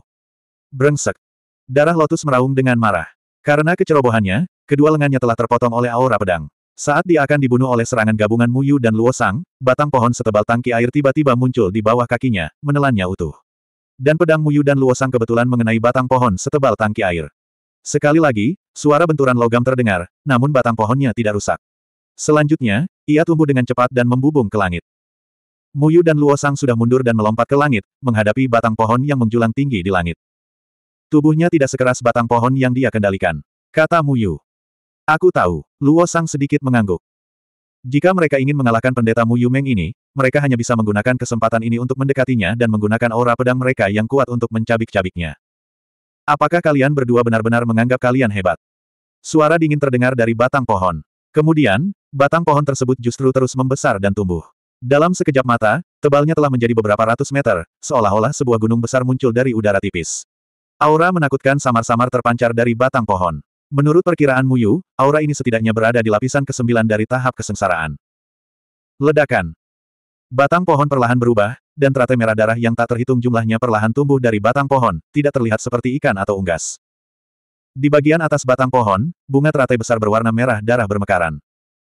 Brengsek. Darah Lotus meraung dengan marah. Karena kecerobohannya, kedua lengannya telah terpotong oleh aura pedang. Saat dia akan dibunuh oleh serangan gabungan Muyu dan Luosang, batang pohon setebal tangki air tiba-tiba muncul di bawah kakinya, menelannya utuh. Dan pedang Muyu dan Luosang kebetulan mengenai batang pohon setebal tangki air. Sekali lagi, suara benturan logam terdengar, namun batang pohonnya tidak rusak. Selanjutnya, ia tumbuh dengan cepat dan membubung ke langit. Muyu dan Luosang sudah mundur dan melompat ke langit, menghadapi batang pohon yang menjulang tinggi di langit. Tubuhnya tidak sekeras batang pohon yang dia kendalikan. Kata Muyu. Aku tahu, Luo Sang sedikit mengangguk. Jika mereka ingin mengalahkan pendeta Mu Yumeng ini, mereka hanya bisa menggunakan kesempatan ini untuk mendekatinya dan menggunakan aura pedang mereka yang kuat untuk mencabik-cabiknya. Apakah kalian berdua benar-benar menganggap kalian hebat? Suara dingin terdengar dari batang pohon. Kemudian, batang pohon tersebut justru terus membesar dan tumbuh. Dalam sekejap mata, tebalnya telah menjadi beberapa ratus meter, seolah-olah sebuah gunung besar muncul dari udara tipis. Aura menakutkan samar-samar terpancar dari batang pohon. Menurut perkiraan Muyu, aura ini setidaknya berada di lapisan ke-9 dari tahap kesengsaraan. Ledakan. Batang pohon perlahan berubah, dan teratai merah darah yang tak terhitung jumlahnya perlahan tumbuh dari batang pohon, tidak terlihat seperti ikan atau unggas. Di bagian atas batang pohon, bunga teratai besar berwarna merah darah bermekaran.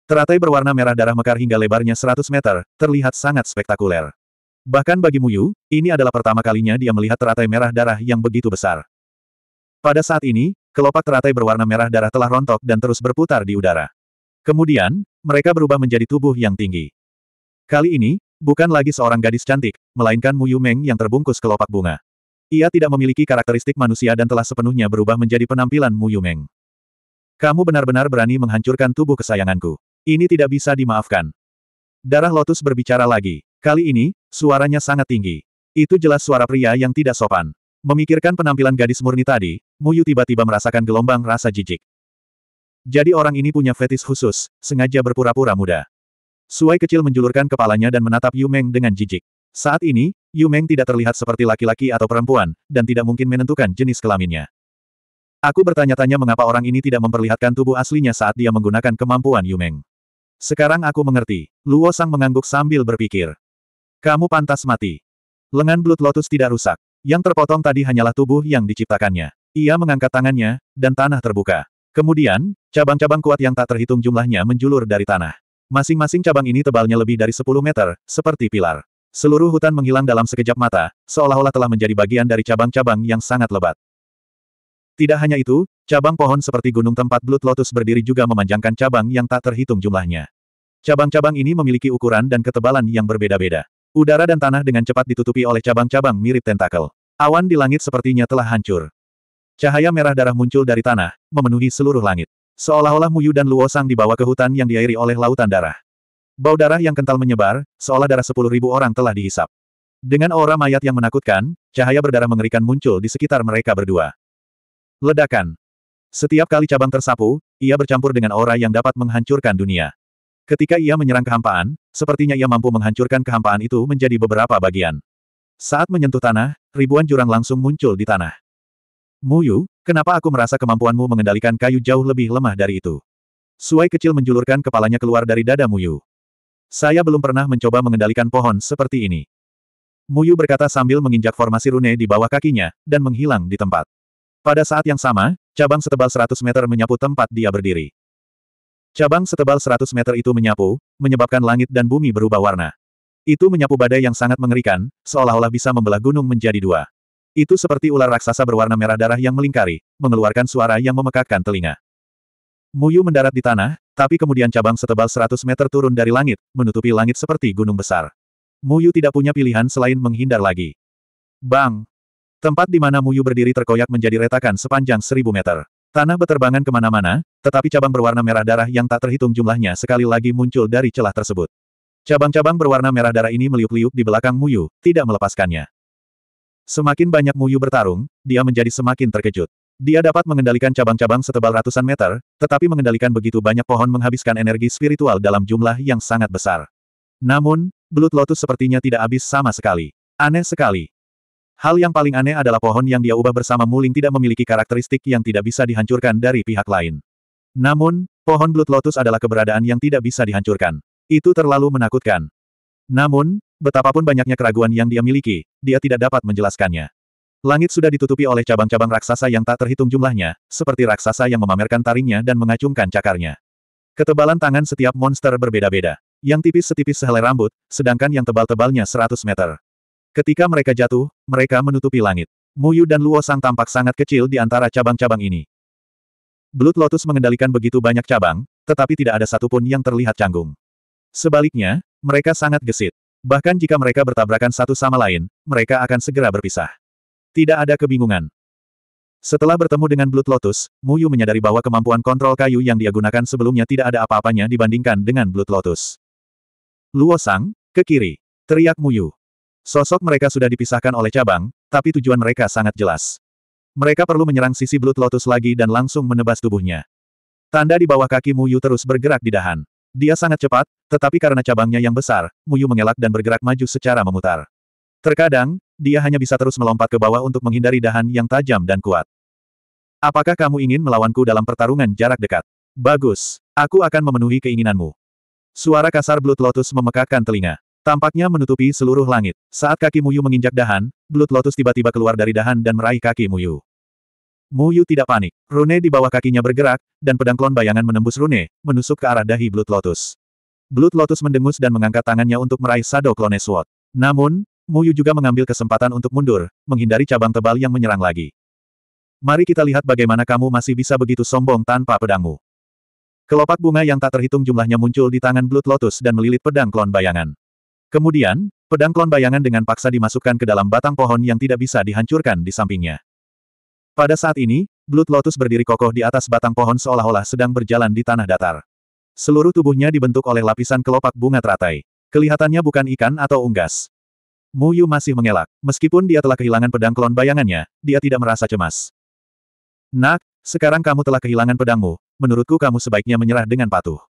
Teratai berwarna merah darah mekar hingga lebarnya 100 meter, terlihat sangat spektakuler. Bahkan bagi Muyu, ini adalah pertama kalinya dia melihat teratai merah darah yang begitu besar. Pada saat ini, kelopak teratai berwarna merah darah telah rontok dan terus berputar di udara. Kemudian, mereka berubah menjadi tubuh yang tinggi. Kali ini, bukan lagi seorang gadis cantik, melainkan Mu Yumeng yang terbungkus kelopak bunga. Ia tidak memiliki karakteristik manusia dan telah sepenuhnya berubah menjadi penampilan Mu Yumeng. Kamu benar-benar berani menghancurkan tubuh kesayanganku. Ini tidak bisa dimaafkan. Darah lotus berbicara lagi. Kali ini, suaranya sangat tinggi. Itu jelas suara pria yang tidak sopan. Memikirkan penampilan gadis murni tadi, Muyu tiba-tiba merasakan gelombang rasa jijik. Jadi orang ini punya fetis khusus, sengaja berpura-pura muda. Suai kecil menjulurkan kepalanya dan menatap Yu Meng dengan jijik. Saat ini, Yu Meng tidak terlihat seperti laki-laki atau perempuan, dan tidak mungkin menentukan jenis kelaminnya. Aku bertanya-tanya mengapa orang ini tidak memperlihatkan tubuh aslinya saat dia menggunakan kemampuan Yu Meng. Sekarang aku mengerti. Luo Sang mengangguk sambil berpikir. Kamu pantas mati. Lengan Blood Lotus tidak rusak. Yang terpotong tadi hanyalah tubuh yang diciptakannya. Ia mengangkat tangannya, dan tanah terbuka. Kemudian, cabang-cabang kuat yang tak terhitung jumlahnya menjulur dari tanah. Masing-masing cabang ini tebalnya lebih dari 10 meter, seperti pilar. Seluruh hutan menghilang dalam sekejap mata, seolah-olah telah menjadi bagian dari cabang-cabang yang sangat lebat. Tidak hanya itu, cabang pohon seperti gunung tempat Blood Lotus berdiri juga memanjangkan cabang yang tak terhitung jumlahnya. Cabang-cabang ini memiliki ukuran dan ketebalan yang berbeda-beda. Udara dan tanah dengan cepat ditutupi oleh cabang-cabang mirip tentakel. Awan di langit sepertinya telah hancur. Cahaya merah darah muncul dari tanah, memenuhi seluruh langit. Seolah-olah Muyu dan Luosang dibawa ke hutan yang diairi oleh lautan darah. Bau darah yang kental menyebar, seolah darah sepuluh ribu orang telah dihisap. Dengan aura mayat yang menakutkan, cahaya berdarah mengerikan muncul di sekitar mereka berdua. Ledakan. Setiap kali cabang tersapu, ia bercampur dengan aura yang dapat menghancurkan dunia. Ketika ia menyerang kehampaan, sepertinya ia mampu menghancurkan kehampaan itu menjadi beberapa bagian. Saat menyentuh tanah, ribuan jurang langsung muncul di tanah. Muyu, kenapa aku merasa kemampuanmu mengendalikan kayu jauh lebih lemah dari itu? Suai kecil menjulurkan kepalanya keluar dari dada Muyu. Saya belum pernah mencoba mengendalikan pohon seperti ini. Muyu berkata sambil menginjak formasi rune di bawah kakinya, dan menghilang di tempat. Pada saat yang sama, cabang setebal 100 meter menyapu tempat dia berdiri. Cabang setebal 100 meter itu menyapu, menyebabkan langit dan bumi berubah warna. Itu menyapu badai yang sangat mengerikan, seolah-olah bisa membelah gunung menjadi dua. Itu seperti ular raksasa berwarna merah darah yang melingkari, mengeluarkan suara yang memekakkan telinga. Muyu mendarat di tanah, tapi kemudian cabang setebal 100 meter turun dari langit, menutupi langit seperti gunung besar. Muyu tidak punya pilihan selain menghindar lagi. Bang! Tempat di mana Muyu berdiri terkoyak menjadi retakan sepanjang seribu meter. Tanah beterbangan kemana-mana, tetapi cabang berwarna merah darah yang tak terhitung jumlahnya sekali lagi muncul dari celah tersebut. Cabang-cabang berwarna merah darah ini meliuk-liuk di belakang Muyu, tidak melepaskannya. Semakin banyak Muyu bertarung, dia menjadi semakin terkejut. Dia dapat mengendalikan cabang-cabang setebal ratusan meter, tetapi mengendalikan begitu banyak pohon menghabiskan energi spiritual dalam jumlah yang sangat besar. Namun, Blood Lotus sepertinya tidak habis sama sekali. Aneh sekali. Hal yang paling aneh adalah pohon yang dia ubah bersama Muling tidak memiliki karakteristik yang tidak bisa dihancurkan dari pihak lain. Namun, pohon Blood Lotus adalah keberadaan yang tidak bisa dihancurkan. Itu terlalu menakutkan. Namun, betapapun banyaknya keraguan yang dia miliki, dia tidak dapat menjelaskannya. Langit sudah ditutupi oleh cabang-cabang raksasa yang tak terhitung jumlahnya, seperti raksasa yang memamerkan taringnya dan mengacungkan cakarnya. Ketebalan tangan setiap monster berbeda-beda. Yang tipis setipis sehelai rambut, sedangkan yang tebal-tebalnya 100 meter. Ketika mereka jatuh, mereka menutupi langit. Muyu dan Luo Sang tampak sangat kecil di antara cabang-cabang ini. Blood Lotus mengendalikan begitu banyak cabang, tetapi tidak ada satupun yang terlihat canggung. Sebaliknya, mereka sangat gesit. Bahkan jika mereka bertabrakan satu sama lain, mereka akan segera berpisah. Tidak ada kebingungan. Setelah bertemu dengan Blood Lotus, Mu Yu menyadari bahwa kemampuan kontrol kayu yang dia gunakan sebelumnya tidak ada apa-apanya dibandingkan dengan Blood Lotus. Luo Sang, ke kiri. Teriak Mu Yu. Sosok mereka sudah dipisahkan oleh cabang, tapi tujuan mereka sangat jelas. Mereka perlu menyerang sisi Blood Lotus lagi dan langsung menebas tubuhnya. Tanda di bawah kaki Mu Yu terus bergerak di dahan. Dia sangat cepat, tetapi karena cabangnya yang besar, Muyu mengelak dan bergerak maju secara memutar. Terkadang, dia hanya bisa terus melompat ke bawah untuk menghindari dahan yang tajam dan kuat. Apakah kamu ingin melawanku dalam pertarungan jarak dekat? Bagus, aku akan memenuhi keinginanmu. Suara kasar Blood Lotus memekakkan telinga. Tampaknya menutupi seluruh langit. Saat kaki Muyu menginjak dahan, Blood Lotus tiba-tiba keluar dari dahan dan meraih kaki Muyu. Mu Yu tidak panik. Rune di bawah kakinya bergerak, dan pedang klon bayangan menembus Rune, menusuk ke arah dahi Blood Lotus. Blood Lotus mendengus dan mengangkat tangannya untuk meraih Shadow Clone Sword. Namun, Mu Yu juga mengambil kesempatan untuk mundur, menghindari cabang tebal yang menyerang lagi. Mari kita lihat bagaimana kamu masih bisa begitu sombong tanpa pedangmu. Kelopak bunga yang tak terhitung jumlahnya muncul di tangan Blood Lotus dan melilit pedang klon bayangan. Kemudian, pedang klon bayangan dengan paksa dimasukkan ke dalam batang pohon yang tidak bisa dihancurkan di sampingnya. Pada saat ini, Blood Lotus berdiri kokoh di atas batang pohon seolah-olah sedang berjalan di tanah datar. Seluruh tubuhnya dibentuk oleh lapisan kelopak bunga teratai. Kelihatannya bukan ikan atau unggas. Mu Yu masih mengelak. Meskipun dia telah kehilangan pedang klon bayangannya, dia tidak merasa cemas. Nak, sekarang kamu telah kehilangan pedangmu, menurutku kamu sebaiknya menyerah dengan patuh.